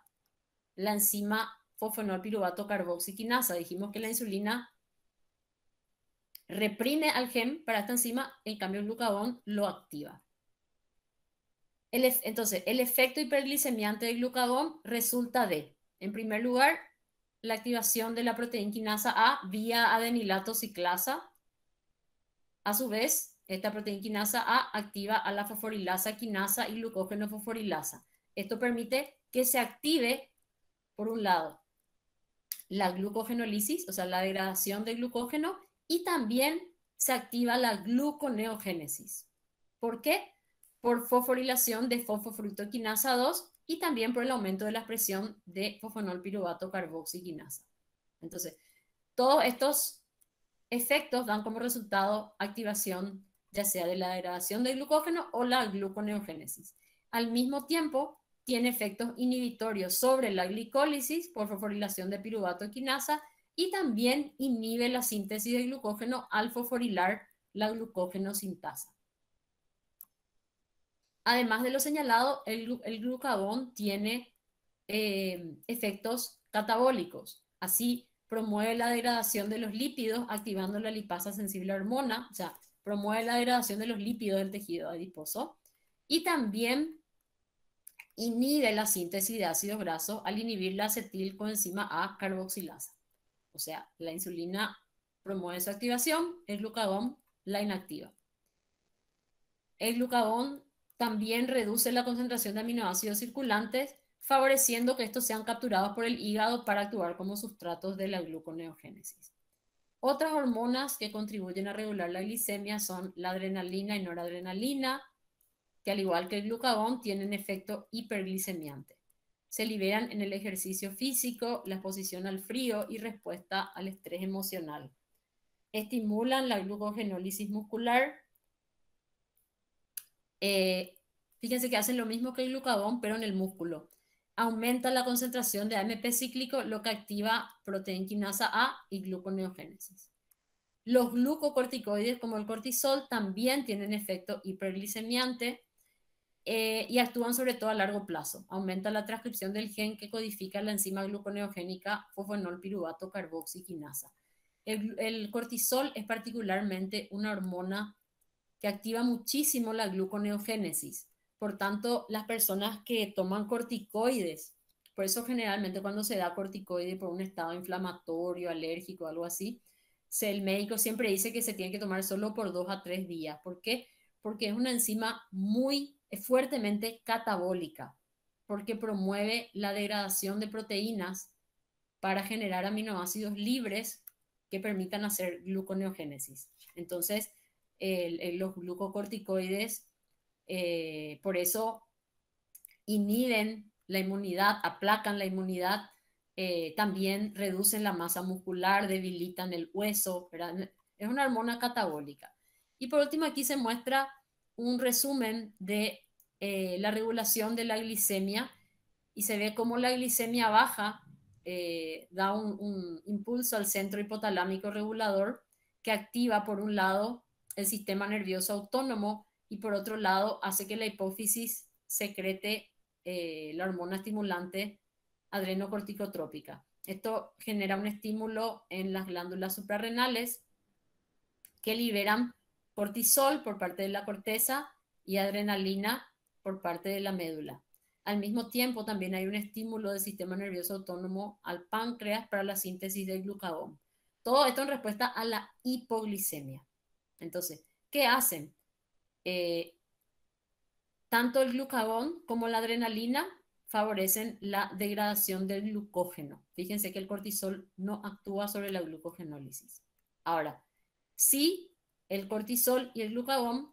la enzima fosfonolpiruvato carboxiquinasa. Dijimos que la insulina reprime al gen para esta enzima, en cambio el glucagón lo activa entonces, el efecto hiperglicemiante del glucagón resulta de, en primer lugar, la activación de la proteína quinasa A vía adenilato ciclasa. A su vez, esta proteína quinasa A activa a la fosforilasa quinasa y glucógeno fosforilasa. Esto permite que se active, por un lado, la glucogenolisis, o sea, la degradación del glucógeno, y también se activa la gluconeogénesis. ¿Por qué? por fosforilación de fosfofructoquinasa 2 y también por el aumento de la expresión de fosfonolpiruvato carboxiquinasa. Entonces, todos estos efectos dan como resultado activación ya sea de la degradación del glucógeno o la gluconeogénesis. Al mismo tiempo, tiene efectos inhibitorios sobre la glicólisis por fosforilación de piruvato y también inhibe la síntesis de glucógeno al fosforilar la glucógeno sintasa. Además de lo señalado, el, glucagón tiene eh, efectos catabólicos. Así promueve la degradación de los lípidos, activando la lipasa sensible a hormona, o sea, promueve la degradación de los lípidos del tejido adiposo y también inhibe la síntesis de ácidos grasos al inhibir la acetilcoenzima A carboxilasa. O sea, la insulina promueve su activación, el glucagón la inactiva. El glucagón también reduce la concentración de aminoácidos circulantes, favoreciendo que estos sean capturados por el hígado para actuar como sustratos de la gluconeogénesis. Otras hormonas que contribuyen a regular la glicemia son la adrenalina y noradrenalina, que al igual que el glucagón tienen efecto hiperglicemiante. Se liberan en el ejercicio físico, la exposición al frío y respuesta al estrés emocional. Estimulan la glucogenólisis muscular, eh, fíjense que hacen lo mismo que el glucagón, pero en el músculo. Aumenta la concentración de AMP cíclico, lo que activa quinasa A y gluconeogénesis. Los glucocorticoides, como el cortisol, también tienen efecto hiperglicemiante eh, y actúan sobre todo a largo plazo. Aumenta la transcripción del gen que codifica la enzima gluconeogénica fofenol piruvato carboxiquinasa. el cortisol es particularmente una hormona que activa muchísimo la gluconeogénesis. Por tanto, las personas que toman corticoides, por eso generalmente cuando se da corticoide por un estado inflamatorio, alérgico, algo así, el médico siempre dice que se tiene que tomar solo por dos a tres días. ¿Por qué? Porque es una enzima muy fuertemente catabólica, porque promueve la degradación de proteínas para generar aminoácidos libres que permitan hacer gluconeogénesis. Entonces, los glucocorticoides, eh, por eso inhiben la inmunidad, aplacan la inmunidad, eh, también reducen la masa muscular, debilitan el hueso, es una hormona catabólica. Y por último, aquí se muestra un resumen de eh, la regulación de la glicemia y se ve cómo la glicemia baja da un, un, impulso al centro hipotalámico regulador que activa, por un lado, el sistema nervioso autónomo y por otro lado hace que la hipófisis secrete eh, la hormona estimulante adrenocorticotrópica. Esto genera un estímulo en las glándulas suprarrenales que liberan cortisol por parte de la corteza y adrenalina por parte de la médula. Al mismo tiempo, también hay un estímulo del sistema nervioso autónomo al páncreas para la síntesis del glucagón. Todo esto en respuesta a la hipoglicemia. Entonces, ¿qué hacen? Eh, tanto el glucagón como la adrenalina favorecen la degradación del glucógeno. Fíjense que el cortisol no actúa sobre la glucogenólisis. Ahora, sí, el cortisol y el glucagón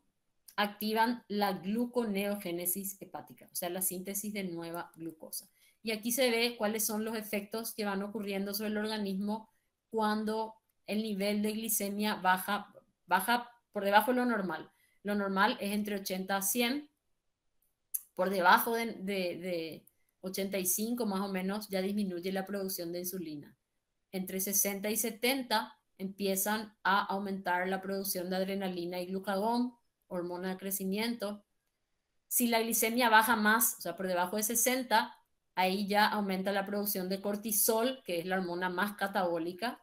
activan la gluconeogénesis hepática, o sea, la síntesis de nueva glucosa. Y aquí se ve cuáles son los efectos que van ocurriendo sobre el organismo cuando el nivel de glicemia baja baja por debajo de lo normal. Lo normal es entre 80 a 100, por debajo de, 85 más o menos ya disminuye la producción de insulina. Entre 60 y 70 empiezan a aumentar la producción de adrenalina y glucagón, hormona de crecimiento. Si la glicemia baja más, o sea, por debajo de 60, ahí ya aumenta la producción de cortisol, que es la hormona más catabólica.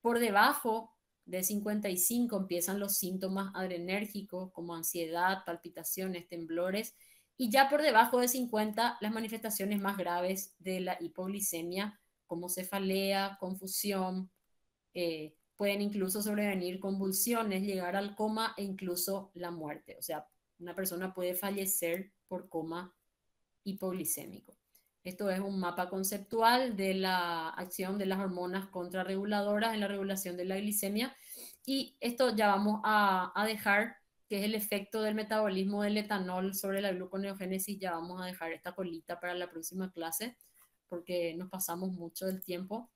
Por debajo de 55 empiezan los síntomas adrenérgicos como ansiedad, palpitaciones, temblores y ya por debajo de 50 las manifestaciones más graves de la hipoglicemia como cefalea, confusión, eh, pueden incluso sobrevenir convulsiones, llegar al coma e incluso la muerte. O sea, una persona puede fallecer por coma hipoglicémico. Esto es un mapa conceptual de la acción de las hormonas contrarreguladoras en la regulación de la glicemia. Y esto ya vamos a, dejar, que es el efecto del metabolismo del etanol sobre la gluconeogénesis. Ya vamos a dejar esta colita para la próxima clase, porque nos pasamos mucho del tiempo.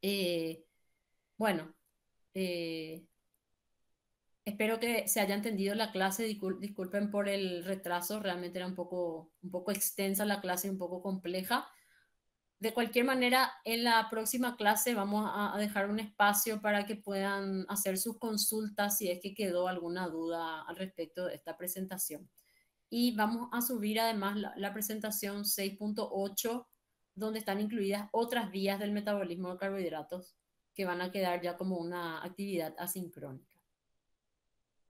Eh, bueno, eh, Espero que se haya entendido la clase. Disculpen por el retraso, realmente era un poco, un poco extensa la clase, un poco compleja. De cualquier manera, en la próxima clase vamos a dejar un espacio para que puedan hacer sus consultas si es que quedó alguna duda al respecto de esta presentación. Y vamos a subir además la, la presentación 6.8, donde están incluidas otras vías del metabolismo de carbohidratos que van a quedar ya como una actividad asincrónica.